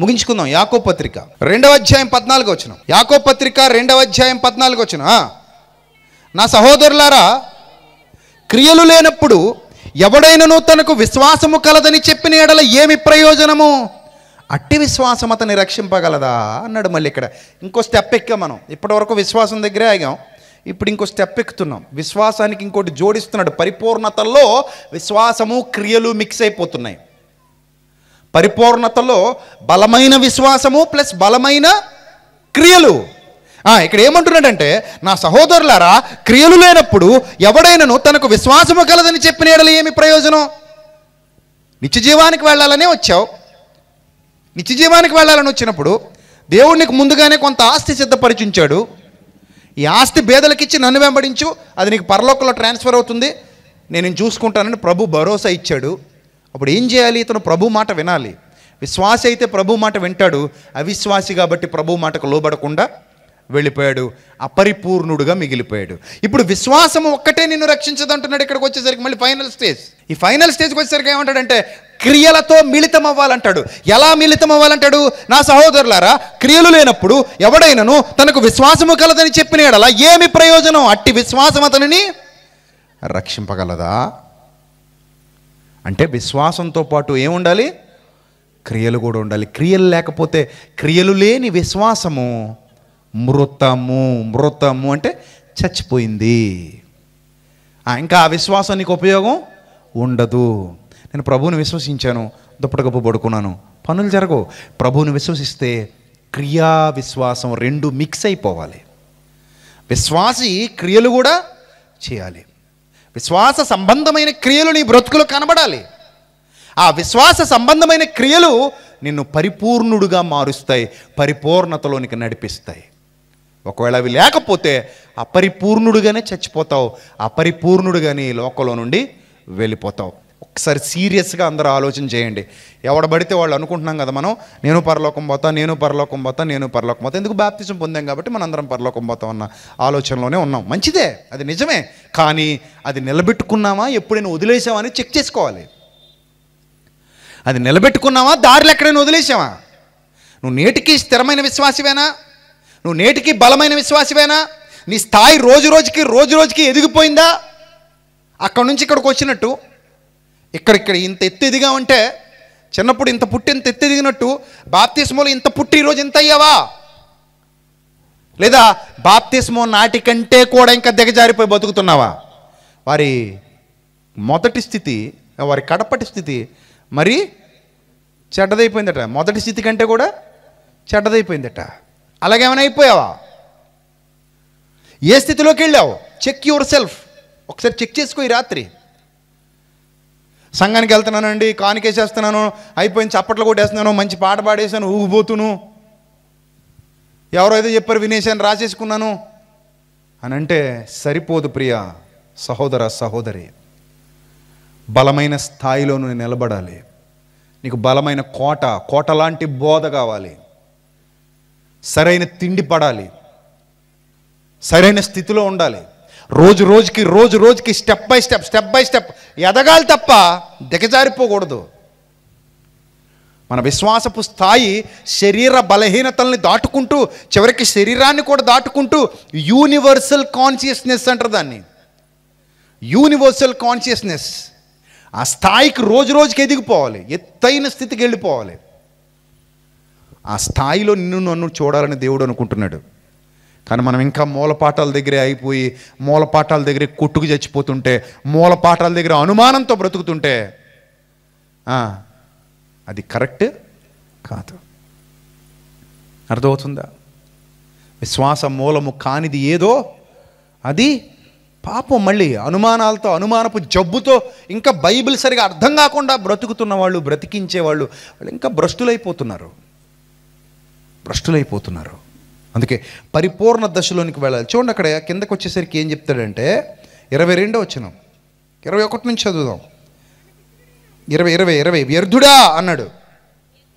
ముగించుకుందాం యాకో పత్రిక రెండవ అధ్యాయం పద్నాలుగు వచ్చిన యాకో పత్రిక రెండవ అధ్యాయం పద్నాలుగు వచ్చిన నా సహోదరులారా క్రియలు లేనప్పుడు ఎవడైనను తనకు విశ్వాసము కలదని చెప్పిన ఎడల ఏమి ప్రయోజనము అట్టి విశ్వాసం అతని రక్షింపగలదా అన్నాడు మళ్ళీ ఇక్కడ ఇంకో స్టెప్ ఎక్కాం మనం ఇప్పటివరకు విశ్వాసం దగ్గరే ఆగాం ఇప్పుడు ఇంకో స్టెప్ ఎక్కుతున్నాం విశ్వాసానికి ఇంకోటి జోడిస్తున్నాడు పరిపూర్ణతల్లో విశ్వాసము క్రియలు మిక్స్ అయిపోతున్నాయి పరిపూర్ణతలో బలమైన విశ్వాసము ప్లస్ బలమైన క్రియలు ఇక్కడ ఏమంటున్నాడంటే నా సహోదరులారా క్రియలు లేనప్పుడు ఎవడైనను తనకు విశ్వాసము కలదని చెప్పిన ఎడలు ఏమి ప్రయోజనం నిత్యజీవానికి వెళ్ళాలనే వచ్చావు నిత్యజీవానికి వెళ్ళాలని వచ్చినప్పుడు దేవుడికి ముందుగానే కొంత ఆస్తి సిద్ధపరిచించాడు ఈ ఆస్తి బేదలకిచ్చి నన్ను వెంబడించు అది నీకు పరలోకంలో ట్రాన్స్ఫర్ అవుతుంది నేను చూసుకుంటానని ప్రభు భరోసా ఇచ్చాడు అప్పుడు ఏం చేయాలి ఇతను ప్రభు మాట వినాలి విశ్వాస అయితే ప్రభు మాట వింటాడు అవిశ్వాసి కాబట్టి ప్రభు మాటకు లోబడకుండా వెళ్ళిపోయాడు అపరిపూర్ణుడుగా మిగిలిపోయాడు ఇప్పుడు విశ్వాసం ఒక్కటే నిన్ను రక్షించదంటున్నాడు ఇక్కడికి వచ్చేసరికి మళ్ళీ ఫైనల్ స్టేజ్ ఈ ఫైనల్ స్టేజ్కి వచ్చేసరికి ఏమంటాడంటే క్రియలతో మిళితం అవ్వాలంటాడు ఎలా మిళితం అవ్వాలంటాడు నా సహోదరులారా క్రియలు లేనప్పుడు ఎవడైనను తనకు విశ్వాసము కలదని చెప్పినాడు అలా ఏమి ప్రయోజనం అట్టి విశ్వాసం అతనిని రక్షింపగలదా అంటే విశ్వాసంతో పాటు ఏముండాలి క్రియలు కూడా ఉండాలి క్రియలు లేకపోతే క్రియలు లేని విశ్వాసము మృతము మృతము అంటే చచ్చిపోయింది ఇంకా ఆ విశ్వాసం నీకు ఉపయోగం ఉండదు నేను ప్రభువుని విశ్వసించాను దుప్పటగప్పు పడుకున్నాను పనులు జరగవు ప్రభువుని విశ్వసిస్తే క్రియా విశ్వాసం రెండు మిక్స్ అయిపోవాలి విశ్వాసి క్రియలు కూడా చేయాలి విశ్వాస సంబంధమైన క్రియలు నీ బ్రతుకులో కనబడాలి ఆ విశ్వాస సంబంధమైన క్రియలు నిన్ను పరిపూర్ణుడుగా మారుస్తాయి పరిపూర్ణతలోనికి నడిపిస్తాయి ఒకవేళ అవి లేకపోతే అపరిపూర్ణుడుగానే చచ్చిపోతావు అపరిపూర్ణుడుగానే ఈ లోకంలో నుండి వెళ్ళిపోతావు ఒకసారి సీరియస్గా అందరూ ఆలోచన చేయండి ఎవడ పడితే వాళ్ళు అనుకుంటున్నాం కదా మనం నేను పరలోకం పోతా నేను పరలోకం పోతా నేను పరలోకం పోతా ఎందుకు బాప్తిజం పొందాం కాబట్టి మనం అందరం పరలోకం పోతాం అన్న ఆలోచనలోనే ఉన్నాం మంచిదే అది నిజమే కానీ అది నిలబెట్టుకున్నామా ఎప్పుడైనా వదిలేసామని అని చెక్ చేసుకోవాలి అది నిలబెట్టుకున్నావా దారిలో ఎక్కడైనా వదిలేసావా నువ్వు నేటికి స్థిరమైన విశ్వాసమేనా నువ్వు నేటికి బలమైన విశ్వాసమేనా నీ స్థాయి రోజు రోజుకి రోజు రోజుకి ఎదిగిపోయిందా అక్కడి నుంచి ఇక్కడికి వచ్చినట్టు ఇక్కడ ఇంత ఎత్తు ఉంటే చిన్నప్పుడు ఇంత పుట్టి ఇంత ఎత్తు ఎదిగినట్టు బాప్తిస్మోలో ఇంత పుట్టి ఈరోజు ఇంత అయ్యావా లేదా బాప్తిస్మో నాటి కంటే కూడా ఇంకా దిగజారిపోయి బతుకుతున్నావా వారి మొదటి స్థితి వారి కడపటి స్థితి మరి చెడ్డదైపోయిందట మొదటి స్థితి కంటే కూడా చెడ్డదైపోయిందట అలాగేమైనా అయిపోయావా ఏ స్థితిలోకి వెళ్ళావు చెక్ యువర్ సెల్ఫ్ ఒకసారి చెక్ చేసుకో ఈ రాత్రి సంఘానికి వెళ్తున్నానండి కానికేసేస్తున్నాను అయిపోయింది చప్పట్లు కొట్టేస్తున్నాను మంచి పాట పాడేశాను ఊగిపోతును అయితే చెప్పారు వినేశాను రాసేసుకున్నాను అని అంటే సరిపోదు ప్రియ సహోదర సహోదరి బలమైన స్థాయిలో నువ్వు నిలబడాలి నీకు బలమైన కోట కోట లాంటి బోధ కావాలి సరైన తిండి పడాలి సరైన స్థితిలో ఉండాలి రోజు రోజుకి రోజు రోజుకి step by step step by step ఎదగాలి తప్ప దిగజారిపోకూడదు మన విశ్వాసపు స్థాయి శరీర బలహీనతల్ని దాటుకుంటూ చివరికి శరీరాన్ని కూడా దాటుకుంటూ యూనివర్సల్ కాన్షియస్నెస్ అంటారు దాన్ని యూనివర్సల్ కాన్షియస్నెస్ ఆ స్థాయికి రోజు రోజుకి ఎదిగిపోవాలి ఎత్తైన స్థితికి వెళ్ళిపోవాలి ఆ స్థాయిలో నిన్ను నన్ను చూడాలని దేవుడు అనుకుంటున్నాడు కానీ మనం ఇంకా మూలపాఠాల దగ్గరే అయిపోయి మూలపాఠాల దగ్గరే కొట్టుకు చచ్చిపోతుంటే మూలపాఠాల దగ్గర అనుమానంతో బ్రతుకుతుంటే అది కరెక్ట్ కాదు అర్థమవుతుందా విశ్వాస మూలము కానిది ఏదో అది పాపం మళ్ళీ అనుమానాలతో అనుమానపు జబ్బుతో ఇంకా బైబిల్ సరిగా అర్థం కాకుండా బ్రతుకుతున్న వాళ్ళు బ్రతికించే వాళ్ళు వాళ్ళు ఇంకా భ్రష్టులైపోతున్నారు భ్రష్టులైపోతున్నారు అందుకే పరిపూర్ణ దశలోనికి వెళ్ళాలి చూడండి అక్కడ కిందకు వచ్చేసరికి ఏం చెప్తాడంటే ఇరవై రెండో వచ్చిన ఇరవై ఒకటి నుంచి చదువుదాం ఇరవై ఇరవై ఇరవై వ్యర్థుడా అన్నాడు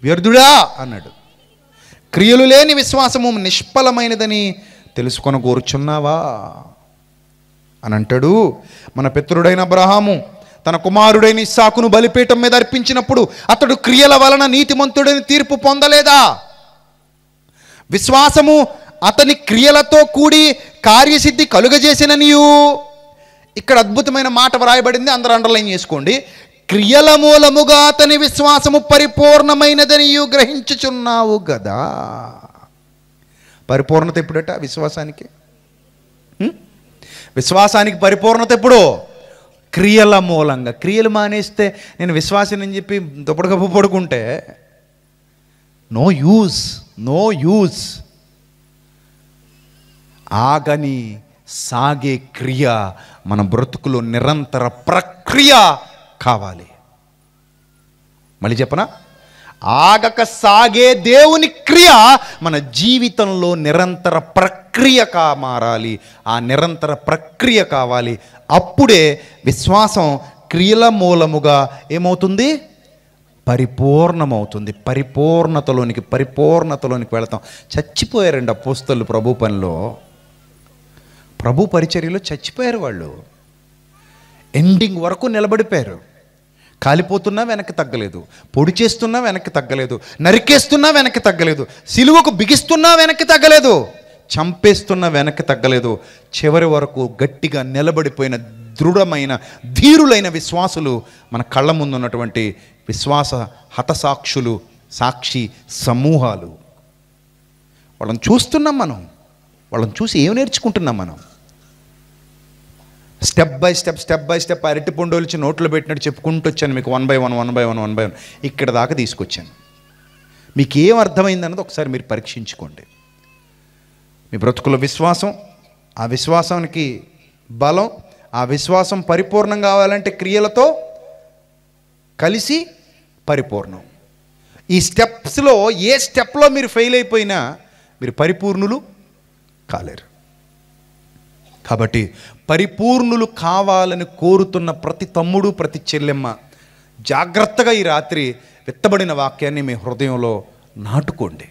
వ్యర్థుడా అన్నాడు క్రియలు లేని విశ్వాసము నిష్ఫలమైనదని తెలుసుకొని కూర్చున్నావా అని అంటాడు మన పిత్రుడైన అబ్రహాము తన కుమారుడైన ఇస్సాకును బలిపీఠం మీద అర్పించినప్పుడు అతడు క్రియల వలన నీతిమంతుడని తీర్పు పొందలేదా విశ్వాసము అతని క్రియలతో కూడి కార్యసిద్ధి కలుగజేసిననియు ఇక్కడ అద్భుతమైన మాట వ్రాయబడింది అందరు అండర్లైన్ చేసుకోండి క్రియల మూలముగా అతని విశ్వాసము పరిపూర్ణమైనదనియు గ్రహించుచున్నావు కదా పరిపూర్ణత ఎప్పుడట విశ్వాసానికి విశ్వాసానికి పరిపూర్ణత ఎప్పుడు క్రియల మూలంగా క్రియలు మానేస్తే నేను విశ్వాసం అని చెప్పి దుప్పటికప్పు పడుకుంటే నో యూస్ నో యూజ్ ఆగని సాగే క్రియ మన బ్రతుకులో నిరంతర ప్రక్రియ కావాలి మళ్ళీ చెప్పనా ఆగక సాగే దేవుని క్రియ మన జీవితంలో నిరంతర ప్రక్రియగా మారాలి ఆ నిరంతర ప్రక్రియ కావాలి అప్పుడే విశ్వాసం క్రియల మూలముగా ఏమవుతుంది పరిపూర్ణమవుతుంది పరిపూర్ణతలోనికి పరిపూర్ణతలోనికి వెళతాం చచ్చిపోయారండి ఆ పోస్తలు ప్రభు పనిలో ప్రభు పరిచర్యలో చచ్చిపోయారు వాళ్ళు ఎండింగ్ వరకు నిలబడిపోయారు కాలిపోతున్నా వెనక్కి తగ్గలేదు పొడి చేస్తున్నా వెనక్కి తగ్గలేదు నరికేస్తున్నా వెనక్కి తగ్గలేదు సిలువకు బిగిస్తున్నా వెనక్కి తగ్గలేదు చంపేస్తున్న వెనక్కి తగ్గలేదు చివరి వరకు గట్టిగా నిలబడిపోయిన దృఢమైన ధీరులైన విశ్వాసులు మన కళ్ళ ముందు ఉన్నటువంటి విశ్వాస హతసాక్షులు సాక్షి సమూహాలు వాళ్ళని చూస్తున్నాం మనం వాళ్ళని చూసి ఏం నేర్చుకుంటున్నాం మనం step by step step by step అరటి పొండోలిచి నోట్లో పెట్టినట్టు చెప్పుకుంటూ వచ్చాను మీకు one by one one by one one by one ఇక్కడ దాకా తీసుకొచ్చాను మీకు ఏం అర్థమైందన్నది ఒకసారి మీరు పరీక్షించుకోండి మీ బ్రతుకుల విశ్వాసం ఆ విశ్వాసానికి బలం ఆ విశ్వాసం పరిపూర్ణం కావాలంటే క్రియలతో కలిసి పరిపూర్ణం ఈ స్టెప్స్లో ఏ స్టెప్లో మీరు ఫెయిల్ అయిపోయినా మీరు పరిపూర్ణులు కాలేరు కాబట్టి పరిపూర్ణులు కావాలని కోరుతున్న ప్రతి తమ్ముడు ప్రతి చెల్లెమ్మ జాగ్రత్తగా ఈ రాత్రి విత్తబడిన వాక్యాన్ని మీ హృదయంలో నాటుకోండి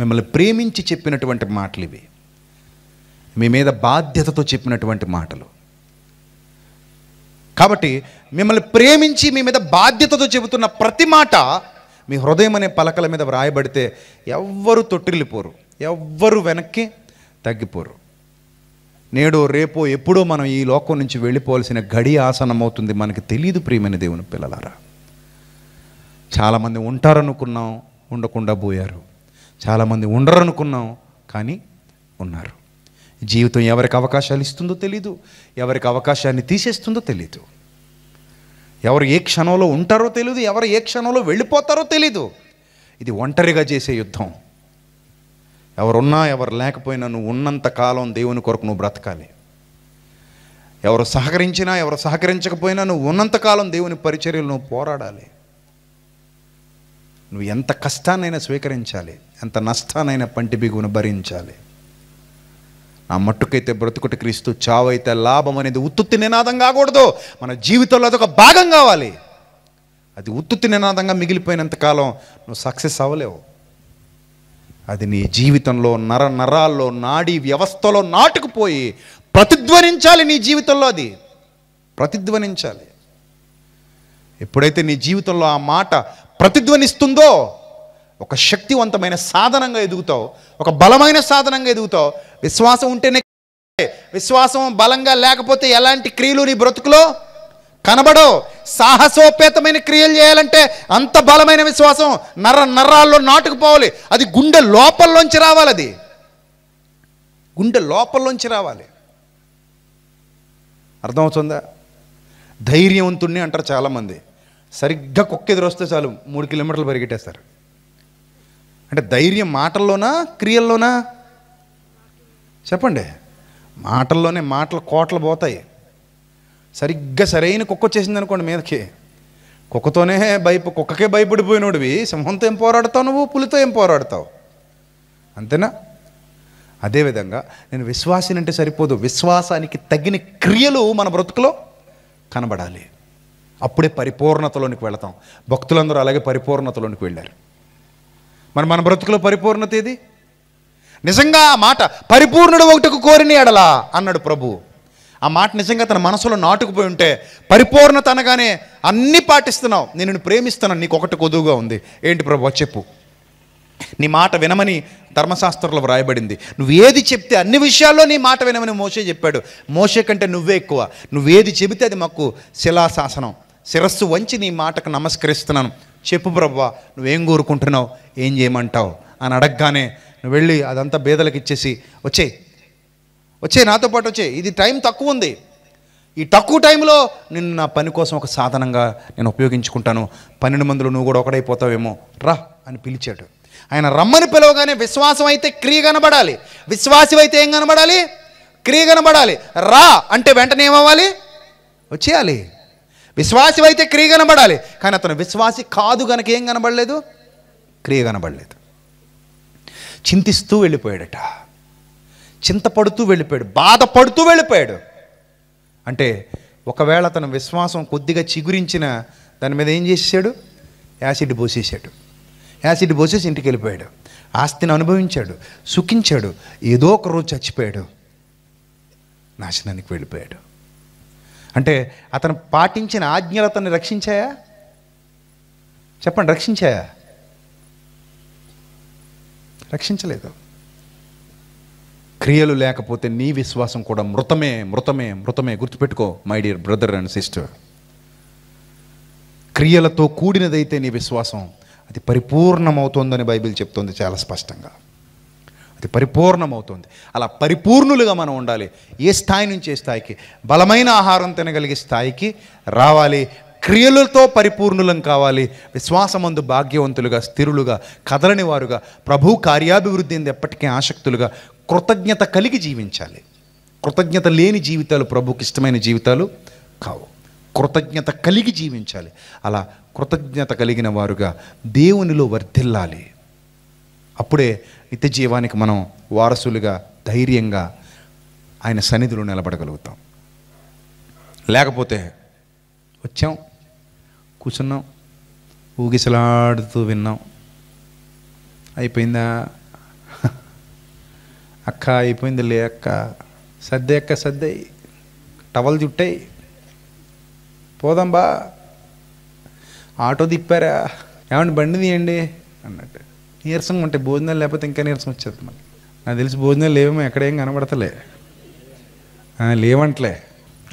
మిమ్మల్ని ప్రేమించి చెప్పినటువంటి మాటలు ఇవి మీ మీద బాధ్యతతో చెప్పినటువంటి మాటలు కాబట్టి మిమ్మల్ని ప్రేమించి మీ మీద బాధ్యతతో చెబుతున్న ప్రతి మాట మీ హృదయం అనే పలకల మీద వ్రాయబడితే ఎవ్వరు తొట్టిల్లిపోరు ఎవ్వరు వెనక్కి తగ్గిపోరు నేడో రేపో ఎప్పుడో మనం ఈ లోకం నుంచి వెళ్ళిపోవాల్సిన గడి ఆసనమవుతుంది మనకి తెలియదు ప్రియమైన దేవుని పిల్లలారా చాలామంది ఉంటారనుకున్నాం ఉండకుండా పోయారు చాలామంది ఉండరనుకున్నాం కానీ ఉన్నారు జీవితం ఎవరికి అవకాశాలు ఇస్తుందో తెలీదు ఎవరికి అవకాశాన్ని తీసేస్తుందో తెలీదు ఎవరు ఏ క్షణంలో ఉంటారో తెలియదు ఎవరు ఏ క్షణంలో వెళ్ళిపోతారో తెలీదు ఇది ఒంటరిగా చేసే యుద్ధం ఎవరున్నా ఎవరు లేకపోయినా నువ్వు ఉన్నంత కాలం దేవుని కొరకు నువ్వు బ్రతకాలి ఎవరు సహకరించినా ఎవరు సహకరించకపోయినా నువ్వు ఉన్నంతకాలం దేవుని పరిచర్యలు నువ్వు పోరాడాలి నువ్వు ఎంత కష్టాన్నైనా స్వీకరించాలి ఎంత నష్టాన్నైనా పంటి బిగును భరించాలి నా మట్టుకైతే బ్రతుకుట క్రీస్తు చావైతే లాభం అనేది ఉత్తుత్తి నినాదం కాకూడదు మన జీవితంలో అదొక భాగం కావాలి అది ఉత్తుత్తి నినాదంగా మిగిలిపోయినంతకాలం నువ్వు సక్సెస్ అవ్వలేవు అది నీ జీవితంలో నర నరాల్లో నాడి వ్యవస్థలో నాటుకుపోయి ప్రతిధ్వనించాలి నీ జీవితంలో అది ప్రతిధ్వనించాలి ఎప్పుడైతే నీ జీవితంలో ఆ మాట ప్రతిధ్వనిస్తుందో ఒక శక్తివంతమైన సాధనంగా ఎదుగుతావు ఒక బలమైన సాధనంగా ఎదుగుతావు విశ్వాసం ఉంటేనే విశ్వాసం బలంగా లేకపోతే ఎలాంటి క్రియలు నీ బ్రతుకులో కనబడవు సాహసోపేతమైన క్రియలు చేయాలంటే అంత బలమైన విశ్వాసం నర్ర నర్రాల్లో నాటుకుపోవాలి అది గుండె లోపల్లోంచి రావాలి అది గుండె లోపల్లోంచి రావాలి అర్థమవుతుందా ధైర్యవంతుణ్ణి అంటారు చాలామంది సరిగ్గా కుక్క ఎదురు వస్తే చాలు మూడు కిలోమీటర్లు పరిగెట్టేస్తారు అంటే ధైర్యం మాటల్లోనా క్రియల్లోనా చెప్పండి మాటల్లోనే మాటలు కోటలు పోతాయి సరిగ్గా సరైన కుక్క వచ్చేసింది అనుకోండి మీదకి కుక్కతోనే భయప కుక్కకే భయపడిపోయినోడివి సింహంతో ఏం పోరాడతావు నువ్వు పులితో ఏం పోరాడతావు అంతేనా అదేవిధంగా నేను విశ్వాసిని అంటే సరిపోదు విశ్వాసానికి తగిన క్రియలు మన బ్రతుకులో కనబడాలి అప్పుడే పరిపూర్ణతలోనికి వెళతాం భక్తులందరూ అలాగే పరిపూర్ణతలోనికి వెళ్ళారు మరి మన బ్రతుకులో పరిపూర్ణత ఏది నిజంగా ఆ మాట పరిపూర్ణుడు ఒకటికు కోరిని ఎడలా అన్నాడు ప్రభు ఆ మాట నిజంగా తన మనసులో నాటుకుపోయి ఉంటే పరిపూర్ణత అనగానే అన్నీ పాటిస్తున్నావు నేను నిన్ను ప్రేమిస్తున్నాను నీకు ఒకటి కొదువుగా ఉంది ఏంటి ప్రభు చెప్పు నీ మాట వినమని ధర్మశాస్త్రంలో వ్రాయబడింది నువ్వు ఏది చెప్తే అన్ని విషయాల్లో నీ మాట వినమని మోసే చెప్పాడు మోసే కంటే నువ్వే ఎక్కువ నువ్వేది చెబితే అది మాకు శిలాశాసనం శిరస్సు వంచి నీ మాటకు నమస్కరిస్తున్నాను చెప్పు ప్రభా నువ్వేం కోరుకుంటున్నావు ఏం చేయమంటావు అని అడగగానే నువ్వు వెళ్ళి అదంతా బేదలకు ఇచ్చేసి వచ్చే వచ్చే నాతో పాటు వచ్చే ఇది టైం తక్కువ ఉంది ఈ తక్కువ టైంలో నిన్ను నా పని కోసం ఒక సాధనంగా నేను ఉపయోగించుకుంటాను పన్నెండు మందులు నువ్వు కూడా ఒకడైపోతావేమో రా అని పిలిచాడు ఆయన రమ్మని పిలవగానే విశ్వాసం అయితే క్రియ కనబడాలి విశ్వాసం అయితే ఏం కనబడాలి క్రియ కనబడాలి రా అంటే వెంటనే ఏమవ్వాలి వచ్చేయాలి విశ్వాసి అయితే క్రియ కనబడాలి కానీ అతను విశ్వాసి కాదు కనుక ఏం కనబడలేదు క్రియ కనబడలేదు చింతిస్తూ వెళ్ళిపోయాడట చింతపడుతూ వెళ్ళిపోయాడు బాధపడుతూ వెళ్ళిపోయాడు అంటే ఒకవేళ అతను విశ్వాసం కొద్దిగా చిగురించిన దాని మీద ఏం చేసేసాడు యాసిడ్ పోసేసాడు యాసిడ్ పోసేసి ఇంటికి వెళ్ళిపోయాడు ఆస్తిని అనుభవించాడు సుఖించాడు ఏదో ఒకరోజు చచ్చిపోయాడు నాశనానికి వెళ్ళిపోయాడు అంటే అతను పాటించిన ఆజ్ఞలు అతన్ని రక్షించాయా చెప్పండి రక్షించాయా రక్షించలేదు క్రియలు లేకపోతే నీ విశ్వాసం కూడా మృతమే మృతమే మృతమే గుర్తుపెట్టుకో my dear brother and sister క్రియలతో కూడినదైతే నీ విశ్వాసం అది పరిపూర్ణమవుతోందని బైబిల్ చెప్తోంది చాలా స్పష్టంగా అది పరిపూర్ణమవుతుంది అలా పరిపూర్ణులుగా మనం ఉండాలి ఏ స్థాయి నుంచి ఏ స్థాయికి బలమైన ఆహారం తినగలిగే స్థాయికి రావాలి క్రియలతో పరిపూర్ణులం కావాలి విశ్వాసమందు భాగ్యవంతులుగా స్థిరులుగా కదలని వారుగా ప్రభు కార్యాభివృద్ధి ఎందు ఎప్పటికీ ఆసక్తులుగా కృతజ్ఞత కలిగి జీవించాలి కృతజ్ఞత లేని జీవితాలు ప్రభుకి ఇష్టమైన జీవితాలు కావు కృతజ్ఞత కలిగి జీవించాలి అలా కృతజ్ఞత కలిగిన వారుగా దేవునిలో వర్ధిల్లాలి అప్పుడే నిత్య జీవానికి మనం వారసులుగా ధైర్యంగా ఆయన సన్నిధిలో నిలబడగలుగుతాం లేకపోతే వచ్చాం కూర్చున్నాం ఊగిసలాడుతూ విన్నాం అయిపోయిందా అక్క అయిపోయింది లే అక్క సర్దే అక్క సర్దే టవల్ జుట్టాయి పోదాం బా ఆటో తిప్పారా ఏమండి బండి తీయండి అన్నట్టు నీరసంగా ఉంటే భోజనాలు లేకపోతే ఇంకా నీరసం వచ్చేది మనకి నాకు తెలిసి భోజనాలు లేవేమో ఎక్కడేం కనబడతలే లేవంటలే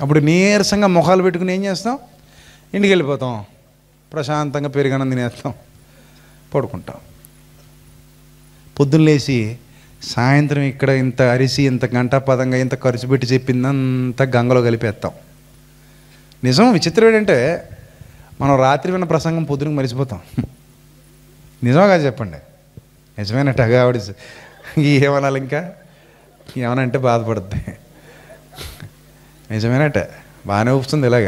అప్పుడు నీరసంగా ముఖాలు పెట్టుకుని ఏం చేస్తాం ఇంటికి వెళ్ళిపోతాం ప్రశాంతంగా పెరుగనం తినేస్తాం పడుకుంటాం పొద్దున్న లేచి సాయంత్రం ఇక్కడ ఇంత అరిసి ఇంత పదంగా ఇంత ఖర్చు పెట్టి చెప్పిందంతా గంగలో కలిపేస్తాం నిజం విచిత్రం ఏంటంటే మనం రాత్రి విన్న ప్రసంగం పొద్దునకు మర్చిపోతాం నిజంగా చెప్పండి నిజమేనట ఆవిడ ఏమనాలి ఇంకా ఏమనంటే బాధపడుద్ది నిజమేనట బాగానే ఊపుతుంది ఇలాగ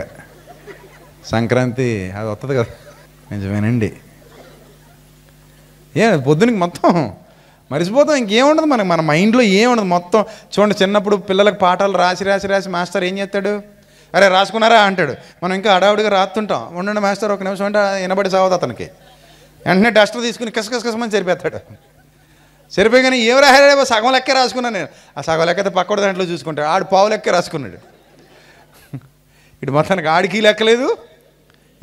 సంక్రాంతి అది వస్తుంది కదా నిజమేనండి ఏ పొద్దున మొత్తం మరిచిపోతాం ఇంకేముండదు మనకి మన మైండ్లో ఏముండదు మొత్తం చూడండి చిన్నప్పుడు పిల్లలకు పాఠాలు రాసి రాసి రాసి మాస్టర్ ఏం చేస్తాడు అరే రాసుకున్నారా అంటాడు మనం ఇంకా అడావిడిగా రాస్తుంటాం ఉండండి మాస్టర్ ఒక నిమిషం అంటే వినబడి సావదు అతనికి వెంటనే డస్టర్ తీసుకుని కసమని సరిపోతాడు కానీ ఏం రాయలేవో సగం లెక్కే రాసుకున్నాను నేను ఆ సగం లెక్క అయితే దాంట్లో చూసుకుంటాడు ఆడు పావు లెక్క రాసుకున్నాడు ఇటు మొత్తానికి ఆడికి లెక్కలేదు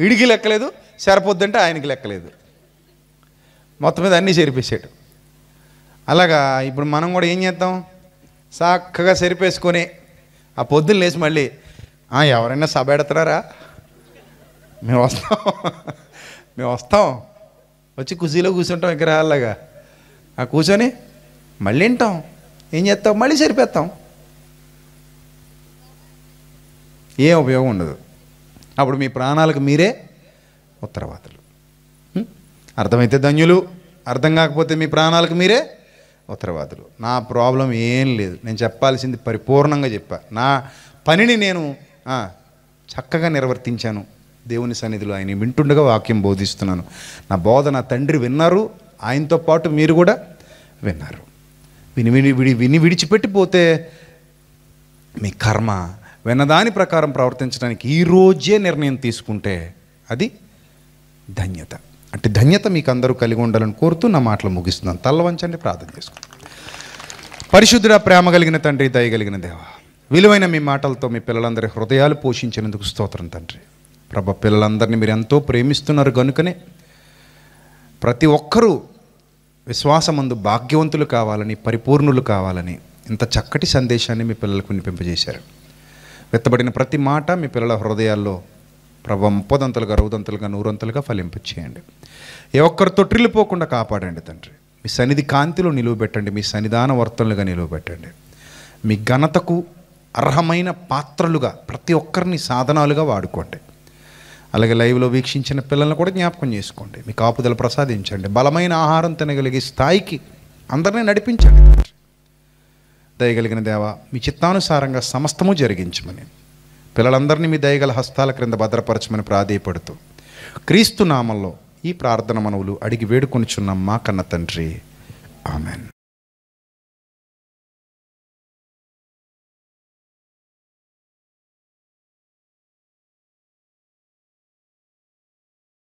ఇడికి లెక్కలేదు సరిపోద్దంటే ఆయనకి లెక్కలేదు మొత్తం మీద అన్నీ సరిపేసాడు అలాగా ఇప్పుడు మనం కూడా ఏం చేద్దాం చక్కగా సరిపేసుకొని ఆ పొద్దున్న లేచి మళ్ళీ ఎవరైనా సభ ఎడతారా మేము వస్తాం మేము వస్తాం వచ్చి కుర్చీలో కూర్చుంటాం విగ్రహాల్లాగా ఆ కూర్చొని మళ్ళీ వింటాం ఏం చేస్తాం మళ్ళీ సరిపేస్తాం ఏం ఉపయోగం ఉండదు అప్పుడు మీ ప్రాణాలకు మీరే ఉత్తరవాదులు అర్థమైతే ధన్యులు అర్థం కాకపోతే మీ ప్రాణాలకు మీరే ఉత్తరవాదులు నా ప్రాబ్లం ఏం లేదు నేను చెప్పాల్సింది పరిపూర్ణంగా చెప్పా నా పనిని నేను చక్కగా నిర్వర్తించాను దేవుని సన్నిధిలో ఆయన వింటుండగా వాక్యం బోధిస్తున్నాను నా బోధ నా తండ్రి విన్నారు ఆయనతో పాటు మీరు కూడా విన్నారు విని విని విడి విని విడిచిపెట్టిపోతే మీ కర్మ విన్నదాని ప్రకారం ప్రవర్తించడానికి ఈరోజే నిర్ణయం తీసుకుంటే అది ధన్యత అంటే ధన్యత మీకు అందరూ కలిగి ఉండాలని కోరుతూ నా మాటలు ముగిస్తున్నాను తల్లవంచండి ప్రార్థన చేసుకుంటాను పరిశుద్ధుడా ప్రేమ కలిగిన తండ్రి దయగలిగిన దేవ విలువైన మీ మాటలతో మీ పిల్లలందరి హృదయాలు పోషించినందుకు స్తోత్రం తండ్రి ప్రభ పిల్లలందరినీ మీరు ఎంతో ప్రేమిస్తున్నారు కనుకనే ప్రతి ఒక్కరూ విశ్వాసమందు భాగ్యవంతులు కావాలని పరిపూర్ణులు కావాలని ఇంత చక్కటి సందేశాన్ని మీ పిల్లలకు వినిపింపజేశారు వెత్తబడిన ప్రతి మాట మీ పిల్లల హృదయాల్లో ప్రభ ముప్పదంతలుగా అరవదంతలుగా నూరంతలుగా ఫలింపు చేయండి ఏ ఒక్కరితో ట్రిల్లిపోకుండా కాపాడండి తండ్రి మీ సన్నిధి కాంతిలో నిలువబెట్టండి మీ సన్నిధాన వర్తనలుగా నిలువబెట్టండి మీ ఘనతకు అర్హమైన పాత్రలుగా ప్రతి ఒక్కరిని సాధనాలుగా వాడుకోండి అలాగే లైవ్లో వీక్షించిన పిల్లలను కూడా జ్ఞాపకం చేసుకోండి మీ కాపుదలు ప్రసాదించండి బలమైన ఆహారం తినగలిగే స్థాయికి అందరినీ నడిపించండి దయగలిగిన దేవ మీ చిత్తానుసారంగా సమస్తము జరిగించమని పిల్లలందరినీ మీ దయగల హస్తాల క్రింద భద్రపరచమని ప్రాధేయపడుతూ క్రీస్తు నామంలో ఈ ప్రార్థన మనవులు అడిగి వేడుకొనిచున్నాం మా కన్న తండ్రి ఆమెన్